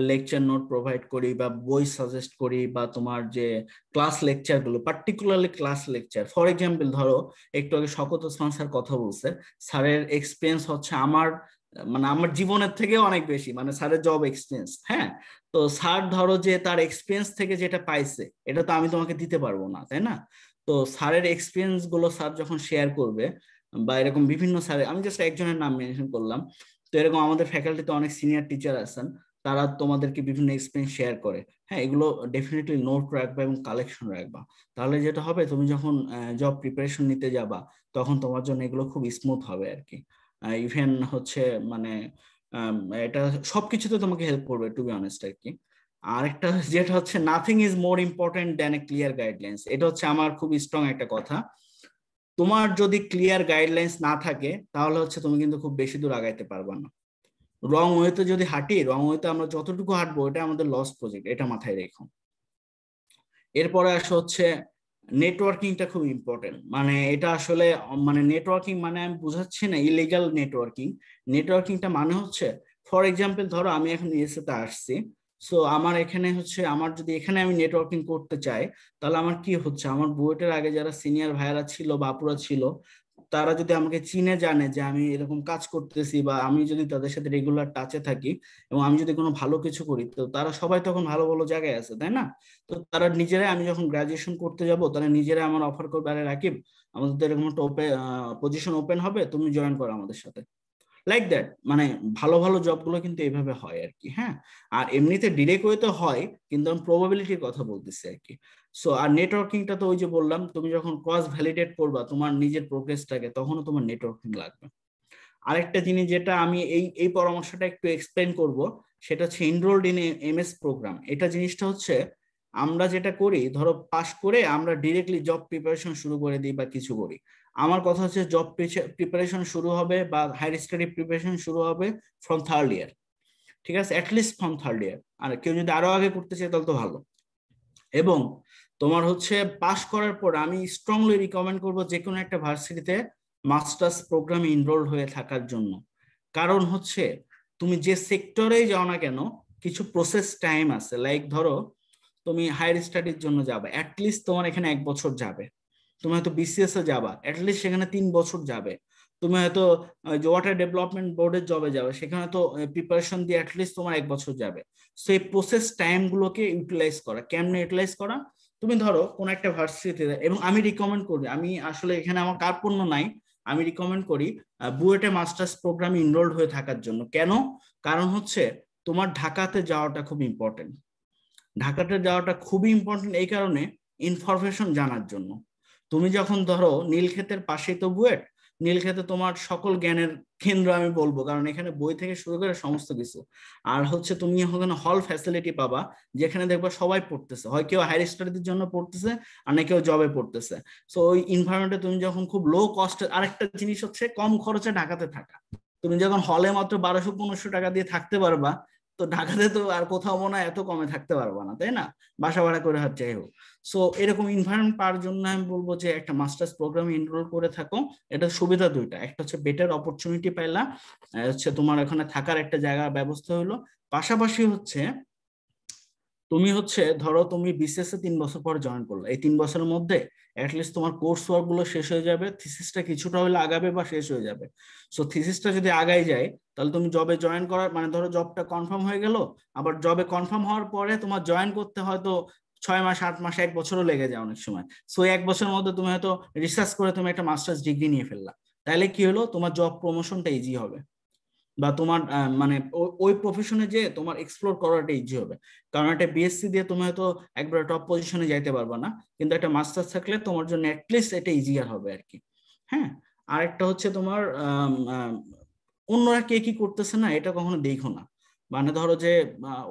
লেকচার নোট প্রোভাইড করি বা বই সাজেস্ট করি বা তোমার যে ক্লাস লেকচার গুলো particularly class lecture for example ধরো একটু আগে শকত ওসমান স্যার কথা বলছে স্যারের এক্সপিরিয়েন্স হচ্ছে আমার মানে আমার জীবনের থেকে অনেক বেশি মানে স্যারের জব এক্সপিরিয়েন্স হ্যাঁ তো স্যার ধরো যে তার এক্সপিরিয়েন্স থেকে যেটা পাইছে এটা তো আমি তোমাকে দিতে পারবো না তাই না তো স্যারের এক্সপিরিয়েন্স গুলো স্যার যখন শেয়ার করবে বা এরকম বিভিন্ন স্যার আমি জাস্ট একজনের নাম মেনশন করলাম তো এরকম আমাদের ফ্যাকাল্টিতে অনেক সিনিয়র টিচার আছেন তারা তোমাদেরকে বিভিন্ন এক্সপিরিয়েন্স শেয়ার করে হ্যাঁ এগুলো ডেফিনেটলি নোট রাখবা এবং কালেকশন রাখবা তাহলে যেটা হবে তুমি যখন জব প্রিপারেশন নিতে যাবা তখন তোমার জন্য এগুলো খুব স্মুথ হবে আর কি ইভেন হচ্ছে মানে এটা সবকিছুতে তোমাকে হেল্প করবে টু বি অনেস্ট আর কি আরেকটা যেটা হচ্ছে nothing is more important than a clear guidelines এটা হচ্ছে আমার খুব স্ট্রং একটা কথা তোমার যদি ক্লিয়ার গাইডলাইন্স না থাকে তাহলে হচ্ছে তুমি কিন্তু খুব বেশি দূর আগাইতে পারবে না রং ওয়েতে যদি হাঁটি রং ওয়েতে আমরা যতটুকু হাঁটবো এটা আমাদের লস প্রজেক্ট এটা মাথায় রেখো এরপরে আসে হচ্ছে নেটওয়ার্কিংটা খুব ইম্পর্টেন্ট মানে এটা আসলে মানে নেটওয়ার্কিং মানে আমি বুঝাচ্ছি না ইলিগাল নেটওয়ার্কিং নেটওয়ার্কিংটা মানে হচ্ছে ফর এক্সাম্পল ধরো আমি এখন এসে তে আসছি সো আমার এখানে হচ্ছে আমার যদি এখানে আমি নেটওয়ার্কিং করতে চাই তাহলে আমার কি হচ্ছে আমার বুয়েটের আগে যারা সিনিয়র ভাইয়েরা ছিল বাপুরা ছিল তারা যদি আমাকে চিনে জানে যে আমি এরকম কাজ করতেছি বা আমি যদি তাদের সাথে রেগুলার টাচে থাকি এবং আমি যদি কোনো ভালো কিছু করি তো তারা সবাই তখন ভালো ভালো জায়গায় আছে তাই না তো তারা নিজেরাই আমি যখন গ্রাজুয়েশন করতে যাব তারা নিজেরাই আমার অফার করবে আরে রাকিব আমাদের এরকম একটা পজিশন ওপেন হবে তুমি জয়েন করো আমাদের সাথে লাইক দ্যাট মানে ভালো ভালো জবগুলো কিন্তু এভাবে হয় আর কি হ্যাঁ আর এমনিতে ডিরেক্ট তো হয় কিন্তু আমি প্রবাবিলিটির কথা বলতেছি আর কি সো আর নেটওয়ার্কিংটা তো ওই যে বললাম তুমি যখন ক্রস ভ্যালিডেট করবা তোমার নিজের প্রোগ্রেসটাকে তখনও তোমার নেটওয়ার্কিং লাগবে আরেকটা জিনিস যেটা আমি এই এই পরামর্শটা একটু এক্সপ্লেন করব সেটা হচ্ছে enrolled in M S program এটা জিনিসটা হচ্ছে আমরা যেটা করি ধরো পাস করে আমরা ডিরেক্টলি জব প্রিপারেশন শুরু করে দিই বা কিছু করি আমার কথা হচ্ছে জব প্রিপারেশন শুরু হবে বা হায়ার স্টাডি প্রিপারেশন শুরু হবে ফ্রম থার্ড ইয়ার ঠিক আছে অ্যাটলিস্ট ফ্রম থার্ড ইয়ার আর কেউ যদি আরো আগে করতে চায় তাহলে তো ভালো এবং তোমার হচ্ছে পাস করার পর আমি স্ট্রংলি রিকমেন্ড করব যে কোনো একটা ভার্সিটিতে মাস্টার্স প্রোগ্রামে ইনরোল হয়ে থাকার জন্য কারণ হচ্ছে তুমি যে সেক্টরেই যাও না কেন কিছু প্রসেস টাইম আছে লাইক ধরো তুমি হায়ার স্টাডির জন্য যাবে অ্যাটলিস্ট তোমার এখানে এক বছর যাবে তুমি হয়তো বিসিএস এ যাবা অ্যাটলিস্ট সেখানে তিন বছর যাবে তুমি হয়তো ওয়াটার ডেভেলপমেন্ট বোর্ডের জবে যাবে সেখানে তো প্রিপারেশন দিয়ে অ্যাটলিস্ট তোমার এক বছর যাবে সো এই প্রসেস টাইমগুলোকে ইউটিলাইজ করা কেমনে ইউটিলাইজ করা তুমি ধরো কোন একটা ভার্সিটিতে এবং আমি রিকমেন্ড করি আমি আসলে এখানে আমার কার্পণ্য নাই আমি রিকমেন্ড করি বুয়েটে মাস্টার্স প্রোগ্রামে ইনরোলড হয়ে থাকার জন্য কেন কারণ হচ্ছে তোমার ঢাকাতে যাওয়াটা খুব ইম্পর্টেন্ট ঢাকাতে যাওয়াটা খুবই ইম্পর্টেন্ট এই কারণে ইনফরমেশন জানার জন্য তুমি যখন ধরো নীলক্ষেতের পাশেই তো বুয়েট নীলক্ষেতে তোমার সকল জ্ঞানের কেন্দ্র আমি বলবো কারণ এখানে বই থেকে শুরু করে সমস্ত কিছু আর হচ্ছে তুমি ওখানে হল ফ্যাসিলিটি পাবা যেখানে দেখবা সবাই পড়তেছে হয় কেউ হায়ার স্টাডির জন্য পড়তেছে আর না কেউ জবে পড়তেছে সো ওই ইনভারনমেন্টে তুমি যখন খুব লো কস্ট আরেকটা জিনিস হচ্ছে কম খরচে ঢাকাতে থাকা তুমি যখন হলে মাত্র বারোশো পনেরোশো টাকা দিয়ে থাকতে পারবা তো ঢাকাতে তো আর কোথাও মনে হয় এত কমে থাকতে পারবো না তাই না বাসা ভাড়া করে হচ্ছে হোক সো এরকম ইনভারমেন্ট পাওয়ার জন্য আমি বলবো যে একটা মাস্টার্স প্রোগ্রামে এনরোল করে থাকো এটা সুবিধা দুইটা একটা হচ্ছে বেটার অপরচুনিটি পাইলা হচ্ছে তোমার ওখানে থাকার একটা জায়গা ব্যবস্থা হলো পাশাপাশি হচ্ছে তুমি হচ্ছে ধরো তুমি বিসিএস এ তিন বছর পর জয়েন করলে এই তিন বছরের মধ্যে অ্যাটলিস্ট তোমার কোর্স ওয়ার্ক গুলো শেষ হয়ে যাবে থিসিসটা কিছুটা হলে আগাবে বা শেষ হয়ে যাবে সো থিসিসটা যদি আগাই যায় তাহলে তুমি জবে জয়েন করার মানে ধরো জবটা কনফার্ম হয়ে গেল আবার জবে কনফার্ম হওয়ার পরে তোমার জয়েন করতে হয়তো ছয় মাস আট মাস এক বছরও লেগে যায় অনেক সময় সো এক বছরের মধ্যে তুমি হয়তো রিসার্চ করে তুমি একটা মাস্টার্স ডিগ্রি নিয়ে ফেললা তাহলে কি হলো তোমার জব প্রমোশনটা ইজি হবে বা তোমার মানে ওই প্রফেশনে যে তোমার এক্সপ্লোর করাটা ইজি হবে কারণ একটা বিএসসি দিয়ে তুমি হয়তো একবার টপ পজিশনে যাইতে পারবে না কিন্তু একটা মাস্টার্স থাকলে তোমার জন্য অ্যাটলিস্ট এটা ইজিয়ার হবে আর কি হ্যাঁ আরেকটা হচ্ছে তোমার অন্যরা কে কি করতেছে না এটা কখনো দেখো না মানে ধরো যে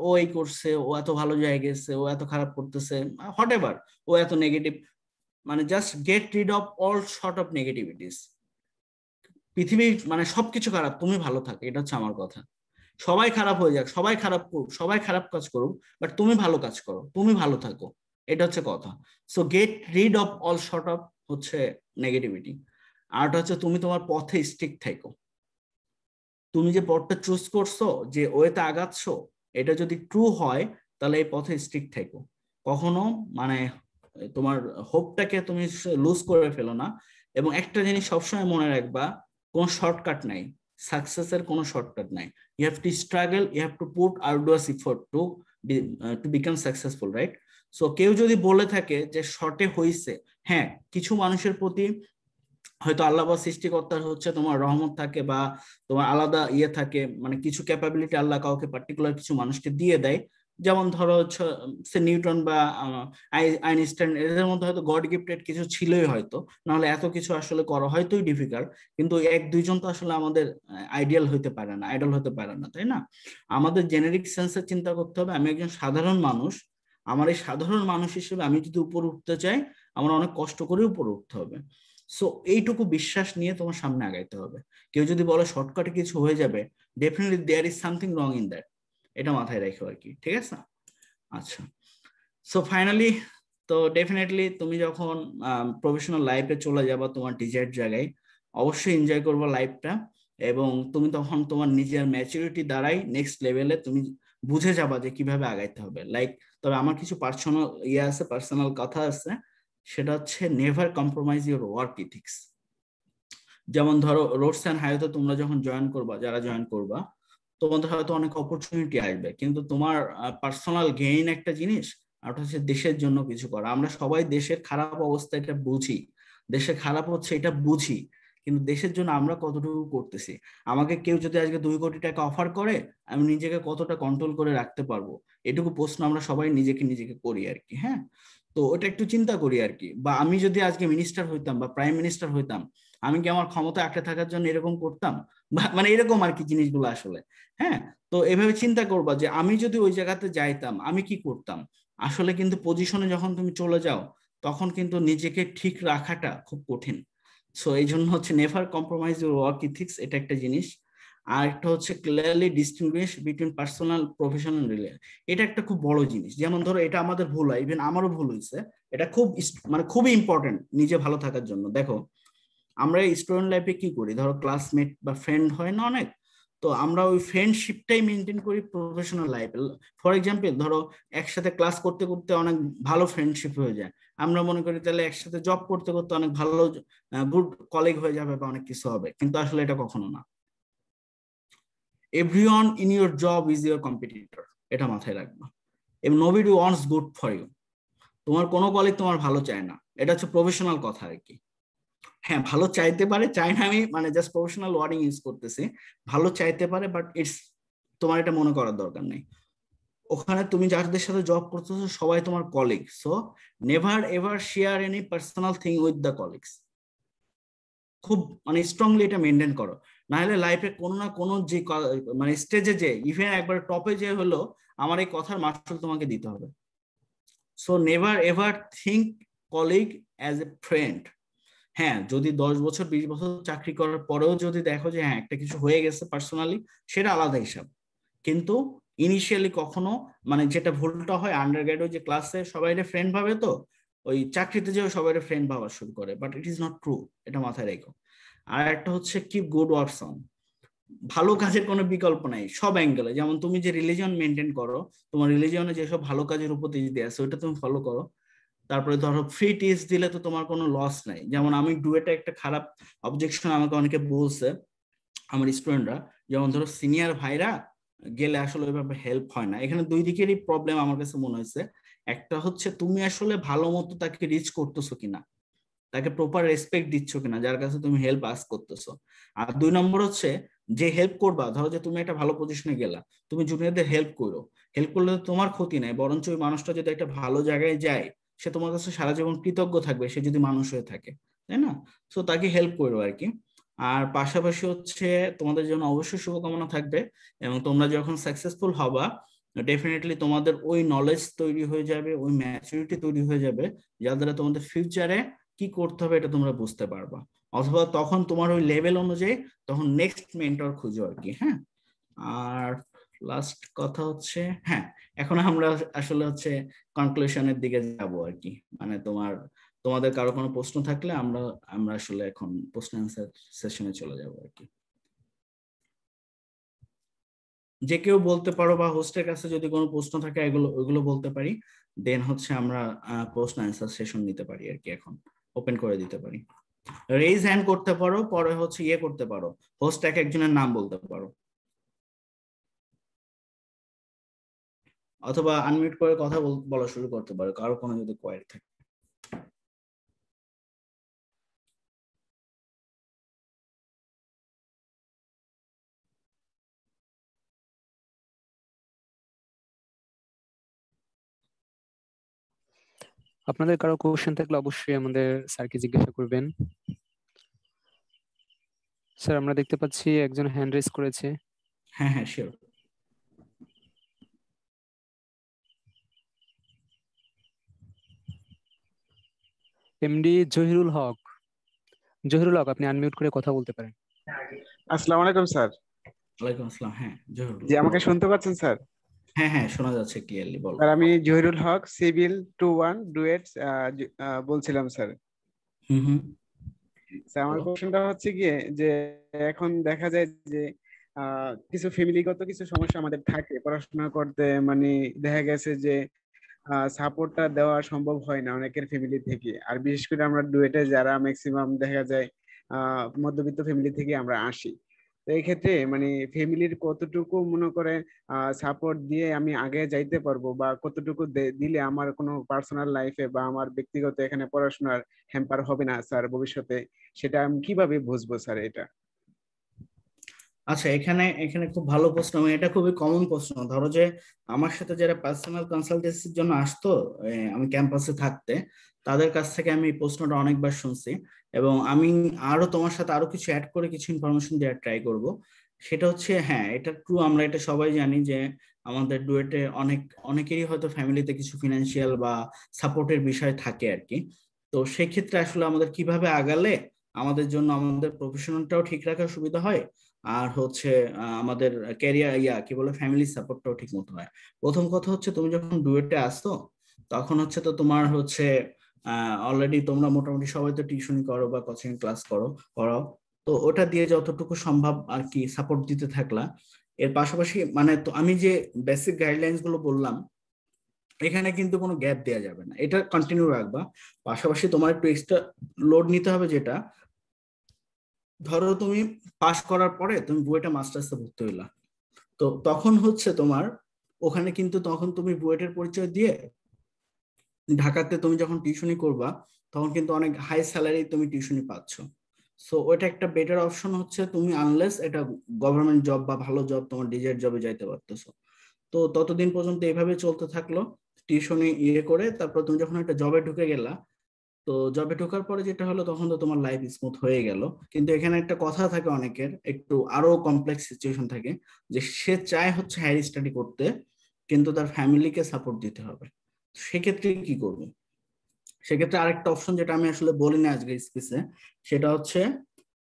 ও এই করছে ও এত ভালো জায়গায় গেছে ও এত খারাপ করতেছে হোয়াট এভার ও এত নেগেটিভ মানে just get rid of all sort of negativities পৃথিবীর মানে সবকিছু খারাপ তুমি ভালো থাকো এটা হচ্ছে আমার কথা সবাই খারাপ হয়ে যাক সবাই খারাপ করুক সবাই খারাপ কাজ করুক বাট তুমি ভালো কাজ করো তুমি ভালো থাকো এটা হচ্ছে কথা so get rid of all sort of হচ্ছে নেগেটিভিটি আর হচ্ছে তুমি তোমার পথে স্টিক থাকো তুমি যে পথটা চুজ করছো যে ওয়েতে আগাচ্ছ এটা যদি ট্রু হয় তাহলে এই পথে স্টিক থাকো কখনো মানে তোমার হোপটাকে তুমি লুজ করে ফেলো না এবং একটা জিনিস সবসময় মনে রাখবা কোনো শর্টকাট নাই সাকসেসের কোনো শর্টকাট নাই you have to struggle you have to put আউটডোয়ার্স effort to to become successful right so কেউ যদি বলে থাকে যে শর্টে হয়েছে হ্যাঁ কিছু মানুষের প্রতি হয়তো আল্লাহ বা সৃষ্টিকর্তার হচ্ছে তোমার রহমত থাকে বা তোমার আলাদা ইয়ে থাকে মানে কিছু ক্যাপাবিলিটি আল্লাহ কাউকে পার্টিকুলার কিছু মানুষকে দিয়ে দেয় যেমন ধরো সে নিউটন বা আইনস্টাইন এদের মধ্যে হয়তো গড গিফটেড কিছু ছিলই হয়তো নাহলে এত কিছু আসলে করা হয়তোই ডিফিকাল্ট কিন্তু এক দুইজন তো আসলে আমাদের আইডিয়াল হতে পারে না আইডল হতে পারে না তাই না আমাদের জেনেরিক সেন্সের চিন্তা করতে হবে আমি একজন সাধারণ মানুষ আমার এই সাধারণ মানুষ হিসেবে আমি যদি উপরে উঠতে চাই আমার অনেক কষ্ট করে উপরে উঠতে হবে সো এইটুকু বিশ্বাস নিয়ে তোমার সামনে আগাইতে হবে কেউ যদি বলে শর্টকাটে কিছু হয়ে যাবে definitely there is something wrong in that এটা মাথায় রাখো আর কি ঠিক আছে আচ্ছা সো ফাইনালি তো ডেফিনেটলি তুমি যখন প্রফেশনাল লাইফে চলে যাবা তোমার ডিজায়ার জায়গায় অবশ্যই এনজয় করবা লাইফটা এবং তুমি তখন তোমার নিজের ম্যাচুরিটি দ্বারাই নেক্সট লেভেলে তুমি বুঝে যাবা যে কিভাবে আগাইতে হবে লাইক তবে আমার কিছু পার্সোনাল ইয়ে আছে পার্সোনাল কথা আছে সেটা হচ্ছে never compromise your work ethics যেমন ধরো রোডস অ্যান্ড হাইওয়েতে তোমরা যখন জয়েন করবা যারা জয়েন করবা তোমাদের হয়তো অনেক অপরচুনিটি আসবে কিন্তু তোমার পার্সোনাল গেইন একটা জিনিস আর হচ্ছে দেশের জন্য কিছু করা আমরা সবাই দেশের খারাপ অবস্থা এটা বুঝি দেশের খারাপ হচ্ছে এটা বুঝি কিন্তু দেশের জন্য আমরা কতটুকু করতেছি আমাকে কেউ যদি আজকে দুই কোটি টাকা অফার করে আমি নিজেকে কতটা কন্ট্রোল করে রাখতে পারবো এটুকু প্রশ্ন আমরা সবাই নিজেকে নিজেকে করি আর কি হ্যাঁ তো ওটা একটু চিন্তা করি আর কি বা আমি যদি আজকে মিনিস্টার হইতাম বা প্রাইম মিনিস্টার হইতাম আমি কি আমার ক্ষমতা আটকে থাকার জন্য এরকম করতাম মানে এরকম আর কি জিনিসগুলো আসলে হ্যাঁ তো এভাবে চিন্তা করবা যে আমি যদি ওই জায়গাতে যাইতাম আমি কি করতাম আসলে কিন্তু পজিশনে যখন তুমি চলে যাও তখন কিন্তু নিজেকে ঠিক রাখাটা খুব কঠিন সো এই জন্য হচ্ছে নেভার কম্প্রোমাইজ ওয়ার্ক ইথিক্স এটা একটা জিনিস আর একটা হচ্ছে clearly distinguish between personal professional relation এটা একটা খুব বড় জিনিস যেমন ধরো এটা আমাদের ভুল হয় ইভেন আমারও ভুল হয়েছে এটা খুব মানে খুবই ইম্পর্টেন্ট নিজে ভালো থাকার জন্য দেখো আমরা স্টুডেন্ট লাইফে কি করি ধরো ক্লাসমেট বা ফ্রেন্ড হয় না অনেক তো আমরা ওই ফ্রেন্ডশিপটাই মেনটেন করি প্রফেশনাল লাইফে ফর এক্সাম্পল ধরো একসাথে ক্লাস করতে করতে অনেক ভালো ফ্রেন্ডশিপ হয়ে যায় আমরা মনে করি তাহলে একসাথে জব করতে করতে অনেক ভালো গুড কলিগ হয়ে যাবে বা অনেক কিছু হবে কিন্তু আসলে এটা কখনো না everyone in your job is your competitor এটা মাথায় রাখবা এবং nobody wants good for you তোমার কোনো কলিগ তোমার ভালো চায় না এটা হচ্ছে প্রফেশনাল কথা আর কি হ্যাঁ ভালো চাইতে পারে চাই না আমি মানে জাস্ট প্রফেশনাল ওয়ার্ডিং ইউজ করতেছি ভালো চাইতে পারে বাট ইটস তোমার এটা মনে করার দরকার নেই ওখানে তুমি যাদের সাথে জব করতেছো সবাই তোমার colleague so never ever share any personal thing with the colleagues খুব মানে স্ট্রংলি এটা মেনটেন করো নাহলে লাইফে কোনো না কোনো যে মানে স্টেজে যে ইভেন একবার টপে যে হলো আমার এই কথার মাসুল তোমাকে দিতে হবে so never ever think colleague as a friend হ্যাঁ যদি দশ বছর বিশ বছর চাকরি করার পরেও যদি দেখো যে হ্যাঁ একটা কিছু হয়ে গেছে পার্সোনালি সেটা আলাদা হিসাব কিন্তু ইনিশিয়ালি কখনো মানে যেটা ভুলটা হয় আন্ডার গ্রাডুয়েট যে ক্লাসে সবাই ফ্রেন্ড ভাবে তো ওই চাকরিতে যেও সবাই ফ্রেন্ড ভাবা শুরু করে but it is not true এটা মাথায় রেখো আর একটা হচ্ছে কি গুড ওয়ার্কস অন ভালো কাজের কোনো বিকল্প নাই সব অ্যাঙ্গেলে যেমন তুমি যে রিলিজন মেনটেন করো তোমার রিলিজনে যেসব ভালো কাজের উপর দেওয়া আছে ওইটা তুমি ফলো করো তারপরে ধরো ফ্রি টেস্ট দিলে তো তোমার কোনো লস নাই যেমন আমি ডুয়েটে একটা খারাপ অবজেকশন আমাকে অনেকে বলছে আমার স্টুডেন্টরা যেমন ধরো সিনিয়র ভাইরা গেলে আসলে ওইভাবে হেল্প হয় না এখানে দুই দিকেরই প্রবলেম আমার কাছে মনে হয়েছে একটা হচ্ছে তুমি আসলে ভালো মতো তাকে রিচ করতেছো কিনা তাকে প্রপার রেসপেক্ট দিচ্ছ কিনা যার কাছে তুমি হেল্প আস করতেছো আর দুই নম্বর হচ্ছে যে হেল্প করবা ধরো যে তুমি একটা ভালো পজিশনে গেলা তুমি জুনিয়রদের হেল্প করো হেল্প করলে তোমার ক্ষতি নাই বরঞ্চ ওই মানুষটা যদি একটা ভালো জায়গায় যায় সে তোমার কাছে সারা জীবন কৃতজ্ঞ থাকবে সে যদি মানুষ হয়ে থাকে তাই না তো তাকে হেল্প করবে আর কি আর পাশাপাশি হচ্ছে তোমাদের জন্য অবশ্যই শুভকামনা থাকবে এবং তোমরা যখন সাকসেসফুল হবা ডেফিনেটলি তোমাদের ওই নলেজ তৈরি হয়ে যাবে ওই ম্যাচুরিটি তৈরি হয়ে যাবে যার দ্বারা তোমাদের ফিউচারে কি করতে হবে এটা তোমরা বুঝতে পারবা অথবা তখন তোমার ওই লেভেল অনুযায়ী তখন নেক্সট মেন্টর খুঁজো আর কি হ্যাঁ আর লাস্ট কথা হচ্ছে হ্যাঁ এখন আমরা আসলে হচ্ছে কনক্লুশনের দিকে যাব আর কি মানে তোমার তোমাদের কারো কোনো প্রশ্ন থাকলে আমরা আমরা আসলে এখন প্রশ্ন অ্যান্সার সেশনে চলে যাব আর কি যে কেউ বলতে পারো বা হোস্টের কাছে যদি কোনো প্রশ্ন থাকে এগুলো ওইগুলো বলতে পারি দেন হচ্ছে আমরা প্রশ্ন অ্যান্সার সেশন নিতে পারি আর কি এখন ওপেন করে দিতে পারি রেইজ হ্যান্ড করতে পারো পরে হচ্ছে ইয়ে করতে পারো হোস্ট এক একজনের নাম বলতে পারো অথবা আনমিউট করে কথা বলা শুরু করতে পারো কারো কোনো যদি কোয়ারি থাকে আপনাদের কারো কোশ্চেন থাকলে অবশ্যই আমাদের স্যারকে জিজ্ঞাসা করবেন স্যার আমরা দেখতে পাচ্ছি একজন হ্যান্ড রেস করেছে হ্যাঁ হ্যাঁ শিওর এমডি জহিরুল হক জহিরুল হক আপনি আনমিউট করে কথা বলতে পারেন আসসালামু আলাইকুম স্যার ওয়ালাইকুম আসসালাম হ্যাঁ জহিরুল জি আমাকে শুনতে পাচ্ছেন স্যার হ্যাঁ হ্যাঁ শোনা যাচ্ছে ক্লিয়ারলি বলো স্যার আমি জহিরুল হক সিভিল 21 ডুয়েট বলছিলাম স্যার হুম হুম স্যার আমার প্রশ্নটা হচ্ছে কি যে এখন দেখা যায় যে কিছু ফ্যামিলিগত কিছু সমস্যা আমাদের থাকে পড়াশোনা করতে মানে দেখা গেছে যে সাপোর্টটা দেওয়া সম্ভব হয় না অনেকের ফ্যামিলি থেকে আর বিশেষ করে আমরা ডুয়েটে যারা ম্যাক্সিমাম দেখা যায় মধ্যবিত্ত ফ্যামিলি থেকে আমরা আসি তো এই ক্ষেত্রে মানে ফ্যামিলির কতটুকু মনে করে সাপোর্ট দিয়ে আমি আগে যাইতে পারবো বা কতটুকু দিলে আমার কোনো পার্সোনাল লাইফে বা আমার ব্যক্তিগত এখানে পড়াশোনার হ্যাম্পার হবে না স্যার ভবিষ্যতে সেটা আমি কিভাবে বুঝবো স্যার এটা আচ্ছা এখানে এখানে খুব ভালো প্রশ্ন এটা খুবই কমন প্রশ্ন ধরো যে আমার সাথে যারা পার্সোনাল কনসালটেন্সির জন্য আসতো আমি ক্যাম্পাসে থাকতে তাদের কাছ থেকে আমি এই প্রশ্নটা অনেকবার শুনছি এবং আমি আরো তোমার সাথে আরো কিছু অ্যাড করে কিছু ইনফরমেশন দেওয়ার ট্রাই করব সেটা হচ্ছে হ্যাঁ এটা ট্রু আমরা এটা সবাই জানি যে আমাদের ডুয়েটে অনেক অনেকেরই হয়তো ফ্যামিলিতে কিছু ফিনান্সিয়াল বা সাপোর্টের বিষয় থাকে আর কি তো সেক্ষেত্রে আসলে আমাদের কিভাবে আগালে আমাদের জন্য আমাদের প্রফেশনটাও ঠিক রাখার সুবিধা হয় আর হচ্ছে আমাদের ক্যারিয়ার ইয়া কি বলে ফ্যামিলি সাপোর্টটাও ঠিক মতো হয় প্রথম কথা হচ্ছে তুমি যখন ডুয়েটে আসতো তখন হচ্ছে তো তোমার হচ্ছে অলরেডি তোমরা মোটামুটি সবাই তো টিউশন করো বা কোচিং ক্লাস করো করো তো ওটা দিয়ে যতটুকু সম্ভব আর কি সাপোর্ট দিতে থাকলা এর পাশাপাশি মানে তো আমি যে বেসিক গাইডলাইন্স গুলো বললাম এখানে কিন্তু কোনো গ্যাপ দেওয়া যাবে না এটা কন্টিনিউ রাখবা পাশাপাশি তোমার একটু এক্সট্রা লোড নিতে হবে যেটা ধরো তুমি পাশ করার পরে তুমি বুয়েটে মাস্টার্সে ভর্তি হইলা তো তখন হচ্ছে তোমার ওখানে কিন্তু তখন তুমি বুয়েটের পরিচয় দিয়ে ঢাকাতে তুমি যখন টিউশনি করবা তখন কিন্তু অনেক হাই স্যালারি তুমি টিউশনি পাচ্ছ সো ওটা একটা বেটার অপশন হচ্ছে তুমি আনলেস এটা গভর্নমেন্ট জব বা ভালো জব তোমার ডিজায়ার জবে যাইতে পারতেছো তো ততদিন পর্যন্ত এভাবে চলতে থাকলো টিউশনি ইয়ে করে তারপর তুমি যখন একটা জবে ঢুকে গেলা তো জবে ঢোকার পরে যেটা হলো তখন তো তোমার লাইফ স্মুথ হয়ে গেল কিন্তু এখানে একটা কথা থাকে অনেকের একটু আরো কমপ্লেক্স সিচুয়েশন থাকে যে সে চায় হচ্ছে হায়ার স্টাডি করতে কিন্তু তার ফ্যামিলিকে সাপোর্ট দিতে হবে সেক্ষেত্রে কি করবে সেক্ষেত্রে আরেকটা অপশন যেটা আমি আসলে বলি না আজকে স্পেসে সেটা হচ্ছে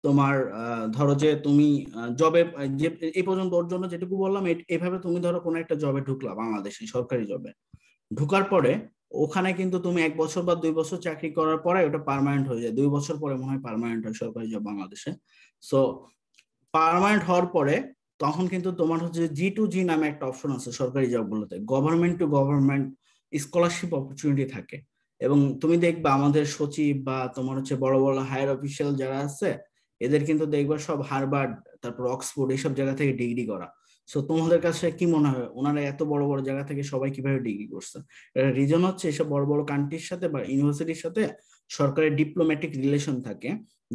তোমার ধরো যে তুমি জবে যে এই পর্যন্ত ওর জন্য যেটুকু বললাম এভাবে তুমি ধরো কোনো একটা জবে ঢুকলা বাংলাদেশে সরকারি জবে ঢুকার পরে ওখানে কিন্তু তুমি এক বছর বা দুই বছর চাকরি করার পরে ওটা পারমানেন্ট হয়ে যায় দুই বছর পরে মনে হয় পারমানেন্ট হয় সরকারি জব বাংলাদেশে সো পারমানেন্ট হওয়ার পরে তখন কিন্তু তোমার হচ্ছে জি টু জি নামে একটা অপশন আছে সরকারি জবগুলোতে government to government scholarship opportunity থাকে এবং তুমি দেখবে আমাদের সচিব বা তোমার হচ্ছে বড় বড় হায়ার অফিসিয়াল যারা আছে এদের কিন্তু দেখবে সব হারবার্ড তারপর অক্সফোর্ড এইসব জায়গা থেকে ডিগ্রি করা সো তোমাদের কাছে কি মনে হয় ওনারা এত বড় বড় জায়গা থেকে সবাই কিভাবে ডিগ্রি করছে রিজন হচ্ছে এসব বড় বড় কান্ট্রির সাথে বা ইউনিভার্সিটির সাথে সরকারের ডিপ্লোম্যাটিক রিলেশন থাকে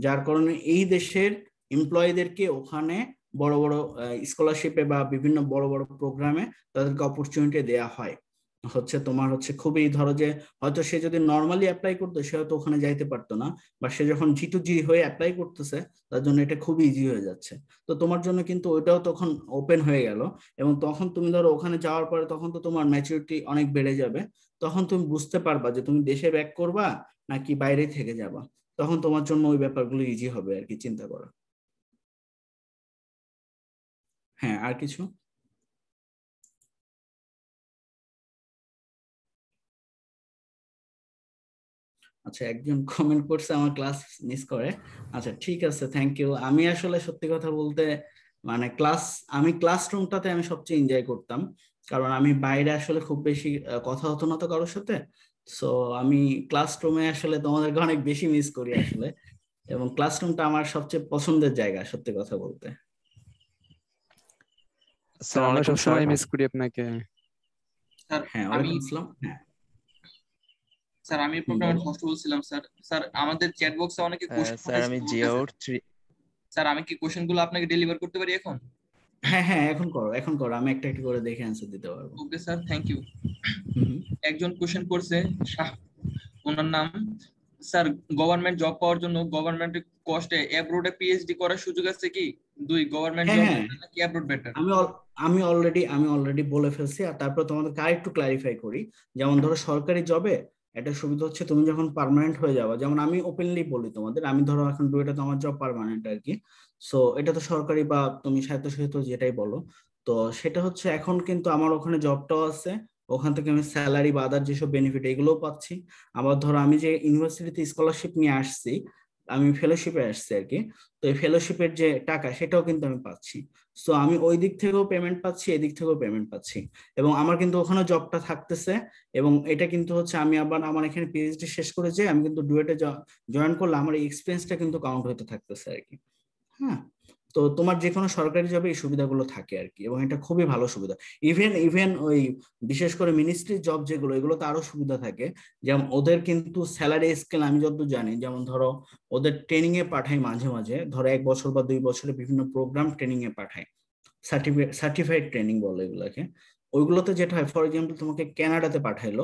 যার কারণে এই দেশের এমপ্লয়ীদেরকে ওখানে বড় বড় স্কলারশিপে বা বিভিন্ন বড় বড় প্রোগ্রামে তাদেরকে অপরচুনিটি দেয়া হয় হচ্ছে তোমার হচ্ছে খুবই ধরো যে হয়তো সে যদি নর্মালি অ্যাপ্লাই করতো সে হয়তো ওখানে যাইতে পারতো না বা সে যখন জিটু জি হয়ে অ্যাপ্লাই করতেছে তার জন্য এটা খুবই ইজি হয়ে যাচ্ছে তো তোমার জন্য কিন্তু ওইটাও তখন ওপেন হয়ে গেল এবং তখন তুমি ধরো ওখানে যাওয়ার পরে তখন তো তোমার ম্যাচুরিটি অনেক বেড়ে যাবে তখন তুমি বুঝতে পারবা যে তুমি দেশে ব্যাক করবা নাকি বাইরে থেকে যাবা তখন তোমার জন্য ওই ব্যাপারগুলো ইজি হবে আর কি চিন্তা করা হ্যাঁ আর কিছু আচ্ছা একজন কমেন্ট করছে আমার ক্লাস মিস করে আচ্ছা ঠিক আছে থ্যাংক ইউ আমি আসলে সত্যি কথা বলতে মানে ক্লাস আমি ক্লাসরুমটাতে আমি সবচেয়ে এনজয় করতাম কারণ আমি বাইরে আসলে খুব বেশি কথা হতো না তো কারোর সাথে সো আমি ক্লাসরুমে আসলে তোমাদেরকে অনেক বেশি মিস করি আসলে এবং ক্লাসরুমটা আমার সবচেয়ে পছন্দের জায়গা সত্যি কথা বলতে স্যার আমরা সবসময় মিস করি আপনাকে হ্যাঁ আমি ইসলাম হ্যাঁ স্যার আমি প্রোগ্রামের কষ্ট বলছিলাম স্যার স্যার আমাদের চ্যাট বক্সে অনেকে কোশ্চেন স্যার আমি জিওর 3 স্যার আমি কি কোশ্চেন গুলো আপনাকে ডেলিভার করতে পারি এখন হ্যাঁ হ্যাঁ এখন করো এখন করো আমি একটা একটা করে দেখে অ্যানসার দিতে পারবো ওকে স্যার থ্যাংক ইউ একজন কোশ্চেন করছে শাহ ওনার নাম স্যার গভর্নমেন্ট জব পাওয়ার জন্য গভর্নমেন্ট কস্টে অ্যাব্রোডে পিএইচডি করার সুযোগ আছে কি দুই গভর্নমেন্ট জব নাকি অ্যাব্রোড বেটার আমি আমি অলরেডি আমি অলরেডি বলে ফেলছি আর তারপর তোমাদের আরেকটু ক্লারিফাই করি যেমন ধরো সরকারি জবে একটা সুবিধা হচ্ছে তুমি যখন পারমানেন্ট হয়ে যাবা যেমন আমি ওপেনলি বলি তোমাদের আমি ধরো এখন ডুয়েটে তো আমার জব পার্মানেন্ট আর কি সো এটা তো সরকারি বা তুমি স্বায়ত্তশাসিত যেটাই বলো তো সেটা হচ্ছে এখন কিন্তু আমার ওখানে জবটাও আছে ওখান থেকে আমি স্যালারি বা আদার যেসব বেনিফিট এগুলোও পাচ্ছি আবার ধরো আমি যে ইউনিভার্সিটিতে স্কলারশিপ নিয়ে আসছি আমি ফেলোশিপে আসছি আর কি তো এই ফেলোশিপের যে টাকা সেটাও কিন্তু আমি পাচ্ছি সো আমি ওই দিক থেকেও পেমেন্ট পাচ্ছি এদিক থেকেও পেমেন্ট পাচ্ছি এবং আমার কিন্তু ওখানে জবটা থাকতেছে এবং এটা কিন্তু হচ্ছে আমি আবার আমার এখানে পিএইচডি শেষ করে যে আমি কিন্তু ডুয়েটে জয়েন করলে আমার এই এক্সপিরিয়েন্সটা কিন্তু কাউন্ট হতে থাকতেছে আর কি হ্যাঁ তো তোমার যে কোনো সরকারি জবে এই সুবিধাগুলো থাকে আর কি এবং এটা খুবই ভালো সুবিধা ইভেন ইভেন ওই বিশেষ করে মিনিস্ট্রি জব যেগুলো এগুলো তো আরো সুবিধা থাকে যেমন ওদের কিন্তু স্যালারি স্কেল আমি যতদূর জানি যেমন ধরো ওদের ট্রেনিং এ পাঠাই মাঝে মাঝে ধরো এক বছর বা দুই বছরে বিভিন্ন প্রোগ্রাম ট্রেনিং এ পাঠায় সার্টিফিকেট সার্টিফাইড ট্রেনিং বলে এগুলোকে ওইগুলোতে যেটা হয় ফর এক্সাম্পল তোমাকে ক্যানাডাতে পাঠাইলো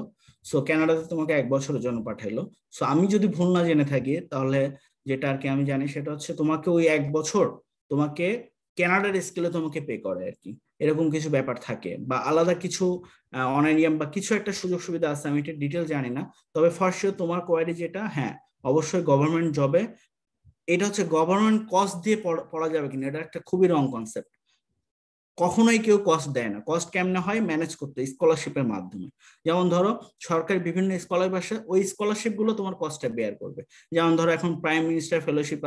সো ক্যানাডাতে তোমাকে এক বছরের জন্য পাঠাইলো সো আমি যদি ভুল না জেনে থাকি তাহলে যেটা আর কি আমি জানি সেটা হচ্ছে তোমাকে ওই এক বছর তোমাকে কেনাডার স্কেলে তোমাকে পে করে আর কি এরকম কিছু ব্যাপার থাকে বা আলাদা কিছু অনারিয়াম ইয়ে বা কিছু একটা সুযোগ সুবিধা আছে আমি এটা ডিটেল জানি না তবে ফার্স্ট তোমার কোয়ারি যেটা হ্যাঁ অবশ্যই গভর্নমেন্ট জবে এটা হচ্ছে গভর্নমেন্ট কস্ট দিয়ে পড়া যাবে কিনা এটা একটা খুবই রং কনসেপ্ট কখনোই কেউ কস্ট দেয় না কস্ট কেমনে হয় ম্যানেজ করতে স্কলারশিপের মাধ্যমে যেমন ধরো সরকার বিভিন্ন স্কলারশিপ ওই স্কলারশিপ গুলো তোমার কস্টটা বেয়ার করবে যেমন ধরো এখন প্রাইম মিনিস্টার ফেলোশিপ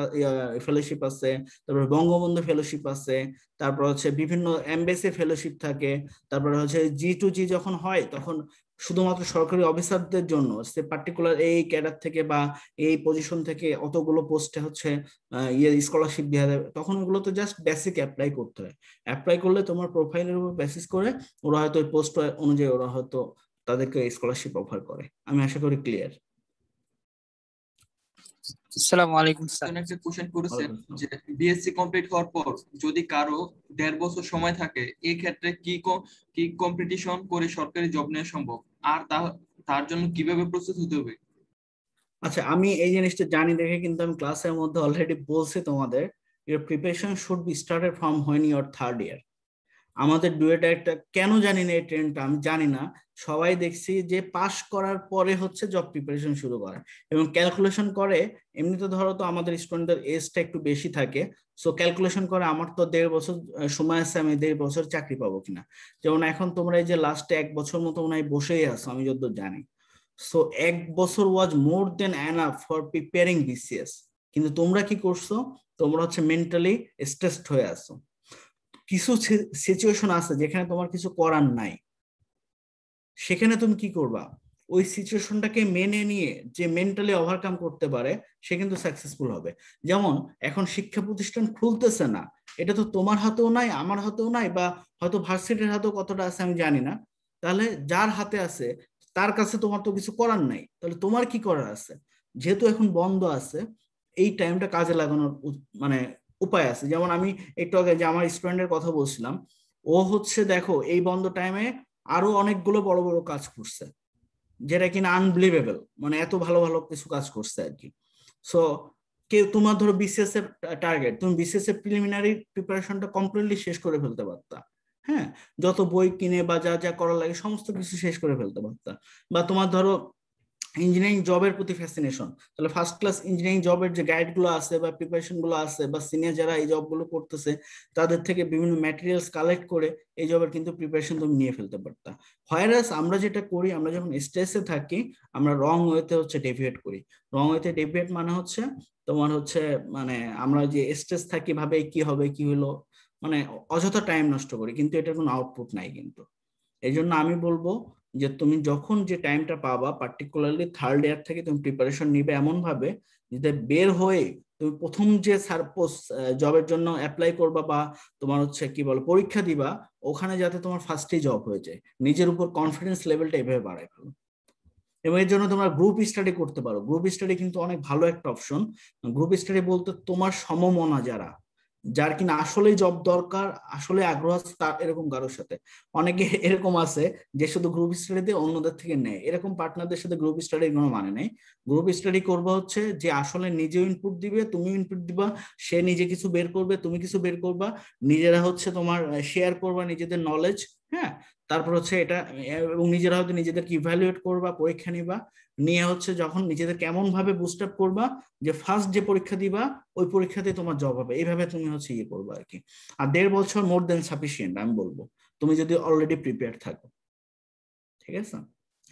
ফেলোশিপ আছে তারপর বঙ্গবন্ধু ফেলোশিপ আছে তারপর হচ্ছে বিভিন্ন এমবেসি ফেলোশিপ থাকে তারপর হচ্ছে জি টু জি যখন হয় তখন শুধুমাত্র সরকারি অফিসারদের জন্য সে পার্টিকুলার এই ক্যাডার থেকে বা এই পজিশন থেকে অতগুলো পোস্টে হচ্ছে ইয়ে স্কলারশিপ দেওয়া যাবে তখন ওগুলো তো জাস্ট বেসিক অ্যাপ্লাই করতে হয় অ্যাপ্লাই করলে তোমার প্রোফাইলের উপর বেসিস করে ওরা হয়তো পোস্ট অনুযায়ী ওরা হয়তো তাদেরকে স্কলারশিপ অফার করে আমি আশা করি ক্লিয়ার আসসালামু আলাইকুম স্যার একটা কোশ্চেন করেছেন যে বিএসসি কমপ্লিট হওয়ার পর যদি কারো দেড় বছর সময় থাকে এই ক্ষেত্রে কি কি কম্পিটিশন করে সরকারি জব নেওয়া সম্ভব আর তার জন্য কিভাবে প্রস্তুত হতে হবে আচ্ছা আমি এই জিনিসটা জানি দেখে কিন্তু আমি ক্লাসের মধ্যে অলরেডি বলছি তোমাদের your preparation should be started from when your third year আমাদের ডুয়েটা একটা কেন জানি না এই ট্রেন্ডটা আমি জানি না সবাই দেখছি যে পাশ করার পরে হচ্ছে জব প্রিপারেশন শুরু করে এবং ক্যালকুলেশন করে এমনিতে ধরো তো আমাদের স্টুডেন্টদের এজটা একটু বেশি থাকে সো ক্যালকুলেশন করে আমার তো দেড় বছর সময় আছে আমি দেড় বছর চাকরি পাবো কিনা যেমন এখন তোমরা এই যে লাস্টে এক বছর মতো মনে হয় বসেই আছো আমি যতদূর জানি সো এক বছর was more than enough for preparing BCS কিন্তু তোমরা কি করছো তোমরা হচ্ছে মেন্টালি স্ট্রেসড হয়ে আছো কিছু সিচুয়েশন আছে যেখানে তোমার কিছু করার নাই সেখানে তুমি কি করবা ওই সিচুয়েশনটাকে মেনে নিয়ে যে মেন্টালি ওভারকাম করতে পারে সে কিন্তু সাকসেসফুল হবে যেমন এখন শিক্ষা প্রতিষ্ঠান খুলতেছে না এটা তো তোমার হাতেও নাই আমার হাতেও নাই বা হয়তো ভার্সিটির হাতেও কতটা আছে আমি জানি না তাহলে যার হাতে আছে তার কাছে তোমার তো কিছু করার নাই তাহলে তোমার কি করার আছে যেহেতু এখন বন্ধ আছে এই টাইমটা কাজে লাগানোর মানে উপায় আছে যেমন আমি একটু আগে যে আমার স্টুডেন্টের কথা বলছিলাম ও হচ্ছে দেখো এই বন্ধ টাইমে আরো অনেকগুলো বড় বড় কাজ করছে যেটা কিনা আনবিলিভেবল মানে এত ভালো ভালো কিছু কাজ করছে আর কি সো কেউ তোমার ধরো বিসিএস e এর টার্গেট তুমি বিসিএস e এর প্রিলিমিনারি প্রিপারেশনটা কমপ্লিটলি শেষ করে ফেলতে পারতা হ্যাঁ যত বই কিনে বা যা যা করা লাগে সমস্ত কিছু শেষ করে ফেলতে পারতা বা তোমার ধরো ইঞ্জিনিয়ারিং জবের প্রতি ফ্যাসিনেশন তাহলে ফার্স্ট ক্লাস ইঞ্জিনিয়ারিং জবের যে গাইডগুলো আছে বা প্রিপারেশনগুলো আছে বা সিনিয়র যারা এই জবগুলো করতেছে তাদের থেকে বিভিন্ন ম্যাটেরিয়ালস কালেক্ট করে এই জবের কিন্তু প্রিপারেশন তুমি নিয়ে ফেলতে পারতা হোয়ারাস আমরা যেটা করি আমরা যখন স্ট্রেসে থাকি আমরা রং ওয়েতে হচ্ছে ডেভিয়েট করি রং ওয়েতে ডেভিয়েট মানে হচ্ছে তোমার হচ্ছে মানে আমরা যে স্ট্রেস থাকি ভাবে কি হবে কি হলো মানে অযথা টাইম নষ্ট করি কিন্তু এটার কোনো আউটপুট নাই কিন্তু এই জন্য আমি বলবো যে তুমি যখন যে টাইমটা পাবা পার্টিকুলারলি থার্ড ইয়ার থেকে তুমি প্রিপারেশন নিবে এমনভাবে যে বের হয়ে তুমি প্রথম যে সারপোজ জবের জন্য অ্যাপ্লাই করবা বা তোমার হচ্ছে কি বলো পরীক্ষা দিবা ওখানে যাতে তোমার ফার্স্টে জব হয়ে যায় নিজের উপর কনফিডেন্স লেভেলটা এভাবে বাড়ায় ফেলো এবং এর জন্য তোমরা গ্রুপ স্টাডি করতে পারো গ্রুপ স্টাডি কিন্তু অনেক ভালো একটা অপশন গ্রুপ স্টাডি বলতে তোমার সমমনা যারা যার কিনা আসলেই জব দরকার আসলে আগ্রহ আছে তার এরকম কারোর সাথে অনেকে এরকম আছে যে শুধু গ্রুপ স্টাডিতে অন্যদের থেকে নেয় এরকম পার্টনারদের সাথে গ্রুপ স্টাডির কোনো মানে নেই গ্রুপ স্টাডি করবা হচ্ছে যে আসলে নিজেও ইনপুট দিবে তুমি ইনপুট দিবা সে নিজে কিছু বের করবে তুমি কিছু বের করবা নিজেরা হচ্ছে তোমার শেয়ার করবা নিজেদের নলেজ হ্যাঁ তারপর হচ্ছে এটা এবং নিজেরা হয়তো নিজেদেরকে ইভ্যালুয়েট করবা পরীক্ষা নিবা নিয়ে হচ্ছে যখন নিজেদের কেমন ভাবে বুস্ট আপ করবা যে ফার্স্ট যে পরীক্ষা দিবা ওই পরীক্ষাতে তোমার জব হবে এইভাবে তুমি হচ্ছে ইয়ে করবা আর কি আর দেড় বছর মোর দেন সাফিসিয়েন্ট আমি বলবো তুমি যদি অলরেডি প্রিপেয়ার থাকো ঠিক আছে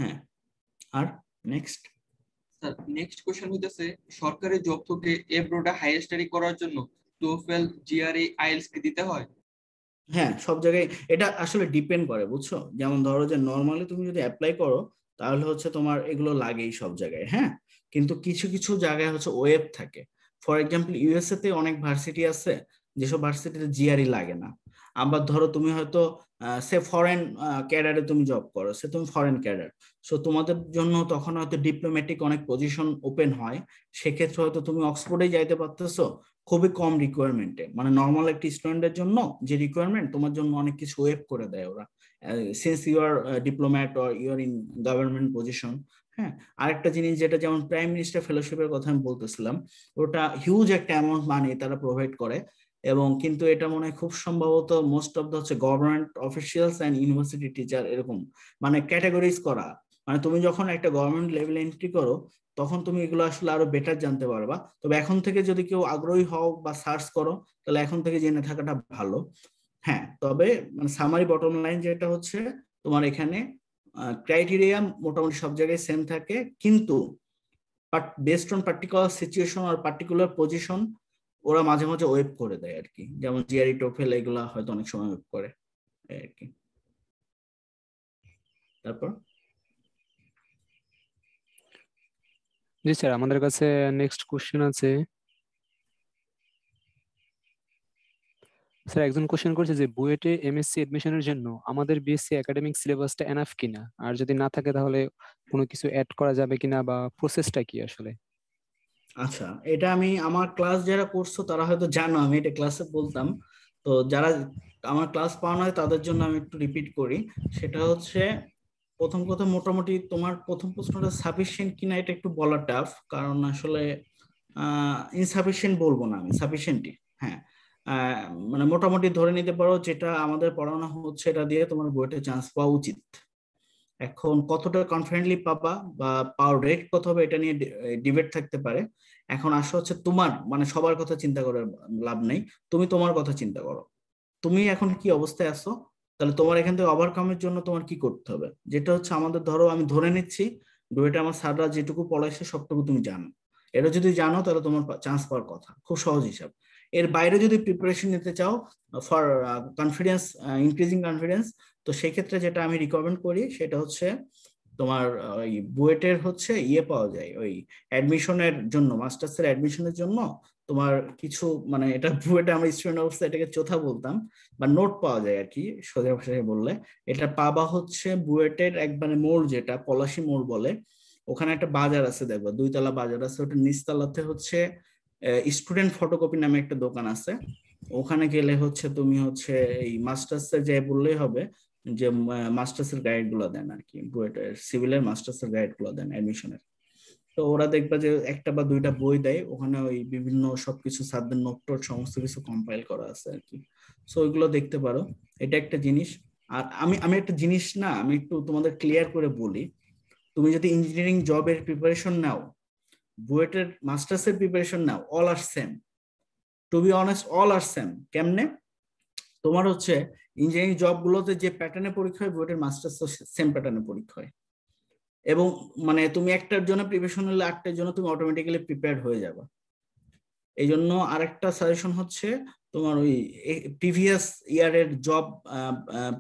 হ্যাঁ আর নেক্সট স্যার নেক্সট কোশ্চেন হইতাছে সরকারি জব থেকে এব্রোটা হায়ার স্টাডি করার জন্য টোফেল জিআরই আইএলস কি দিতে হয় হ্যাঁ সব জায়গায় এটা আসলে ডিপেন্ড করে বুঝছো যেমন ধরো যে নর্মালি তুমি যদি অ্যাপ্লাই করো তাহলে হচ্ছে তোমার এগুলো লাগেই সব জায়গায় হ্যাঁ কিন্তু কিছু কিছু জায়গায় হচ্ছে ওয়েব থাকে ফর এক্সাম্পল ইউএসএ তে অনেক ভার্সিটি আছে যেসব ভার্সিটিতে জিআরই e লাগে না আবার ধরো তুমি হয়তো সে ফরেন ক্যাডারে তুমি জব করো সে তুমি ফরেন ক্যাডার সো তোমাদের জন্য তখন হয়তো ডিপ্লোম্যাটিক অনেক পজিশন ওপেন হয় সেক্ষেত্রে হয়তো তুমি অক্সফোর্ডে যাইতে পারতেছো খুবই কম রিকোয়ারমেন্টে মানে নর্মাল একটা স্টুডেন্টের জন্য যে রিকোয়ারমেন্ট তোমার জন্য অনেক কিছু ওয়েব করে দেয় ওরা since you are diplomat or you are in government position হ্যাঁ আরেকটা জিনিস যেটা যেমন প্রাইম মিনিস্টার ফেলোশিপের কথা আমি বলতেছিলাম ওটা হিউজ একটা অ্যামাউন্ট মানি তারা প্রোভাইড করে এবং কিন্তু এটা মনে হয় খুব সম্ভবত মোস্ট অফ দ্য হচ্ছে government officials and university teacher এরকম মানে ক্যাটাগরিজ করা মানে তুমি যখন একটা গভর্নমেন্ট লেভেল এন্ট্রি করো তখন তুমি এগুলো আসলে আরো বেটার জানতে পারবা তবে এখন থেকে যদি কেউ আগ্রহী হও বা সার্চ করো তাহলে এখন থেকে জেনে থাকাটা ভালো হ্যাঁ তবে মানে সামারি বটম লাইন যেটা হচ্ছে তোমার এখানে ক্রাইটেরিয়া মোটামুটি সব জায়গায় সেম থাকে কিন্তু বেস্ট অন পার্টিকুলার সিচুয়েশন আর পার্টিকুলার পজিশন ওরা মাঝে মাঝে ওয়েব করে দেয় আর কি যেমন জিআরই টোফেল e এগুলা হয়তো অনেক সময় ওয়েব করে আর কি তারপর জি স্যার আমাদের কাছে নেক্সট কোশ্চেন আছে স্যার একজন কোশ্চেন করছে যে বুয়েটে এমএসসি এডমিশনের জন্য আমাদের বিএসসি একাডেমিক সিলেবাসটা এনাফ কিনা আর যদি না থাকে তাহলে কোনো কিছু অ্যাড করা যাবে কিনা বা প্রসেসটা কি আসলে আচ্ছা এটা আমি আমার ক্লাস যারা করছো তারা হয়তো জানো আমি এটা ক্লাসে বলতাম তো যারা আমার ক্লাস পাওয়া নয় তাদের জন্য আমি একটু রিপিট করি সেটা হচ্ছে প্রথম কথা মোটামুটি তোমার প্রথম প্রশ্নটা সাফিসিয়েন্ট কিনা এটা একটু বলা টাফ কারণ আসলে ইনসাফিসিয়েন্ট বলবো না আমি সাফিসিয়েন্টই হ্যাঁ মানে মোটামুটি ধরে নিতে পারো যেটা আমাদের পড়ানো হচ্ছে এটা দিয়ে তোমার বইটা চান্স পাওয়া উচিত এখন কতটা কনফিডেন্টলি পাবা বা পাওয়ার রেট কত হবে এটা নিয়ে ডিবেট থাকতে পারে এখন আসা হচ্ছে তোমার মানে সবার কথা চিন্তা করার লাভ নেই তুমি তোমার কথা চিন্তা করো তুমি এখন কি অবস্থায় আছো তাহলে তোমার এখান থেকে ওভারকামের জন্য তোমার কি করতে হবে যেটা হচ্ছে আমাদের ধরো আমি ধরে নিচ্ছি ডুয়েটা আমার স্যাররা যেটুকু পড়াইছে সবটুকু তুমি জানো এটা যদি জানো তাহলে তোমার চান্স পাওয়ার কথা খুব সহজ হিসাব এর বাইরে যদি প্রিপারেশন নিতে চাও ফর কনফিডেন্স ইনক্রিজিং কনফিডেন্স তো সেই ক্ষেত্রে যেটা আমি রিকমেন্ড করি সেটা হচ্ছে তোমার ওই বুয়েটের হচ্ছে ইয়ে পাওয়া যায় ওই অ্যাডমিশনের জন্য মাস্টার্সের অ্যাডমিশনের জন্য তোমার কিছু মানে এটা এটা আমরা স্টুডেন্ট অবস্থায় এটাকে চোথা বলতাম বা নোট পাওয়া যায় আর কি সোজা ভাষায় বললে এটা পাবা হচ্ছে বুয়েটের একবারে মোড় যেটা পলাশি মোড় বলে ওখানে একটা বাজার আছে দেখবা দুইতলা বাজার আছে ওটা নিচতলাতে হচ্ছে স্টুডেন্ট ফটোকপি নামে একটা দোকান আছে ওখানে গেলে হচ্ছে তুমি হচ্ছে এই মাস্টার্স এর যাই বললেই হবে যে মাস্টার্স এর গাইড গুলো দেন আর কি বুয়েটের সিভিলের মাস্টার্স এর গাইড গুলো দেন অ্যাডমিশনের তো ওরা দেখবে যে একটা বা দুইটা বই দেয় ওখানে ওই বিভিন্ন সবকিছু সাবজেক্ট নোট টোট সমস্ত কিছু কম্পাইল করা আছে আর কি সো ওইগুলো দেখতে পারো এটা একটা জিনিস আর আমি আমি একটা জিনিস না আমি একটু তোমাদের ক্লিয়ার করে বলি তুমি যদি ইঞ্জিনিয়ারিং জবের প্রিপারেশন নাও বুয়েটের মাস্টার্সের প্রিপারেশন নাও all are same to be honest all are same কেমনে তোমার হচ্ছে ইঞ্জিনিয়ারিং জবগুলোতে যে প্যাটার্নে পরীক্ষা হয় বুয়েটের মাস্টার্স সেম প্যাটার্নে পরীক্ষা হয় এবং মানে তুমি একটার জন্য প্রিপারেশন নিলে আটটার জন্য তুমি অটোমেটিক্যালি প্রিপেয়ার হয়ে যাবে এই জন্য আরেকটা সাজেশন হচ্ছে তোমার ওই প্রিভিয়াস ইয়ারের জব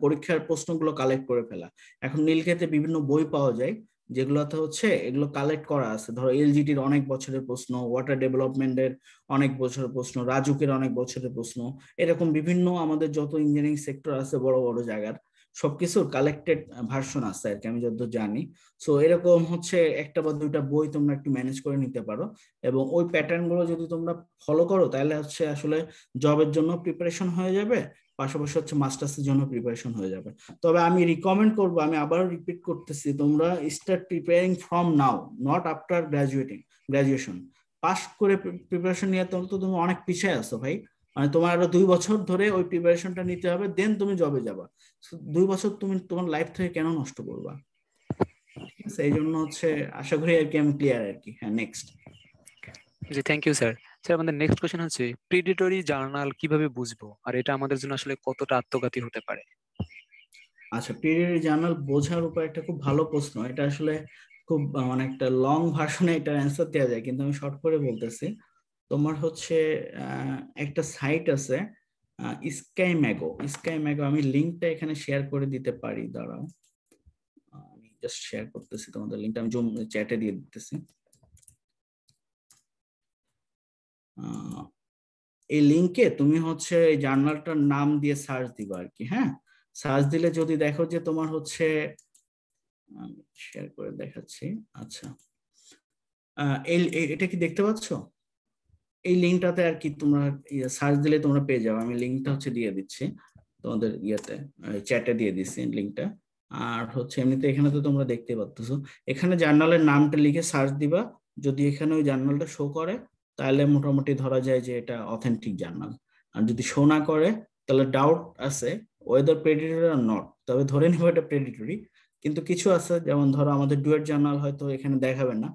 পরীক্ষার প্রশ্নগুলো কালেক্ট করে ফেলা এখন নীলক্ষেতে বিভিন্ন বই পাওয়া যায় যেগুলোতে হচ্ছে এগুলো কালেক্ট করা আছে ধরো এলজিটির অনেক বছরের প্রশ্ন ওয়াটার ডেভেলপমেন্টের অনেক বছরের প্রশ্ন রাজুকের অনেক বছরের প্রশ্ন এরকম বিভিন্ন আমাদের যত ইঞ্জিনিয়ারিং সেক্টর আছে বড় বড় জায়গার সবকিছুর কালেক্টেড ভার্সন আছে আর কি আমি যত জানি সো এরকম হচ্ছে একটা বা দুইটা বই তোমরা একটু ম্যানেজ করে নিতে পারো এবং ওই প্যাটার্ন গুলো যদি তোমরা ফলো করো তাহলে হচ্ছে আসলে জবের জন্য প্রিপারেশন হয়ে যাবে পাশাপাশি হচ্ছে মাস্টার্সের জন্য প্রিপারেশন হয়ে যাবে তবে আমি রিকমেন্ড করব আমি আবারও রিপিট করতেছি তোমরা start preparing from now not after graduating graduation pass করে প্রিপারেশন নিয়ে তো তুমি অনেক পিছিয়ে আছো ভাই মানে তোমার আরো দুই বছর ধরে ওই প্রিপারেশনটা নিতে হবে দেন তুমি জবে যাবা দুই বছর তুমি তোমার লাইফ থেকে কেন নষ্ট করবা সেই এই জন্য হচ্ছে আশা করি আর কি আমি ক্লিয়ার আর কি হ্যাঁ নেক্সট জি থ্যাংক ইউ স্যার স্যার আমাদের নেক্সট কোশ্চেন হচ্ছে প্রিডেটরি জার্নাল কিভাবে বুঝবো আর এটা আমাদের জন্য আসলে কতটা আত্মঘাতী হতে পারে আচ্ছা প্রিডেটরি জার্নাল বোঝার উপর একটা খুব ভালো প্রশ্ন এটা আসলে খুব মানে একটা লং ভার্সনে এটার অ্যান্সার দেওয়া যায় কিন্তু আমি শর্ট করে বলতেছি তোমার হচ্ছে একটা সাইট আছে স্কাই ম্যাগো স্কাই ম্যাগো আমি লিঙ্কটা এখানে শেয়ার করে দিতে পারি দাঁড়াও আমি জাস্ট শেয়ার করতেছি তোমাদের লিঙ্কটা আমি জুম চ্যাটে দিয়ে দিতেছি এই লিঙ্কে তুমি হচ্ছে এই জার্নালটার নাম দিয়ে সার্চ দিবা আর কি হ্যাঁ সার্চ দিলে যদি দেখো যে তোমার হচ্ছে শেয়ার করে দেখাচ্ছি আচ্ছা এটা কি দেখতে পাচ্ছ এই লিঙ্কটাতে আর কি তোমরা সার্চ ইয়ে দিলে তোমরা পেয়ে যাবে আমি লিঙ্কটা হচ্ছে দিয়ে দিচ্ছি তোমাদের ইয়েতে চ্যাটে দিয়ে দিচ্ছি লিঙ্কটা আর হচ্ছে এমনিতে এখানে তো তোমরা দেখতে পাচ্তেছো এখানে জার্নালের নামটা লিখে সার্চ দিবা যদি এখানে ওই জার্নালটা শো করে তাহলে মোটামুটি ধরা যায় যে এটা অথেন্টিক জার্নাল আর যদি শো না করে তাহলে ডাউট আছে ওয়েদার প্রেডিটরি আর নট তবে ধরে নেবো এটা প্রেডিটরি কিন্তু কিছু আছে যেমন ধরো আমাদের ডুয়েট জার্নাল হয়তো এখানে দেখাবে না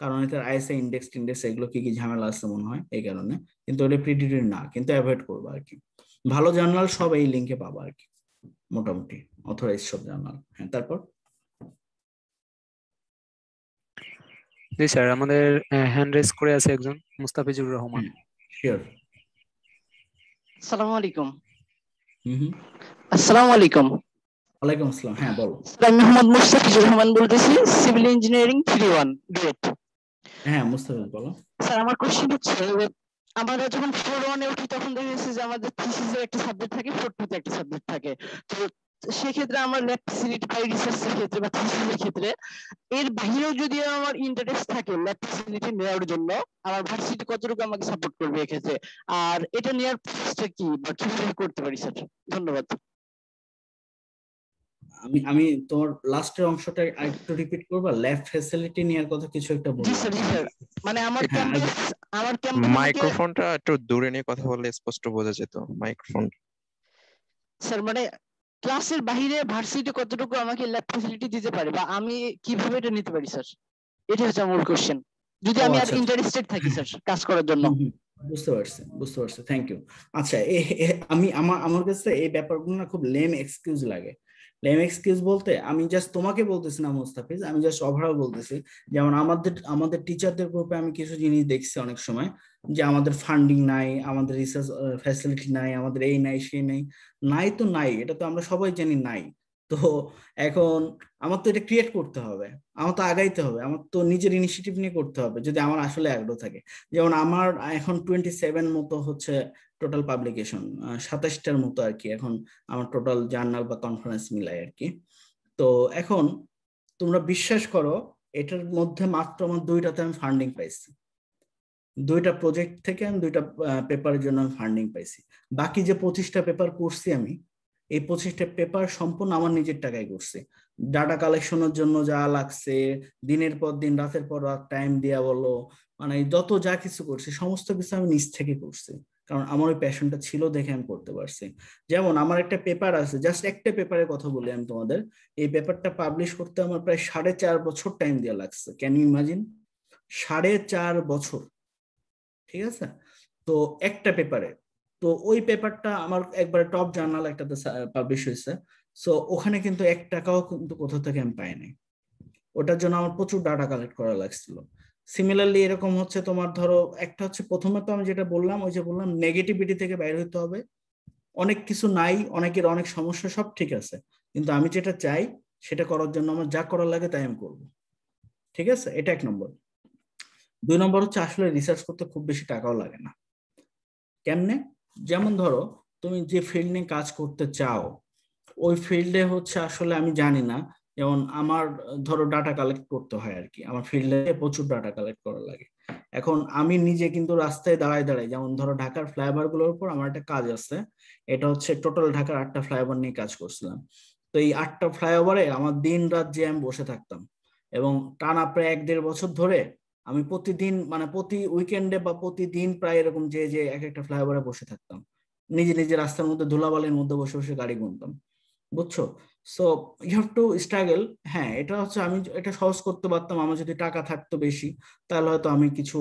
কারণ এতে আইএসআই ইন্ডেক্স টিন্ডেক্স এগুলো কি কি ঝামেলা আছে মনে হয় এই কারণে কিন্তু ওটা প্রিডিটরি না কিন্তু অ্যাভয়েড করবো আর কি ভালো জার্নাল সব এই লিঙ্কে পাবো আর কি মোটামুটি অথরাইজ সব জার্নাল হ্যাঁ তারপর জি স্যার আমাদের হ্যান্ড রেজ করে আছে একজন মুস্তাফিজুর রহমান শিওর আসসালামু আলাইকুম হুম আসসালামু আলাইকুম ওয়ালাইকুম আসসালাম হ্যাঁ বলো আমি মোহাম্মদ মুস্তাফিজুর রহমান বলতেছি civil engineering three one grade হ্যাঁ মুস্তাফা বলো স্যার আমার কোশ্চেন হচ্ছে আমরা যখন ফোর ওয়ানে উঠি তখন দেখা যে আমাদের থিসিসে একটা সাবজেক্ট থাকে ফোর টুতে একটা সাবজেক্ট থাকে তো সেক্ষেত্রে আমার ল্যাব ফেসিলিটি পাই রিসার্চের ক্ষেত্রে বা থিসিসের ক্ষেত্রে এর বাইরেও যদি আমার ইন্টারেস্ট থাকে ল্যাব ফেসিলিটি নেওয়ার জন্য আমার ভার্সিটি কতটুকু আমাকে সাপোর্ট করবে এক্ষেত্রে আর এটা নেওয়ার প্রসেসটা কি বা কিভাবে করতে পারি স্যার ধন্যবাদ আমি আমি তোমার লাস্টের অংশটা একটু রিপিট করবা ল্যাব ফ্যাসিলিটি নেওয়ার কথা কিছু একটা বলবো মানে আমার হ্যাঁ, আমার মাইক্রোফোনটা একটু দূরে নিয়ে কথা বললে স্পষ্ট বোঝা যেত মাইক্রোফোন স্যার মানে ক্লাসের বাইরে ভার্সিটি কতটুকু আমাকে ল্যাব ফ্যাসিলিটি দিতে পারে বা আমি কিভাবে এটা নিতে পারি স্যার এটা হচ্ছে মূল কোশ্চেন যদি আমি আর ইন্টারেস্টেড আচ্ছা, আচ্ছা। থাকি স্যার কাজ করার জন্য বুঝতে পারছি বুঝতে পারছি থ্যাংক ইউ আচ্ছা আমি আমার আমার কাছে এই ব্যাপারগুলো না খুব লেম এক্সকিউজ লাগে লেম এক্সকিউজ বলতে আমি জাস্ট তোমাকে বলতেছি না মোস্তাফিজ আমি জাস্ট ওভারঅল বলতেছি যেমন আমাদের আমাদের টিচারদের গ্রুপে আমি কিছু জিনিস দেখছি অনেক সময় যে আমাদের ফান্ডিং নাই আমাদের রিসার্চ ফ্যাসিলিটি নাই আমাদের এই নাই সেই নাই নাই তো নাই এটা তো আমরা সবাই জানি নাই তো এখন আমার তো এটা ক্রিয়েট করতে হবে আমার তো আগাইতে হবে আমার তো নিজের ইনিশিয়েটিভ নিয়ে করতে হবে যদি আমার আসলে আগ্রহ থাকে যেমন আমার এখন টোয়েন্টি সেভেন মতো হচ্ছে টোটাল পাবলিকেশন সাতাশটার মতো আর কি এখন আমার টোটাল জার্নাল বা কনফারেন্স মিলাই আর কি তো এখন তোমরা বিশ্বাস করো এটার মধ্যে মাত্র আমার দুইটাতে আমি ফান্ডিং পাইছি দুইটা প্রজেক্ট থেকে আমি দুইটা পেপারের জন্য আমি ফান্ডিং পাইছি বাকি যে পঁচিশটা পেপার করছি আমি এই পঁচিশটা পেপার সম্পূর্ণ আমার নিজের টাকায় করছি ডাটা কালেকশনের জন্য যা লাগছে দিনের পর দিন রাতের পর রাত টাইম দেওয়া বলো মানে যত যা কিছু করছি সমস্ত কিছু আমি নিজ থেকে করছি কারণ আমার ওই প্যাশনটা ছিল দেখে আমি করতে পারছি যেমন আমার একটা পেপার আছে জাস্ট একটা পেপারের কথা বলি আমি তোমাদের এই পেপারটা পাবলিশ করতে আমার প্রায় সাড়ে চার বছর টাইম দেওয়া লাগছে ক্যান ইউ ইমাজিন সাড়ে চার বছর ঠিক আছে তো একটা পেপারে তো ওই পেপারটা আমার একবার টপ জার্নাল একটাতে পাবলিশ হয়েছে সো ওখানে কিন্তু এক টাকাও কিন্তু কোথাও থেকে আমি পাইনি ওটার জন্য আমার প্রচুর ডাটা কালেক্ট করা লাগছিল সিমিলারলি এরকম হচ্ছে তোমার ধরো একটা হচ্ছে প্রথমে তো আমি যেটা বললাম ওই যে বললাম নেগেটিভিটি থেকে বাইর হতে হবে অনেক কিছু নাই অনেকের অনেক সমস্যা সব ঠিক আছে কিন্তু আমি যেটা চাই সেটা করার জন্য আমার যা করার লাগে তাই আমি করব ঠিক আছে এটা এক নম্বর দুই নম্বর হচ্ছে আসলে রিসার্চ করতে খুব বেশি টাকাও লাগে না কেমনে যেমন ধরো তুমি যে ফিল্ড নিয়ে কাজ করতে চাও ওই ফিল্ডে হচ্ছে আসলে আমি জানি না যেমন আমার ধরো ডাটা কালেক্ট করতে হয় আর কি আমার ফিল্ডে প্রচুর ডাটা কালেক্ট করা লাগে এখন আমি নিজে কিন্তু রাস্তায় দাঁড়ায় দাঁড়ায় যেমন ধরো ঢাকার ফ্লাইওভার গুলোর উপর আমার একটা কাজ আছে এটা হচ্ছে টোটাল ঢাকার আটটা ফ্লাইওভার নিয়ে কাজ করছিলাম তো এই আটটা ফ্লাইওভারে আমার দিন রাত যে আমি বসে থাকতাম এবং টানা প্রায় এক দেড় বছর ধরে আমি প্রতিদিন মানে প্রতি উইকেন্ডে বা প্রতিদিন প্রায় এরকম যে যে এক একটা ফ্লাইওভারে বসে থাকতাম নিজে নিজে রাস্তার মধ্যে ধুলাবালির মধ্যে বসে বসে গাড়ি গুনতাম বুঝছো so you have to struggle হ্যাঁ এটা হচ্ছে আমি এটা সহজ করতে পারতাম আমার যদি টাকা থাকতো বেশি তাহলে হয়তো আমি কিছু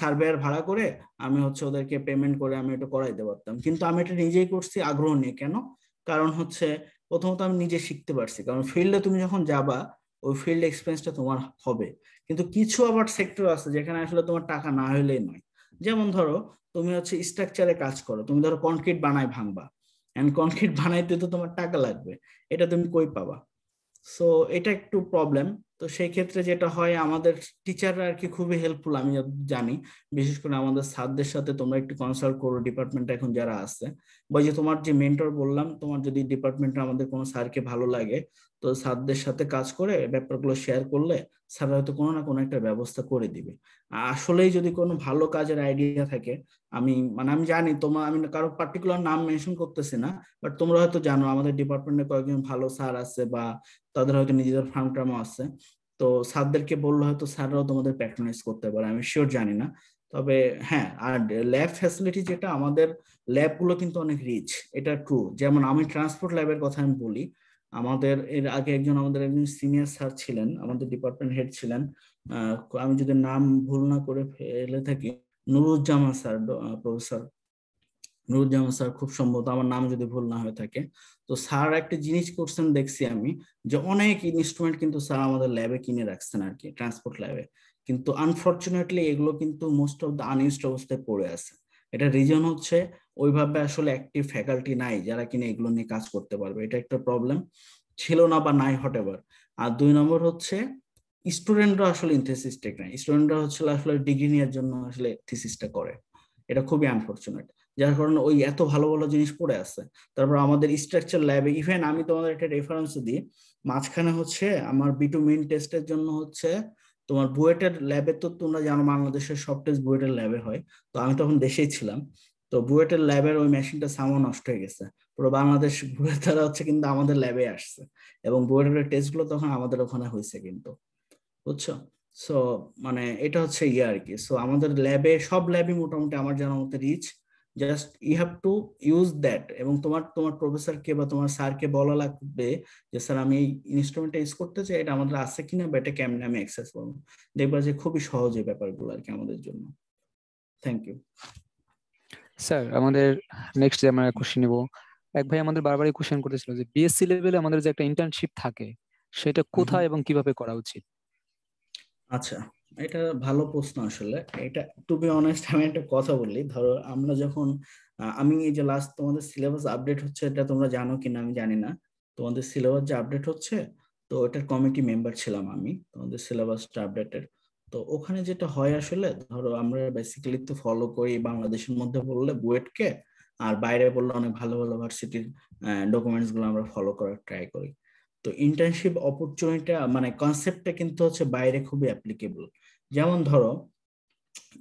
সার্ভেয়ার ভাড়া করে আমি হচ্ছে ওদেরকে পেমেন্ট করে আমি এটা করাইতে পারতাম কিন্তু আমি এটা নিজেই করছি আগ্রহ নিয়ে কেন কারণ হচ্ছে প্রথমত আমি নিজে শিখতে পারছি কারণ ফিল্ডে তুমি যখন যাবা ওই ফিল্ড এক্সপেন্সটা তোমার হবে কিন্তু কিছু আবার সেক্টর আছে যেখানে আসলে তোমার টাকা না হলেই নয় যেমন ধরো তুমি হচ্ছে স্ট্রাকচারে কাজ করো তুমি ধরো কনক্রিট বানায় ভাঙবা এন্ড কনক্রিট বানাইতে তো তোমার টাকা লাগবে এটা তুমি কই পাবা সো এটা একটু প্রবলেম তো সেই ক্ষেত্রে যেটা হয় আমাদের টিচাররা আর কি খুবই হেল্পফুল আমি জানি বিশেষ করে আমাদের স্যারদের সাথে তোমরা একটু কনসাল্ট করো ডিপার্টমেন্টে এখন যারা আছে বা যে তোমার যে মেন্টর বললাম তোমার যদি ডিপার্টমেন্টে আমাদের কোনো স্যারকে ভালো লাগে তো স্যারদের সাথে কাজ করে ব্যাপারগুলো শেয়ার করলে স্যার হয়তো কোনো না কোনো একটা ব্যবস্থা করে দিবে আসলেই যদি কোনো ভালো কাজের আইডিয়া থাকে আমি মানে আমি জানি তোমার আমি কারো পার্টিকুলার নাম মেনশন করতেছি না বাট তোমরা হয়তো জানো আমাদের ডিপার্টমেন্টে কয়েকজন ভালো স্যার আছে বা তাদের হয়তো নিজেদের ফার্ম টার্মও আছে তো স্যারদেরকে বললে হয়তো স্যাররাও তোমাদের প্যাট্রোনাইজ করতে পারে আমি শিওর জানি না তবে হ্যাঁ আর ল্যাব ফ্যাসিলিটি যেটা আমাদের ল্যাবগুলো কিন্তু অনেক রিচ এটা ট্রু যেমন আমি ট্রান্সপোর্ট ল্যাবের কথা আমি বলি আমাদের এর আগে একজন আমাদের একজন সিনিয়র স্যার ছিলেন আমাদের ডিপার্টমেন্ট হেড ছিলেন আমি যদি নাম ভুল না করে ফেলে থাকি Nuruzzaman sir professor Nuruzzaman sir খুব সম্ভবত আমার নাম যদি ভুল না হয়ে থাকে তো স্যার একটা জিনিস করছেন দেখছি আমি যে অনেক ইনস্ট্রুমেন্ট কিন্তু স্যার আমাদের ল্যাবে কিনে রাখছেন আর কি ট্রান্সপোর্ট ল্যাবে কিন্তু আনফর্চুনেটলি এগুলো কিন্তু মোস্ট অফ দ্য আনইউজড অবস্থায় পড়ে আছে এটা রিজন হচ্ছে ওইভাবে আসলে অ্যাক্টিভ ফ্যাকাল্টি নাই যারা কিনা এগুলো নিয়ে কাজ করতে পারবে এটা একটা প্রবলেম ছিল না বা নাই হট এভার আর দুই নম্বর হচ্ছে স্টুডেন্টরা আসলে থিসিস টেক নেয় স্টুডেন্টরা হচ্ছে আসলে ডিগ্রি নেওয়ার জন্য আসলে থিসিসটা করে এটা খুবই আনফর্চুনেট যার কারণে ওই এত ভালো ভালো জিনিস পড়ে আছে তারপর আমাদের স্ট্রাকচার ল্যাবে ইভেন আমি তোমাদের একটা রেফারেন্স দিই মাঝখানে হচ্ছে আমার বিটু মেন টেস্টের জন্য হচ্ছে তোমার বুয়েটের ল্যাবে তো তোমরা জানো বাংলাদেশের সব টেস্ট বুয়েটের ল্যাবে হয় তো আমি তখন দেশেই ছিলাম তো বুয়েটের ল্যাবের ওই মেশিনটা সামো নষ্ট হয়ে গেছে পুরো বাংলাদেশ তারা হচ্ছে কিন্তু আমাদের ল্যাবে আসছে এবং বুয়েটের টেস্টগুলো তখন আমাদের ওখানে হয়েছে কিন্তু বুঝছো সো মানে এটা হচ্ছে ইয়ে আর কি সো আমাদের ল্যাবে সব ল্যাবই মোটামুটি আমার জানা মতো reach just you have to use that এবং তোমার তোমার প্রফেসরকে বা তোমার স্যারকে বলা লাগবে যে স্যার আমি এই ইনস্ট্রুমেন্টটা ইউজ করতে চাই এটা আমাদের আছে কিনা বা এটা কেমনে আমি অ্যাক্সেস করবো দেখবা যে খুবই সহজ এই ব্যাপারগুলো আর কি আমাদের জন্য থ্যাংক ইউ স্যার আমাদের নেক্সট যে আমরা কোশ্চেন নিব এক ভাই আমাদের বারবারই কোশ্চেন করতেছিল যে বিএসসি লেভেলে আমাদের যে একটা ইন্টার্নশিপ থাকে সেটা কোথায় এবং কিভাবে করা উচিত আচ্ছা এটা ভালো প্রশ্ন আসলে এটা টু বি অনেস্ট আমি একটা কথা বলি ধরো আমরা যখন আমি এই যে লাস্ট তোমাদের সিলেবাস আপডেট হচ্ছে এটা তোমরা জানো কিনা আমি জানি না তোমাদের সিলেবাস যে আপডেট হচ্ছে তো এটার কমিটি মেম্বার ছিলাম আমি তোমাদের সিলেবাসটা আপডেটের তো ওখানে যেটা হয় আসলে ধরো আমরা বেসিক্যালি তো ফলো করি বাংলাদেশের মধ্যে বললে বুয়েটকে আর বাইরে বললে অনেক ভালো ভালো ভার্সিটির ডকুমেন্টস গুলো আমরা ফলো করার ট্রাই করি তো ইন্টার্নশিপ অপরচুনিটা মানে কনসেপ্টটা কিন্তু হচ্ছে বাইরে খুবই অ্যাপ্লিকেবল যেমন ধরো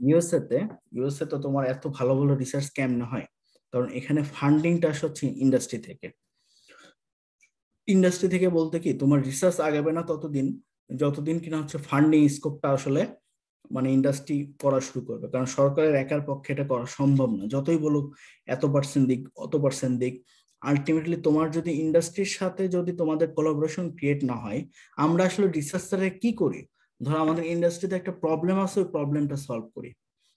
ইউএসএতে ইউএসএ তো তোমার এত ভালো ভালো রিসার্চ না হয় কারণ এখানে ফান্ডিংটা আসে হচ্ছে ইন্ডাস্ট্রি থেকে ইন্ডাস্ট্রি থেকে বলতে কি তোমার রিসার্চ আগাবে না ততদিন যতদিন কিনা হচ্ছে ফান্ডিং স্কোপটা আসলে মানে ইন্ডাস্ট্রি করা শুরু করবে কারণ সরকারের একার পক্ষে এটা করা সম্ভব না যতই বলুক এত পার্সেন্ট দিক অত পার্সেন্ট দিক আলটিমেটলি তোমার যদি ইন্ডাস্ট্রির সাথে যদি তোমাদের কোলাবোরেশন ক্রিয়েট না হয় আমরা আসলে রিসার্চারে কি করি ধরো আমাদের ইন্ডাস্ট্রিতে একটা প্রবলেম আছে ওই প্রবলেমটা সলভ করি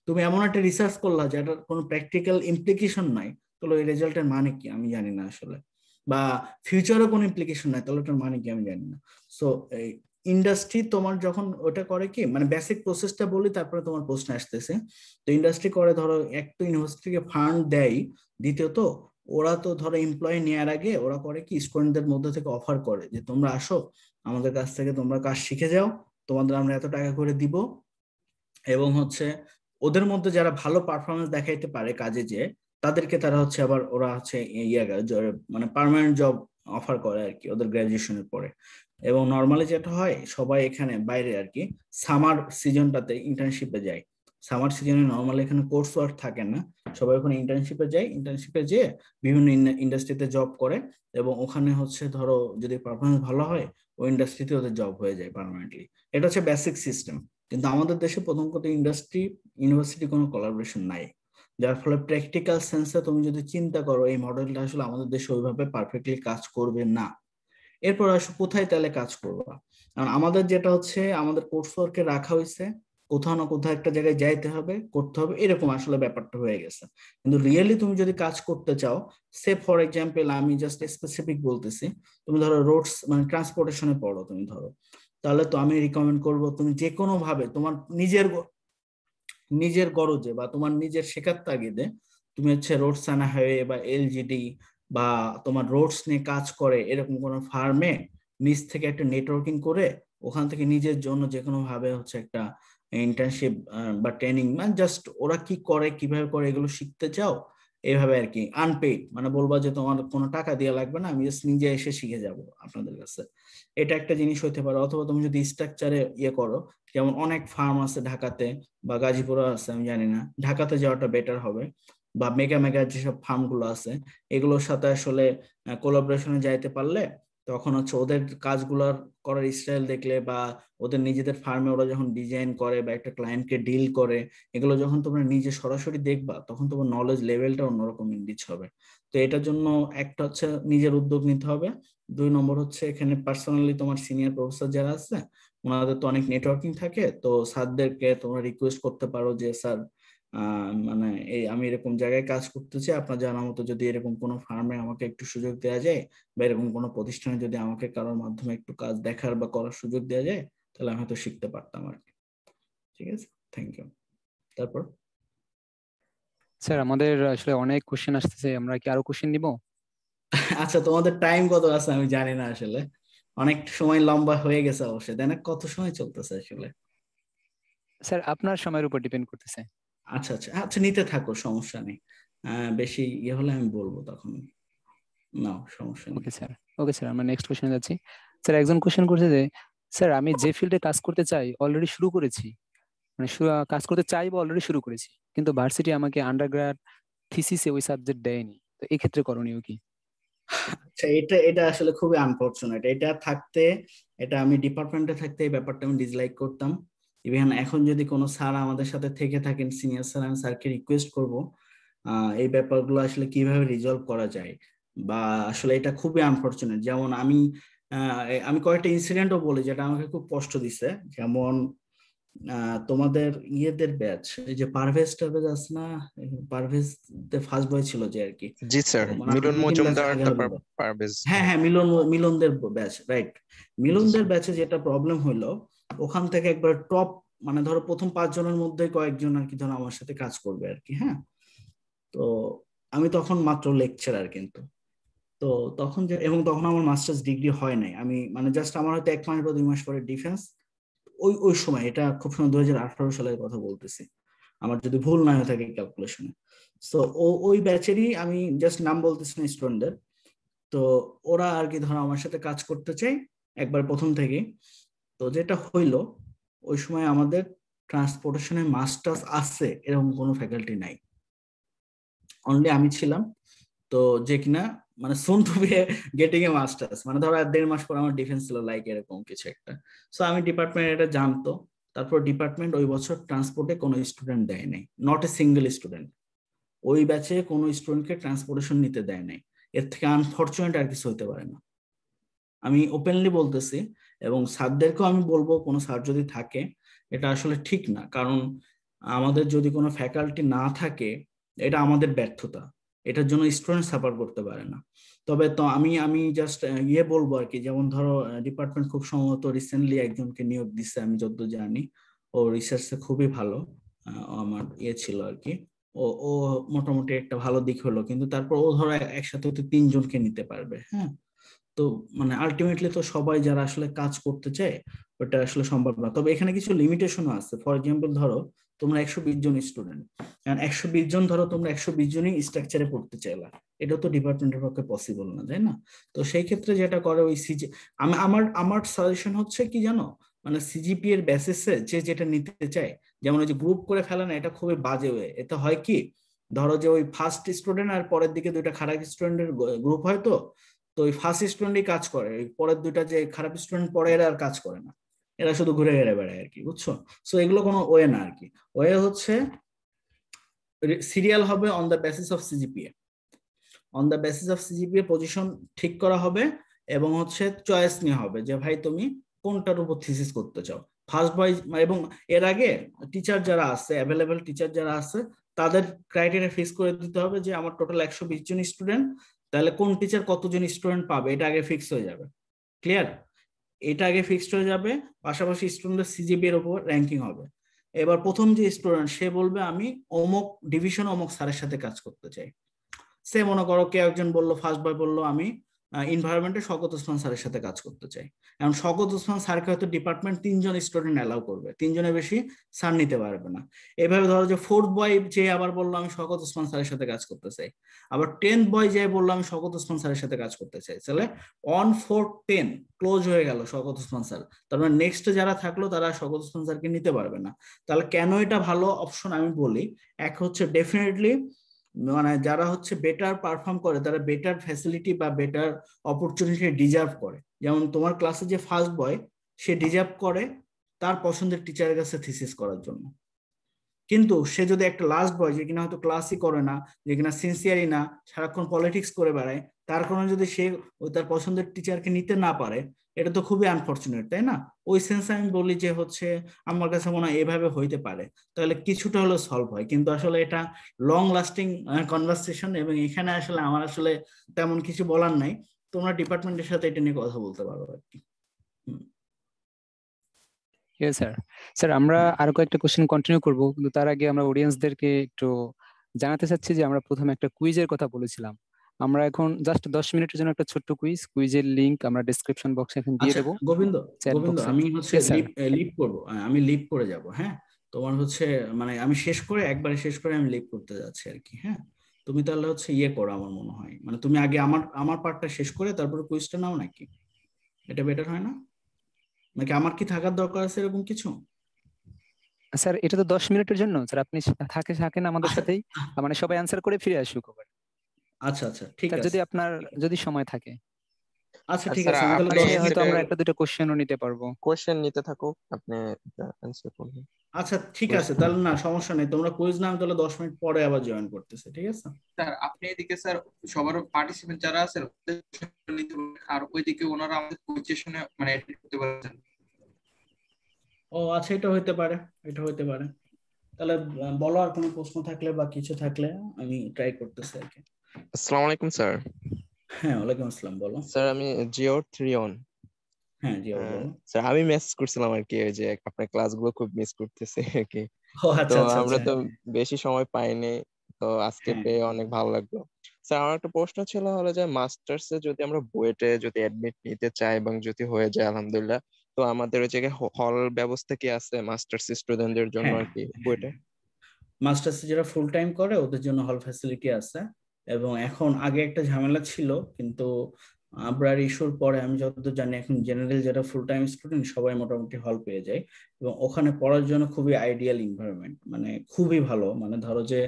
তুমি এমন একটা রিসার্চ করলা যেটার কোনো প্র্যাকটিক্যাল ইমপ্লিকেশন নাই তাহলে ওই রেজাল্টের মানে কি আমি জানি না আসলে বা ফিউচারও কোনো ইমপ্লিকেশন নাই তাহলে ওটার মানে কি আমি জানি না সো ইন্ডাস্ট্রি তোমার যখন ওটা করে কি মানে বেসিক প্রসেসটা বলি তারপরে তোমার প্রশ্ন আসতেছে তো ইন্ডাস্ট্রি করে ধরো এক তো ইউনিভার্সিটিকে ফান্ড দেয় দ্বিতীয়ত ওরা তো ধরো এমপ্লয় নেওয়ার আগে ওরা করে কি স্টুডেন্টদের মধ্যে থেকে অফার করে যে তোমরা আসো আমাদের কাছ থেকে তোমরা কাজ শিখে যাও তোমাদের আমরা এত টাকা করে দিব এবং হচ্ছে ওদের মধ্যে যারা ভালো পারফরমেন্স দেখাইতে পারে কাজে যে তাদেরকে তারা হচ্ছে আবার ওরা হচ্ছে ইয়ে মানে পার্মানেন্ট জব অফার করে আর কি ওদের গ্রাজুয়েশনের পরে এবং নর্মালি যেটা হয় সবাই এখানে বাইরে আর কি সামার সিজনটাতে ইন্টার্নশিপে যায় সামার সিজনে নর্মাল এখানে কোর্স ওয়ার্ক থাকে না সবাই ওখানে ইন্টার্নশিপে যায় ইন্টার্নশিপে যেয়ে বিভিন্ন ইন্ডাস্ট্রিতে জব করে এবং ওখানে হচ্ছে ধরো যদি পারফরমেন্স ভালো হয় ওই ইন্ডাস্ট্রিতে ওদের জব হয়ে যায় পারমানেন্টলি এটা হচ্ছে বেসিক সিস্টেম কিন্তু আমাদের দেশে প্রথম কথা ইন্ডাস্ট্রি ইউনিভার্সিটি কোনো কোলাবরেশন নাই যার ফলে প্র্যাকটিক্যাল সেন্সে তুমি যদি চিন্তা করো এই মডেলটা আসলে আমাদের দেশে ওইভাবে পারফেক্টলি কাজ করবে না এরপর আসলে কোথায় তাহলে কাজ করবো কারণ আমাদের যেটা হচ্ছে আমাদের কোর্স ওয়ার্কে রাখা হয়েছে কোথাও না কোথাও একটা জায়গায় যাইতে হবে করতে হবে এরকম আসলে ব্যাপারটা হয়ে গেছে কিন্তু রিয়েলি তুমি যদি কাজ করতে চাও সে ফর এক্সাম্পল আমি জাস্ট স্পেসিফিক বলতেছি তুমি ধরো রোডস মানে ট্রান্সপোর্টেশনে পড়ো তুমি ধরো তাহলে তো আমি রিকমেন্ড করব তুমি যে ভাবে তোমার নিজের নিজের গরজে বা তোমার নিজের শেখার তাগিদে তুমি হচ্ছে রোড সানা হাইওয়ে বা এলজিডি বা তোমার রোডস নিয়ে কাজ করে এরকম কোনো ফার্মে নিজ থেকে একটা নেটওয়ার্কিং করে ওখান থেকে নিজের জন্য যে ভাবে হচ্ছে একটা ইন্টার্নশিপ বা ট্রেনিং মানে জাস্ট ওরা কি করে কিভাবে করে এগুলো শিখতে চাও এইভাবে আর কি আনপেইড মানে বলবা যে তোমার কোনো টাকা দেওয়া লাগবে না আমি জাস্ট নিজে এসে শিখে যাব আপনাদের কাছে এটা একটা জিনিস হইতে পারে অথবা তুমি যদি স্ট্রাকচারে ইয়ে করো যেমন অনেক ফার্ম আছে ঢাকাতে বা গাজীপুরে আছে আমি জানি না ঢাকাতে যাওয়াটা বেটার হবে বা মেগা মেগা যেসব ফার্মগুলো আছে এগুলোর সাথে আসলে কোলাবরেশনে যাইতে পারলে তখন হচ্ছে ওদের কাজগুলো করার স্টাইল দেখলে বা ওদের নিজেদের ফার্মে ওরা যখন ডিজাইন করে বা একটা ক্লায়েন্টকে ডিল করে এগুলো যখন তোমরা নিজে সরাসরি দেখবা তখন তোমার নলেজ লেভেলটা অন্যরকম ইন্ডিচ হবে তো এটার জন্য একটা হচ্ছে নিজের উদ্যোগ নিতে হবে দুই নম্বর হচ্ছে এখানে পার্সোনালি তোমার সিনিয়র প্রফেসর যারা আছে ওনাদের তো অনেক নেটওয়ার্কিং থাকে তো স্যারদেরকে তোমরা রিকোয়েস্ট করতে পারো যে স্যার মানে এই আমি এরকম জায়গায় কাজ করতেছি আপনার জানা মতো যদি এরকম কোনো ফার্মে আমাকে একটু সুযোগ দেওয়া যায় বা এরকম কোনো প্রতিষ্ঠানে যদি আমাকে কারোর মাধ্যমে একটু কাজ দেখার বা করার সুযোগ দেওয়া যায় তাহলে আমি হয়তো শিখতে পারতাম আর কি ঠিক আছে থ্যাংক ইউ তারপর স্যার আমাদের আসলে অনেক কোশ্চেন আসতেছে আমরা কি আরো কোশ্চেন নিব আচ্ছা তোমাদের টাইম কত আছে আমি জানি না আসলে অনেক সময় লম্বা হয়ে গেছে অবশ্যই দেন কত সময় চলতেছে আসলে স্যার আপনার সময়ের উপর ডিপেন্ড করতেছে আচ্ছা আচ্ছা আচ্ছা নিতে থাকো সমস্যা নেই বেশি ইয়ে হলে আমি বলবো তখন না সমস্যা নেই ওকে স্যার ওকে স্যার আমরা নেক্সট কোশ্চেনে যাচ্ছি স্যার একজন কোশ্চেন করছে যে স্যার আমি যে ফিল্ডে কাজ করতে চাই অলরেডি শুরু করেছি মানে কাজ করতে চাই বা অলরেডি শুরু করেছি কিন্তু ভার্সিটি আমাকে আন্ডারগ্রাড থিসিসে ওই সাবজেক্ট দেয়নি তো এই ক্ষেত্রে করণীয় কি আচ্ছা এটা এটা আসলে খুবই আনফরচুনেট এটা থাকতে এটা আমি ডিপার্টমেন্টে থাকতে এই ব্যাপারটা আমি ডিসলাইক করতাম ইভেন এখন যদি কোনো স্যার আমাদের সাথে থেকে থাকেন সিনিয়র স্যার আমি স্যারকে রিকোয়েস্ট করব এই ব্যাপারগুলো আসলে কিভাবে রিজলভ করা যায় বা আসলে এটা খুবই আনফর্চুনেট যেমন আমি আমি কয়েকটা ইনসিডেন্টও বলি যেটা আমাকে খুব কষ্ট দিছে যেমন তোমাদের ইয়েদের ব্যাচ এই যে পারভেজ টারভেজ আছে না পারভেজ ফার্স্ট বয় ছিল যে আর কি জি স্যার মিলন মজুমদার পারভেজ হ্যাঁ হ্যাঁ মিলন মিলনদের ব্যাচ রাইট মিলনদের ব্যাচে যেটা প্রবলেম হলো ওখান থেকে একবার টপ মানে ধরো প্রথম পাঁচজনের মধ্যে কয়েকজন আর কি ধরো আমার সাথে কাজ করবে আর কি হ্যাঁ তো আমি তখন মাত্র লেকচারার কিন্তু তো তখন যে এবং তখন আমার মাস্টার্স ডিগ্রি হয় নাই আমি মানে জাস্ট আমার হয়তো এক মাস বা দুই মাস পরে ডিফেন্স ওই ওই সময় এটা খুব সময় দু হাজার আঠারো সালের কথা বলতেছি আমার যদি ভুল না হয়ে থাকে ক্যালকুলেশনে তো ও ওই ব্যাচেরই আমি জাস্ট নাম বলতেছি না স্টুডেন্টদের তো ওরা আর কি ধরো আমার সাথে কাজ করতে চাই একবার প্রথম থেকে তো যেটা হইলো ওই সময় আমাদের ট্রান্সপোর্টেশনে মাস্টার্স আছে এরকম কোনো ফ্যাকাল্টি নাই অনলি আমি ছিলাম তো যে কিনা মানে soon to be getting a masters মানে ধরো দেড় মাস পর আমার ডিফেন্স ছিল লাইক এরকম কিছু একটা সো আমি ডিপার্টমেন্ট এটা জানতো তারপর ডিপার্টমেন্ট ওই বছর ট্রান্সপোর্টে কোনো স্টুডেন্ট দেয় নাই নট এ সিঙ্গেল স্টুডেন্ট ওই ব্যাচে কোনো স্টুডেন্টকে ট্রান্সপোর্টেশন নিতে দেয় নাই এর থেকে আনফর্চুনেট আর কিছু হতে পারে না আমি ওপেনলি বলতেছি এবং স্যারদেরকেও আমি বলবো কোনো স্যার যদি থাকে এটা আসলে ঠিক না কারণ আমাদের যদি কোনো ফ্যাকাল্টি না থাকে এটা আমাদের ব্যর্থতা এটার জন্য স্টুডেন্ট সাপার করতে পারে না তবে তো আমি আমি জাস্ট ইয়ে বলবো আর কি যেমন ধরো ডিপার্টমেন্ট খুব সম্ভবত রিসেন্টলি একজনকে নিয়োগ দিচ্ছে আমি যত জানি ও রিসার্চে খুবই ভালো আমার ইয়ে ছিল আর কি ও ও মোটামুটি একটা ভালো দিক হলো কিন্তু তারপর ও ধরো একসাথে তিনজনকে নিতে পারবে হ্যাঁ তো মানে আলটিমেটলি তো সবাই যারা আসলে কাজ করতে চায় ওটা আসলে সম্ভব না তবে এখানে কিছু লিমিটেশনও আছে ফর এক্সাম্পল ধরো তোমরা একশো বিশ জন স্টুডেন্ট একশো বিশ জন ধরো তোমরা একশো বিশ জনই স্ট্রাকচারে পড়তে চাইলা এটা তো ডিপার্টমেন্টের পক্ষে পসিবল না তাই না তো সেই ক্ষেত্রে যেটা করে ওই সিজি আমি আমার আমার সাজেশন হচ্ছে কি জানো মানে সিজিপি এর বেসিসে যে যেটা নিতে চায় যেমন ওই যে গ্রুপ করে ফেলা না এটা খুবই বাজে হয়ে এটা হয় কি ধরো যে ওই ফার্স্ট স্টুডেন্ট আর পরের দিকে দুইটা খারাপ স্টুডেন্টের গ্রুপ হয় তো তো ওই ফার্স্ট স্টুডেন্টই কাজ করে পরের দুইটা যে খারাপ স্টুডেন্ট পরে এরা আর কাজ করে না এরা শুধু ঘুরে ঘেরে বেড়ায় আর কি বুঝছো সো এগুলো কোনো ওয়ে না আর কি ওয়ে হচ্ছে সিরিয়াল হবে on the basis of CGPA on the basis of CGPA position ঠিক করা হবে এবং হচ্ছে চয়েস নিয়ে হবে যে ভাই তুমি কোনটার উপর থিসিস করতে চাও ফার্স্ট বয়েজ এবং এর আগে টিচার যারা আছে অ্যাভেলেবেল টিচার যারা আছে তাদের ক্রাইটেরিয়া ফিক্স করে দিতে হবে যে আমার টোটাল একশো বিশ জন স্টুডেন্ট তাহলে কোন টিচার কতজন স্টুডেন্ট পাবে এটা আগে ফিক্স হয়ে যাবে ক্লিয়ার এটা আগে ফিক্সড হয়ে যাবে পাশাপাশি স্টুডেন্টের সিজিপি এর উপর র্যাঙ্কিং হবে এবার প্রথম যে স্টুডেন্ট সে বলবে আমি অমুক ডিভিশন অমুক স্যারের সাথে কাজ করতে চাই সে মনে করো কে একজন বললো ফার্স্ট বয় বললো আমি এনভায়রনমেন্টে শকত ওসমান স্যারের সাথে কাজ করতে চাই এখন শকত ওসমান স্যারকে হয়তো ডিপার্টমেন্ট তিনজন স্টুডেন্ট অ্যালাউ করবে তিনজনের বেশি স্যার নিতে পারবে না এভাবে ধরো যে ফোর্থ বয় যে আবার বললো আমি শকত ওসমান স্যারের সাথে কাজ করতে চাই আবার টেন্থ বয় যে বললো আমি শকত ওসমান স্যারের সাথে কাজ করতে চাই তাহলে অন ফোর টেন ক্লোজ হয়ে গেল শকত ওসমান স্যার মানে নেক্সট যারা থাকলো তারা শকত ওসমান স্যারকে নিতে পারবে না তাহলে কেন এটা ভালো অপশন আমি বলি এক হচ্ছে ডেফিনেটলি মানে যারা হচ্ছে বেটার পারফর্ম করে তারা বেটার ফ্যাসিলিটি বা বেটার অপরচুনিটি ডিজার্ভ করে যেমন তোমার ক্লাসে যে ফার্স্ট বয় সে ডিজার্ভ করে তার পছন্দের টিচারের কাছে থিসিস করার জন্য কিন্তু সে যদি একটা লাস্ট বয় যে কিনা হয়তো ক্লাসই করে না যে কিনা সিনসিয়ারি না সারাক্ষণ পলিটিক্স করে বেড়ায় তার কারণে যদি সে তার পছন্দের টিচারকে নিতে না পারে এটা তো খুবই আনফর্চুনেট তাই না ওই সেন্সে আমি বলি যে হচ্ছে আমার কাছে মনে হয় এভাবে হইতে পারে তাহলে কিছুটা হলে সলভ হয় কিন্তু আসলে এটা লং লাস্টিং কনভারসেশন এবং এখানে আসলে আমার আসলে তেমন কিছু বলার নাই তোমরা ডিপার্টমেন্টের সাথে এটা নিয়ে কথা বলতে পারো আর কি স্যার স্যার আমরা আরো কয়েকটা কোশ্চেন কন্টিনিউ করব কিন্তু তার আগে আমরা অডিয়েন্সদেরকে একটু জানাতে চাচ্ছি যে আমরা প্রথমে একটা কুইজের কথা বলেছিলাম আমরা এখন জাস্ট দশ মিনিটের জন্য একটা ছোট্ট কুইজ কুইজের লিংক আমরা ডেসক্রিপশন বক্সে এখন দিয়ে আচ্ছা, দেবো গোবিন্দ গোবিন্দ আমি হচ্ছে লিপ eh, করব আমি লিপ করে যাব হ্যাঁ তোমার হচ্ছে মানে আমি শেষ করে একবারে শেষ করে আমি লিপ করতে যাচ্ছি আর কি হ্যাঁ তুমি তাহলে হচ্ছে ইয়ে করো আমার মনে হয় মানে তুমি আগে আমার আমার পার্টটা শেষ করে তারপরে কুইজটা নাও নাকি এটা বেটার হয় না নাকি আমার কি থাকার দরকার আছে এরকম কিছু স্যার এটা তো দশ মিনিটের জন্য স্যার আপনি থাকে থাকেন আমাদের আচ্ছা। সাথেই মানে সবাই অ্যান্সার করে ফিরে আসুক আবার আচ্ছা আচ্ছা ঠিক আছে যদি আপনার যদি সময় থাকে আচ্ছা ঠিক আচ্ছা, আছে তাহলে হয়তো আমরা একটা দুটো কোশ্চেনও নিতে পারবো কোশ্চেন নিতে থাকো আপনি অ্যানসার করুন আচ্ছা ঠিক আছে তাহলে না সমস্যা নেই তোমরা কুইজ নাম তাহলে 10 মিনিট পরে আবার জয়েন করতেছে ঠিক আছে স্যার আপনি এদিকে স্যার সবার পার্টিসিপেন্ট যারা আছেন আর ওইদিকে ওনারা আমাদের কুইজ মানে অ্যাটেন্ড করতে পারছেন ও আচ্ছা এটা হতে পারে এটা হতে পারে তাহলে বলো আর কোনো প্রশ্ন থাকলে বা কিছু থাকলে আমি ট্রাই করতেছি আর কি আসসালামু আলাইকুম স্যার হ্যাঁ ওয়ালাইকুম আসসালাম বলো স্যার আমি জিও থ্রিওন হ্যাঁ জিও হ্যাঁ, স্যার আমি মেসেজ করছিলাম আর কি যে আপনার ক্লাসগুলো খুব মিস করতেছি আর কি আচ্ছা, তো আচ্ছা, আমরা আচ্ছা। তো বেশি সময় পাইনি তো আজকে হ্যাঁ। পেয়ে অনেক ভালো লাগলো স্যার আমার একটা প্রশ্ন ছিল হলো যে মাস্টার্স এ যদি আমরা বুয়েটে যদি অ্যাডমিট নিতে চাই এবং যদি হয়ে যায় আলহামদুলিল্লাহ তো আমাদের ওই জায়গায় হল ব্যবস্থা কি আছে মাস্টার্স স্টুডেন্টদের জন্য হ্যাঁ, আর কি বুয়েটে মাস্টার্স যারা ফুল টাইম করে ওদের জন্য হল ফ্যাসিলিটি আছে এবং এখন আগে একটা ঝামেলা ছিল কিন্তু আবরার ইস্যুর পরে আমি যতদূর জানি এখন জেনারেল যারা ফুল টাইম স্টুডেন্ট সবাই মোটামুটি হল পেয়ে যায় এবং ওখানে পড়ার জন্য খুবই আইডিয়াল ইনভারনমেন্ট মানে খুবই ভালো মানে ধরো যে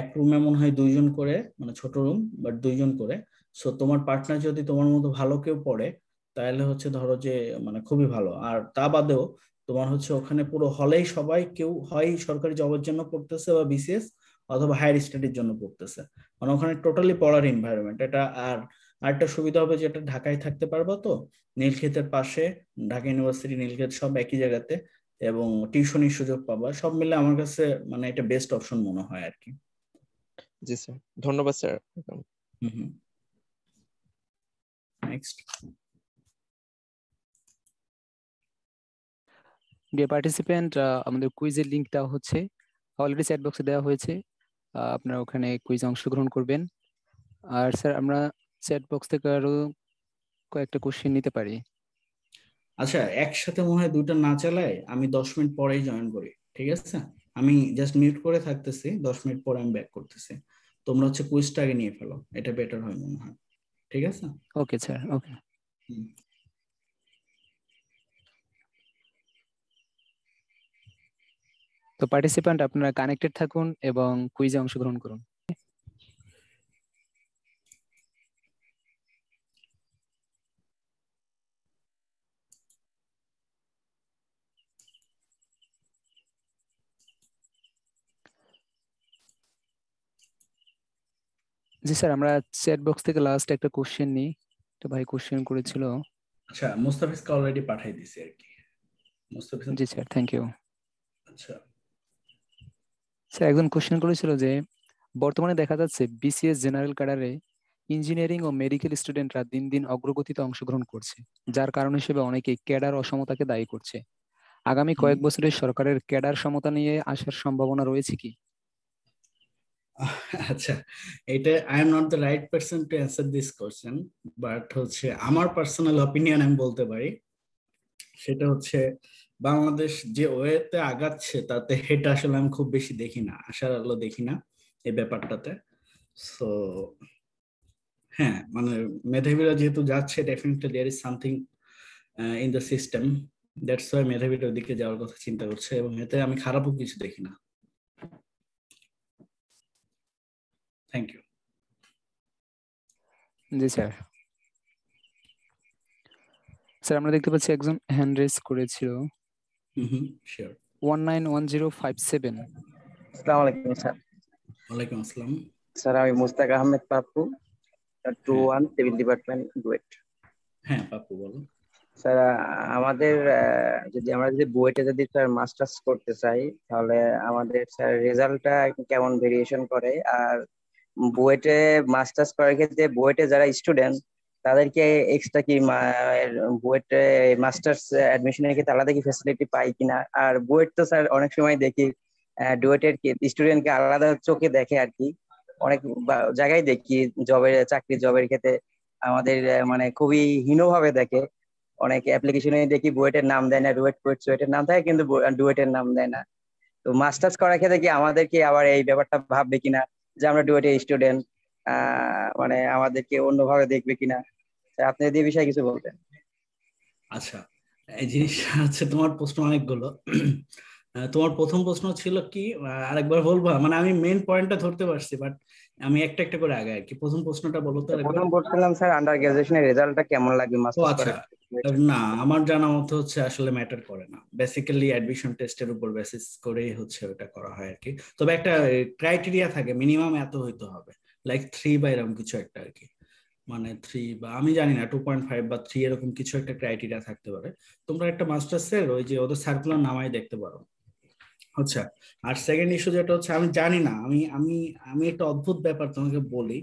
এক রুম এমন হয় দুইজন করে মানে ছোট রুম বাট দুইজন করে সো তোমার পার্টনার যদি তোমার মতো ভালো কেউ পড়ে তাহলে হচ্ছে ধরো যে মানে খুবই ভালো আর তা বাদেও তোমার হচ্ছে ওখানে পুরো হলেই সবাই কেউ হয় সরকারি জবের জন্য পড়তেছে বা বিসিএস অথবা হায়ার স্টাডির জন্য পড়তেছে মানে ওখানে টোটালি পড়ার এনভায়রনমেন্ট এটা আর আরেকটা সুবিধা হবে যেটা ঢাকায় থাকতে পারবো তো নীলক্ষেতের পাশে ঢাকা ইউনিভার্সিটি নীলক্ষেত সব একই জায়গাতে এবং টিউশনির সুযোগ পাবা সব মিলে আমার কাছে মানে এটা বেস্ট অপশন মনে হয় আর কি জি স্যার ধন্যবাদ স্যার হুম নেক্সট ডিয়ার পার্টিসিপেন্ট আমাদের কুইজের লিঙ্কটা হচ্ছে অলরেডি চ্যাট বক্সে দেওয়া হয়েছে আপনারা ওখানে কুইজ অংশগ্রহণ করবেন আর স্যার আমরা চ্যাট বক্স থেকে আরো কয়েকটা কোশ্চেন নিতে পারি আচ্ছা একসাথে মনে হয় দুইটা না চালায় আমি দশ মিনিট পরেই জয়েন করি ঠিক আছে আমি জাস্ট মিউট করে থাকতেছি দশ মিনিট পরে আমি ব্যাক করতেছি তোমরা হচ্ছে কুইজটা আগে নিয়ে ফেলো এটা বেটার হয় মনে হয় ঠিক আছে ওকে স্যার ওকে তো পার্টিসিপেন্ট আপনারা কানেক্টেড থাকুন এবং কুইজে অংশগ্রহণ করুন জি স্যার আমরা চ্যাট বক্স থেকে লাস্ট একটা কোশ্চেন নিই তো ভাই কোশ্চেন করেছিল আচ্ছা মুস্তাফিজকে অলরেডি পাঠিয়ে দিয়েছি আর কি মুস্তাফিজ জি স্যার থ্যাংক ইউ আচ্ছা স্যার একজন কোশ্চেন করেছিল যে বর্তমানে দেখা যাচ্ছে বিসিএস জেনারেল ক্যাডারে ইঞ্জিনিয়ারিং ও মেডিকেল স্টুডেন্টরা দিন দিন অগ্রগতিতে অংশগ্রহণ করছে যার কারণ হিসেবে অনেকে ক্যাডার অসমতাকে দায়ী করছে আগামী কয়েক বছরে সরকারের ক্যাডার সমতা নিয়ে আসার সম্ভাবনা রয়েছে কি আচ্ছা এটা I am not the right person to answer this question but হচ্ছে আমার পার্সোনাল অপিনিয়ন আমি বলতে পারি সেটা হচ্ছে বাংলাদেশ যে ওয়েতে আগাচ্ছে তাতে হেটা আসলে আমি খুব বেশি দেখি না আশার আলো দেখি না এই ব্যাপারটাতে সো হ্যাঁ মানে মেধাবীরা যেহেতু যাচ্ছে definitely there is something in the system that's why মেধাবীটার ওদিকে যাওয়ার কথা চিন্তা করছে এবং এতে আমি খারাপও কিছু দেখি না থ্যাংক ইউ জি স্যার স্যার আমরা দেখতে পাচ্ছি একজন হ্যান্ড রেস করেছিল one nine one zero five seven আলাইকুম স্যার ওয়ালাইকুম আসসালাম স্যার আমি Mustaq Ahmed Papu two one civil department হ্যাঁ পাপু স্যার আমাদের যদি আমরা যদি বুয়েটে যদি স্যার মাস্টার্স করতে চাই তাহলে আমাদের স্যার রেজাল্টটা কেমন ভেরিয়েশন করে আর বুয়েটে মাস্টার্স করার ক্ষেত্রে বুয়েটে যারা স্টুডেন্ট তাদেরকে এক্সট্রা কি বুয়েট মাস্টার্স অ্যাডমিশনের ক্ষেত্রে আলাদা কি ফ্যাসিলিটি পাই কিনা আর বুয়েট তো স্যার অনেক সময় দেখি ডুয়েটের স্টুডেন্টকে আলাদা চোখে দেখে আর কি অনেক জায়গায় দেখি জবের চাকরি জবের ক্ষেত্রে আমাদের মানে খুবই হীনভাবে দেখে অনেক অ্যাপ্লিকেশনে দেখি বুয়েটের নাম দেয় না ডুয়েট বুয়েট সুয়েটের নাম থাকে কিন্তু ডুয়েটের নাম দেয় না তো মাস্টার্স করার ক্ষেত্রে কি আমাদেরকে আবার এই ব্যাপারটা ভাববে কিনা যে আমরা ডুয়েটের স্টুডেন্ট মানে আমাদেরকে অন্যভাবে দেখবে কিনা আপনি যদি বিষয়ে কিছু বলতেন আচ্ছা এই জিনিসটা হচ্ছে তোমার প্রশ্ন অনেকগুলো তোমার প্রথম প্রশ্ন ছিল কি আরেকবার বলবো মানে আমি মেইন পয়েন্টটা ধরতে পারছি বাট আমি একটা একটা করে আগে আর কি প্রথম প্রশ্নটা বলো তো প্রথম বলছিলাম স্যার আন্ডার গ্রাজুয়েশনের রেজাল্টটা কেমন লাগবে মাস্টার আচ্ছা না আমার জানা মতো হচ্ছে আসলে ম্যাটার করে না বেসিক্যালি অ্যাডমিশন টেস্টের উপর বেসিস করেই হচ্ছে ওটা করা হয় আর কি তবে একটা ক্রাইটেরিয়া থাকে মিনিমাম এত হইতে হবে লাইক থ্রি বা এরকম কিছু একটা আর কি মানে থ্রি বা আমি জানি না টু পয়েন্ট ফাইভ বা থ্রি এরকম কিছু একটা ক্রাইটেরিয়া থাকতে পারে তোমরা একটা মাস্টার্সের ওই যে ওদের সার্কুলার নামাই দেখতে পারো আচ্ছা আর সেকেন্ড ইস্যু যেটা হচ্ছে আমি জানি না আমি আমি আমি একটা অদ্ভুত ব্যাপার তোমাকে বলি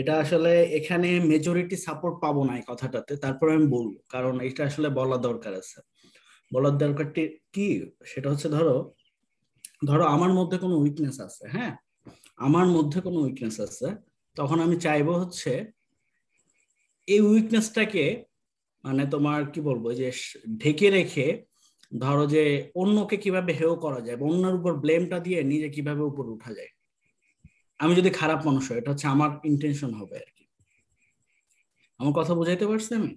এটা আসলে এখানে মেজরিটি সাপোর্ট পাবো না এই কথাটাতে তারপরে আমি বলবো কারণ এটা আসলে বলা দরকার আছে বলার দরকারটি কি সেটা হচ্ছে ধরো ধরো আমার মধ্যে কোনো উইকনেস আছে হ্যাঁ আমার মধ্যে কোনো উইকনেস আছে তখন আমি চাইবো হচ্ছে এই উইকনেসটাকে মানে তোমার কি বলবো যে ঢেকে রেখে ধরো যে অন্যকে কিভাবে হেও করা যায় বা অন্যের উপর ব্লেমটা দিয়ে নিজে কিভাবে উপর উঠা যায় আমি যদি খারাপ মানুষ হয় এটা হচ্ছে আমার ইন্টেনশন হবে আর কি আমার কথা বুঝাইতে পারছি আমি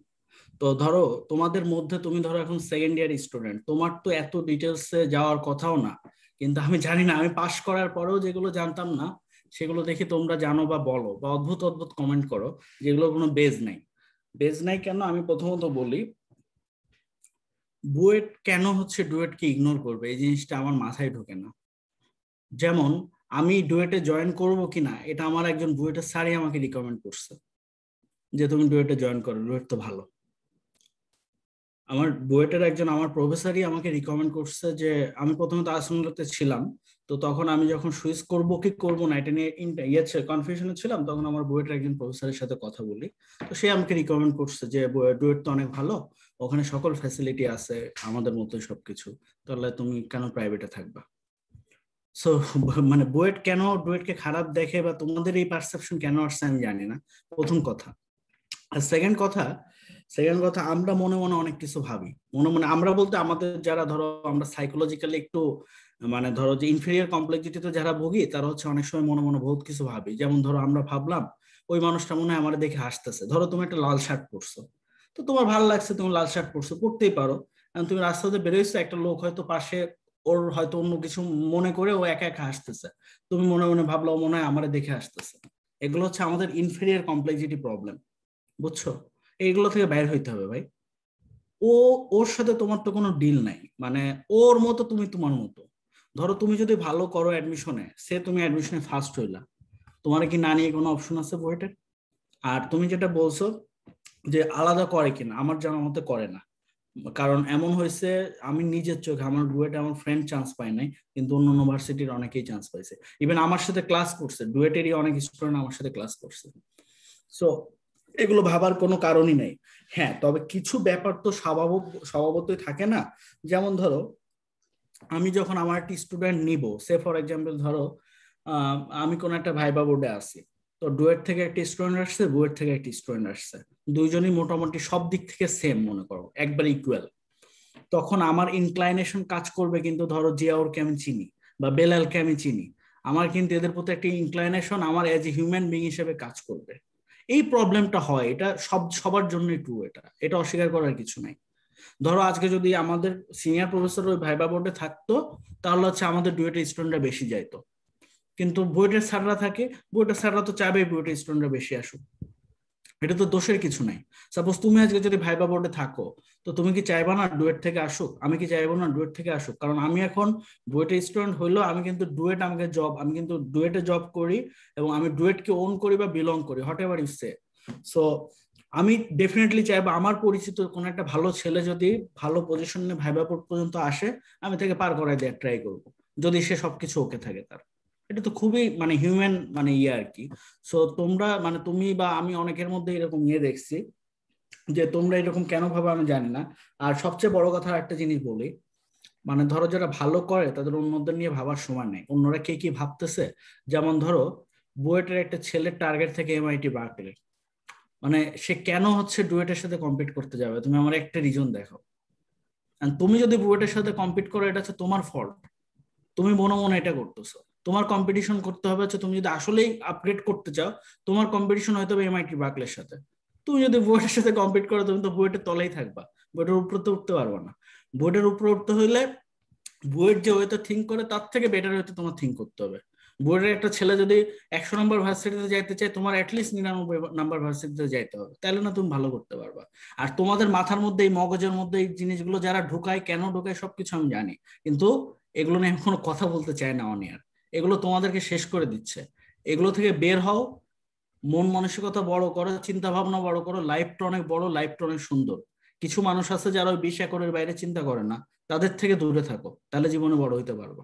তো ধরো তোমাদের মধ্যে তুমি ধরো এখন সেকেন্ড ইয়ার স্টুডেন্ট তোমার তো এত ডিটেলসে যাওয়ার কথাও না কিন্তু আমি জানি না আমি পাশ করার পরেও যেগুলো জানতাম না সেগুলো দেখে তোমরা জানো বা বলো বা অদ্ভুত অদ্ভুত কমেন্ট করো যেগুলো কোনো বেজ নাই বেজ নাই কেন আমি প্রথমত বলি বুয়েট কেন হচ্ছে ডুয়েটকে ইগনোর করবে এই জিনিসটা আমার মাথায় ঢোকে না যেমন আমি ডুয়েটে জয়েন করব কি না এটা আমার একজন বুয়েটের স্যারই আমাকে রিকমেন্ড করছে যে তুমি ডুয়েটে জয়েন করো ডুয়েট তো ভালো আমার বুয়েটের একজন আমার প্রফেসরই আমাকে রিকমেন্ড করছে যে আমি প্রথমে তো ছিলাম তো তখন আমি যখন সুইচ করব কি করব না এটা নিয়ে ইয়ে কনফিউশনে ছিলাম তখন আমার বুয়েটের একজন প্রফেসরের সাথে কথা বলি তো সে আমাকে রিকমেন্ড করছে যে ডুয়েট তো অনেক ভালো ওখানে সকল ফ্যাসিলিটি আছে আমাদের মতোই সবকিছু তাহলে তুমি কেন প্রাইভেটে থাকবা সো মানে বুয়েট কেন ডুয়েটকে খারাপ দেখে বা তোমাদের এই পারসেপশন কেন আসছে আমি জানি না প্রথম কথা আর সেকেন্ড কথা সেকেন্ড কথা আমরা মনে মনে অনেক কিছু ভাবি মনে মনে আমরা বলতে আমাদের যারা ধরো আমরা সাইকোলজিক্যালি একটু মানে ধরো যে ইনফেরিয়ার কমপ্লেক্সিটিতে যারা ভোগী তারা হচ্ছে অনেক সময় মনে মনে বহুত কিছু ভাবি যেমন ধরো আমরা ভাবলাম ওই মানুষটা মনে হয় আমার দেখে হাসতেছে ধরো তুমি একটা লাল শার্ট পরছো তো তোমার ভালো লাগছে তুমি লাল শার্ট পরছো পড়তেই পারো তুমি রাস্তাতে বেরোইছো একটা লোক হয়তো পাশে ওর হয়তো অন্য কিছু মনে করে ও একা একা হাসতেছে তুমি মনে মনে ভাবলো মনে হয় আমার দেখে হাসতেছে এগুলো হচ্ছে আমাদের ইনফেরিয়ার কমপ্লেক্সিটি প্রবলেম বুঝছো এইগুলো থেকে বাইর হইতে হবে ভাই ও ওর সাথে তোমার তো কোনো ডিল নাই মানে ওর মতো তুমি তোমার মতো ধরো তুমি যদি ভালো করো অ্যাডমিশনে সে তুমি অ্যাডমিশনে ফার্স্ট হইলা তোমার কি না নিয়ে কোনো অপশন আছে বইটার আর তুমি যেটা বলছো যে আলাদা করে কিনা আমার জানা মতে করে না কারণ এমন হয়েছে আমি নিজের চোখে আমার ডুয়েটে আমার ফ্রেন্ড চান্স পায় নাই কিন্তু অন্য ইউনিভার্সিটির অনেকেই চান্স পাইছে ইভেন আমার সাথে ক্লাস করছে ডুয়েটেরই অনেক স্টুডেন্ট আমার সাথে ক্লাস করছে সো এগুলো ভাবার কোনো কারণই নেই হ্যাঁ তবে কিছু ব্যাপার তো স্বভাব স্বভাবতই থাকে না যেমন ধরো আমি যখন আমার একটি স্টুডেন্ট নিব সে ফর এক্সাম্পল ধরো আমি কোনো একটা ভাইবা বোর্ডে আছি তো ডুয়েট থেকে একটি স্টুডেন্ট আসছে বুয়েট থেকে একটি স্টুডেন্ট আসছে দুইজনই মোটামুটি সব দিক থেকে সেম মনে করো একবার ইকুয়াল তখন আমার ইনক্লাইনেশন কাজ করবে কিন্তু ধরো জিয়াউরকে আমি চিনি বা বেলালকে আমি চিনি আমার কিন্তু এদের প্রতি একটি ইনক্লাইনেশন আমার অ্যাজ এ হিউম্যান বিং হিসেবে কাজ করবে এই প্রবলেমটা হয় এটা সব সবার জন্যই ট্রু এটা এটা অস্বীকার করার কিছু নাই ধরো আজকে যদি আমাদের সিনিয়র প্রফেসর ওই ভাইবা বোর্ডে থাকতো তাহলে হচ্ছে আমাদের ডুয়েটের স্টুডেন্টরা বেশি যাইতো কিন্তু বুয়েটের স্যাররা থাকে বুয়েটের স্যাররা তো চাবে বুয়েটের স্টুডেন্টরা বেশি আসুক এটা তো দোষের কিছু নাই সাপোজ তুমি আজকে যদি ভাইবা বোর্ডে থাকো তো তুমি কি চাইবা না ডুয়েট থেকে আসুক আমি কি চাইবো না ডুয়েট থেকে আসুক কারণ আমি এখন বুয়েটের স্টুডেন্ট হইলেও আমি কিন্তু ডুয়েট আমাকে জব আমি কিন্তু ডুয়েটে জব করি এবং আমি ডুয়েটকে ওন করি বা বিলং করি whatever you say so আমি ডেফিনেটলি চাইবো আমার পরিচিত কোনো একটা ভালো ছেলে যদি ভালো পজিশন নিয়ে ভাইবা পর্যন্ত আসে আমি তাকে পার করাই দেওয়ার ট্রাই করব যদি সে সবকিছু ওকে থাকে তার এটা তো খুবই মানে হিউম্যান মানে ইয়ে আর কি সো তোমরা মানে তুমি বা আমি অনেকের মধ্যে এরকম ইয়ে দেখছি যে তোমরা এরকম কেন ভাবে আমি জানি না আর সবচেয়ে বড় কথা একটা জিনিস বলি মানে ধরো যারা ভালো করে তাদের অন্যদের নিয়ে ভাবার সময় নেই অন্যরা কে কি ভাবতেছে যেমন ধরো বুয়েটের একটা ছেলের টার্গেট থেকে এমআইটি বার্কলে মানে সে কেন হচ্ছে ডুয়েটের সাথে কম্পিট করতে যাবে তুমি আমার একটা রিজন দেখো তুমি যদি ডুয়েটের সাথে কম্পিট করো এটা হচ্ছে তোমার ফল্ট তুমি মনে মনে এটা করতেছো তোমার কম্পিটিশন করতে হবে হচ্ছে তুমি যদি আসলেই আপগ্রেড করতে চাও তোমার কম্পিটিশন হয়তো এমআইটি বাকলের সাথে তুমি যদি বুয়েটের সাথে কম্পিট করো তুমি তো বুয়েটের তলেই থাকবা বুয়েটের উপরে তো উঠতে পারবো না বুয়েটের উপরে উঠতে হইলে বুয়েট যে হয়তো থিঙ্ক করে তার থেকে বেটার হয়তো তোমার থিঙ্ক করতে হবে বোর্ডের একটা ছেলে যদি একশো নম্বর ভার্সিটিতে যাইতে চায় তোমার অ্যাটলিস্ট নিরানব্বই নাম্বার ভার্সিটিতে যাইতে হবে তাহলে না তুমি ভালো করতে পারবা আর তোমাদের মাথার মধ্যে এই মগজের মধ্যে এই জিনিসগুলো যারা ঢুকায় কেন ঢুকায় সবকিছু আমি জানি কিন্তু এগুলো নিয়ে কোনো কথা বলতে চায় না অনিয়ার এগুলো তোমাদেরকে শেষ করে দিচ্ছে এগুলো থেকে বের হও মন মানসিকতা বড় করো চিন্তা ভাবনা বড় করো লাইফটা অনেক বড় লাইফটা অনেক সুন্দর কিছু মানুষ আছে যারা ওই বিশ একরের বাইরে চিন্তা করে না তাদের থেকে দূরে থাকো তাহলে জীবনে বড় হইতে পারবো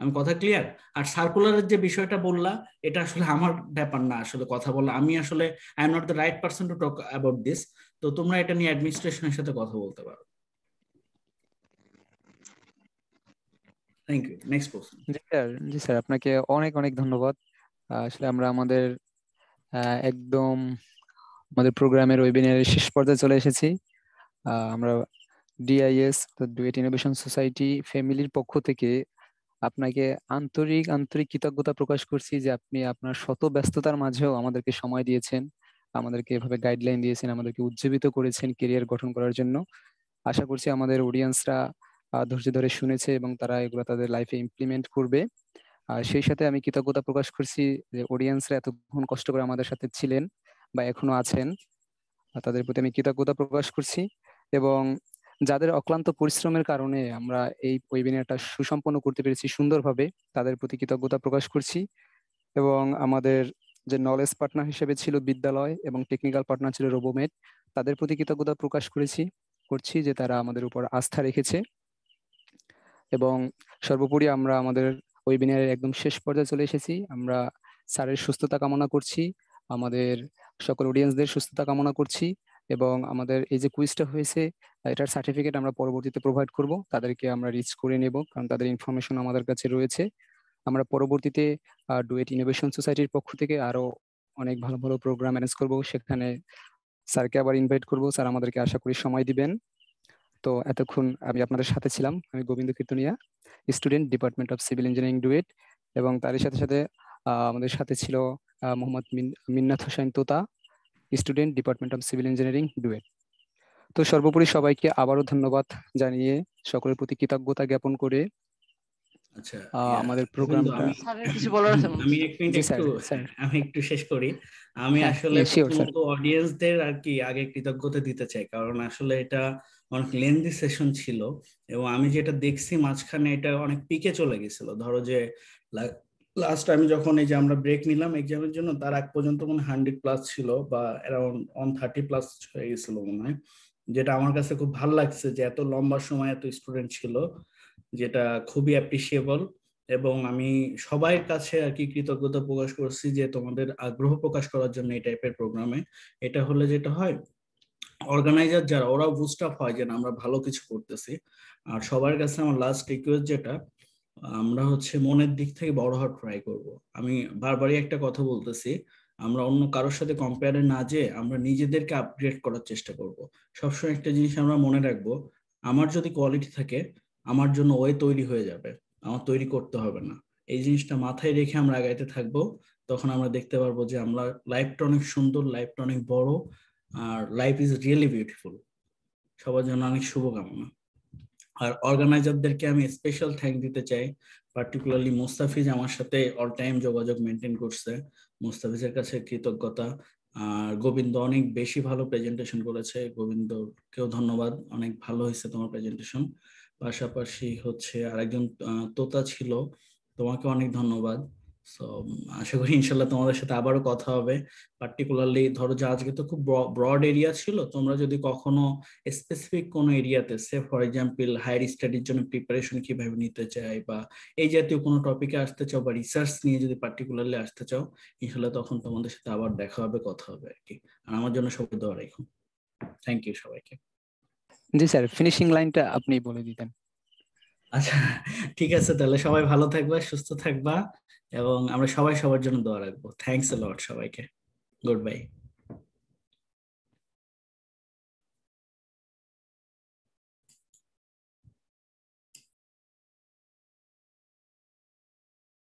আমি কথা ক্লিয়ার আর সার্কুলারের যে বিষয়টা বললা এটা আসলে আমার ব্যাপার না আসলে কথা বললাম আমি আসলে I am not the right person to talk about this তো তোমরা এটা নিয়ে অ্যাডমিনিস্ট্রেশনের সাথে কথা বলতে পারো থ্যাংক ইউ নেক্সট প্রশ্ন জি স্যার জি স্যার আপনাকে অনেক অনেক ধন্যবাদ আসলে আমরা আমাদের একদম আমাদের প্রোগ্রামের ওয়েবিনারের শেষ পর্যায়ে চলে এসেছি আমরা ডিআইএস ডুয়েট ইনোভেশন সোসাইটি ফ্যামিলির পক্ষ থেকে আপনাকে আন্তরিক আন্তরিক কৃতজ্ঞতা প্রকাশ করছি যে আপনি আপনার শত ব্যস্ততার মাঝেও আমাদেরকে সময় দিয়েছেন আমাদেরকে এভাবে গাইডলাইন দিয়েছেন আমাদেরকে উজ্জীবিত করেছেন কেরিয়ার গঠন করার জন্য আশা করছি আমাদের অডিয়েন্সরা ধৈর্য ধরে শুনেছে এবং তারা এগুলো তাদের লাইফে ইমপ্লিমেন্ট করবে আর সেই সাথে আমি কৃতজ্ঞতা প্রকাশ করছি যে অডিয়েন্সরা এতক্ষণ কষ্ট করে আমাদের সাথে ছিলেন বা এখনো আছেন তাদের প্রতি আমি কৃতজ্ঞতা প্রকাশ করছি এবং যাদের অক্লান্ত পরিশ্রমের কারণে আমরা এই ওয়েবিনারটা সুসম্পন্ন করতে পেরেছি সুন্দরভাবে তাদের প্রতি কৃতজ্ঞতা প্রকাশ করছি এবং আমাদের যে নলেজ পার্টনার হিসেবে ছিল বিদ্যালয় এবং টেকনিক্যাল পার্টনার ছিল রোবোমেট তাদের প্রতি কৃতজ্ঞতা প্রকাশ করেছি করছি যে তারা আমাদের উপর আস্থা রেখেছে এবং সর্বোপরি আমরা আমাদের ওয়েবিনারের একদম শেষ পর্যায়ে চলে এসেছি আমরা স্যারের সুস্থতা কামনা করছি আমাদের সকল অডিয়েন্সদের সুস্থতা কামনা করছি এবং আমাদের এই যে কুইজটা হয়েছে এটার সার্টিফিকেট আমরা পরবর্তীতে প্রোভাইড করব তাদেরকে আমরা রিচ করে নেব কারণ তাদের ইনফরমেশন আমাদের কাছে রয়েছে আমরা পরবর্তীতে ডুয়েট ইনোভেশন সোসাইটির পক্ষ থেকে আরো অনেক ভালো ভালো প্রোগ্রাম অ্যারেঞ্জ করব সেখানে স্যারকে আবার ইনভাইট করব স্যার আমাদেরকে আশা করি সময় দিবেন তো এতক্ষণ আমি আপনাদের সাথে ছিলাম আমি Gobinda Kirtania student department of civil engineering DUET এবং তারই সাথে সাথে আমাদের সাথে ছিল Mohammad Minnath Hossain Tota student department of civil engineering DUET তো সর্বোপরি সবাইকে আবারও ধন্যবাদ জানিয়ে সকলের প্রতি কৃতজ্ঞতা জ্ঞাপন করে আচ্ছা, আমাদের প্রোগ্রামটা আমি এক মিনিট একটু আমি একটু শেষ করি আমি হ্যাঁ, আসলে পুরো অডিয়েন্সদের আর কি আগে কৃতজ্ঞতা দিতে চাই কারণ আসলে এটা অনেক লেন্দি সেশন ছিল এবং আমি যেটা দেখছি মাঝখানে এটা অনেক পিকে চলে গেছিল ধরো যে লাস্ট আমি যখন এই যে আমরা ব্রেক নিলাম এক্সামের জন্য তার আগ পর্যন্ত মনে হান্ড্রেড প্লাস ছিল বা অ্যারাউন্ড ওয়ান থার্টি প্লাস হয়ে গেছিল মনে হয় যেটা আমার কাছে খুব ভালো লাগছে যে এত লম্বা সময় এত স্টুডেন্ট ছিল যেটা খুবই অ্যাপ্রিসিয়েবল এবং আমি সবাই কাছে আর কি কৃতজ্ঞতা প্রকাশ করছি যে তোমাদের আগ্রহ প্রকাশ করার জন্য এই টাইপের প্রোগ্রামে এটা হলে যেটা হয় অর্গানাইজার যারা ওরাও বুস্ট আপ হয় যে আমরা ভালো কিছু করতেছি আর সবার কাছে আমার লাস্ট রিকোয়েস্ট যেটা আমরা হচ্ছে মনের দিক থেকে বড় হওয়ার ট্রাই করব আমি বারবারই একটা কথা বলতেছি আমরা অন্য কারোর সাথে কম্পেয়ারে না যে আমরা নিজেদেরকে আপগ্রেড করার চেষ্টা করব সবসময় একটা জিনিস আমরা মনে রাখবো আমার যদি কোয়ালিটি থাকে আমার জন্য ওয়ে তৈরি হয়ে যাবে আমার তৈরি করতে হবে না এই জিনিসটা মাথায় রেখে আমরা আগাইতে থাকবো তখন আমরা দেখতে পারবো যে আমরা লাইফটা অনেক সুন্দর লাইফটা অনেক বড় আর লাইফ ইজ রিয়েলি বিউটিফুল সবার জন্য অনেক শুভকামনা আর অর্গানাইজারদেরকে আমি স্পেশাল থ্যাংক দিতে চাই পার্টিকুলারলি মোস্তাফিজ আমার সাথে অল টাইম যোগাযোগ মেনটেন করছে মোস্তাফিজের কাছে কৃতজ্ঞতা আর গোবিন্দ অনেক বেশি ভালো প্রেজেন্টেশন করেছে গোবিন্দকেও ধন্যবাদ অনেক ভালো হয়েছে তোমার প্রেজেন্টেশন পাশাপাশি হচ্ছে আরেকজন তোতা ছিল তোমাকে অনেক ধন্যবাদ সো আশা করি ইনশাল্লাহ তোমাদের সাথে আবারও কথা হবে পার্টিকুলারলি ধরো যে আজকে তো খুব ব্রড এরিয়া ছিল তোমরা যদি কখনো স্পেসিফিক কোনো এরিয়াতে সে ফর এক্সাম্পল হায়ার স্টাডির জন্য প্রিপারেশন কিভাবে নিতে চাই বা এই জাতীয় কোনো টপিকে আসতে চাও বা রিসার্চ নিয়ে যদি পার্টিকুলারলি আসতে চাও ইনশাল্লাহ তখন তোমাদের সাথে আবার দেখা হবে কথা হবে আর কি আর আমার জন্য সবাই দোয়া রাখুন থ্যাংক ইউ সবাইকে জি স্যার ফিনিশিং লাইনটা আপনি বলে দিতেন আচ্ছা ঠিক আছে তাহলে সবাই ভালো থাকবা সুস্থ থাকবা এবং আমরা সবাই সবার জন্য দোয়া রাখবো থ্যাংকস লট সবাইকে গুড বাই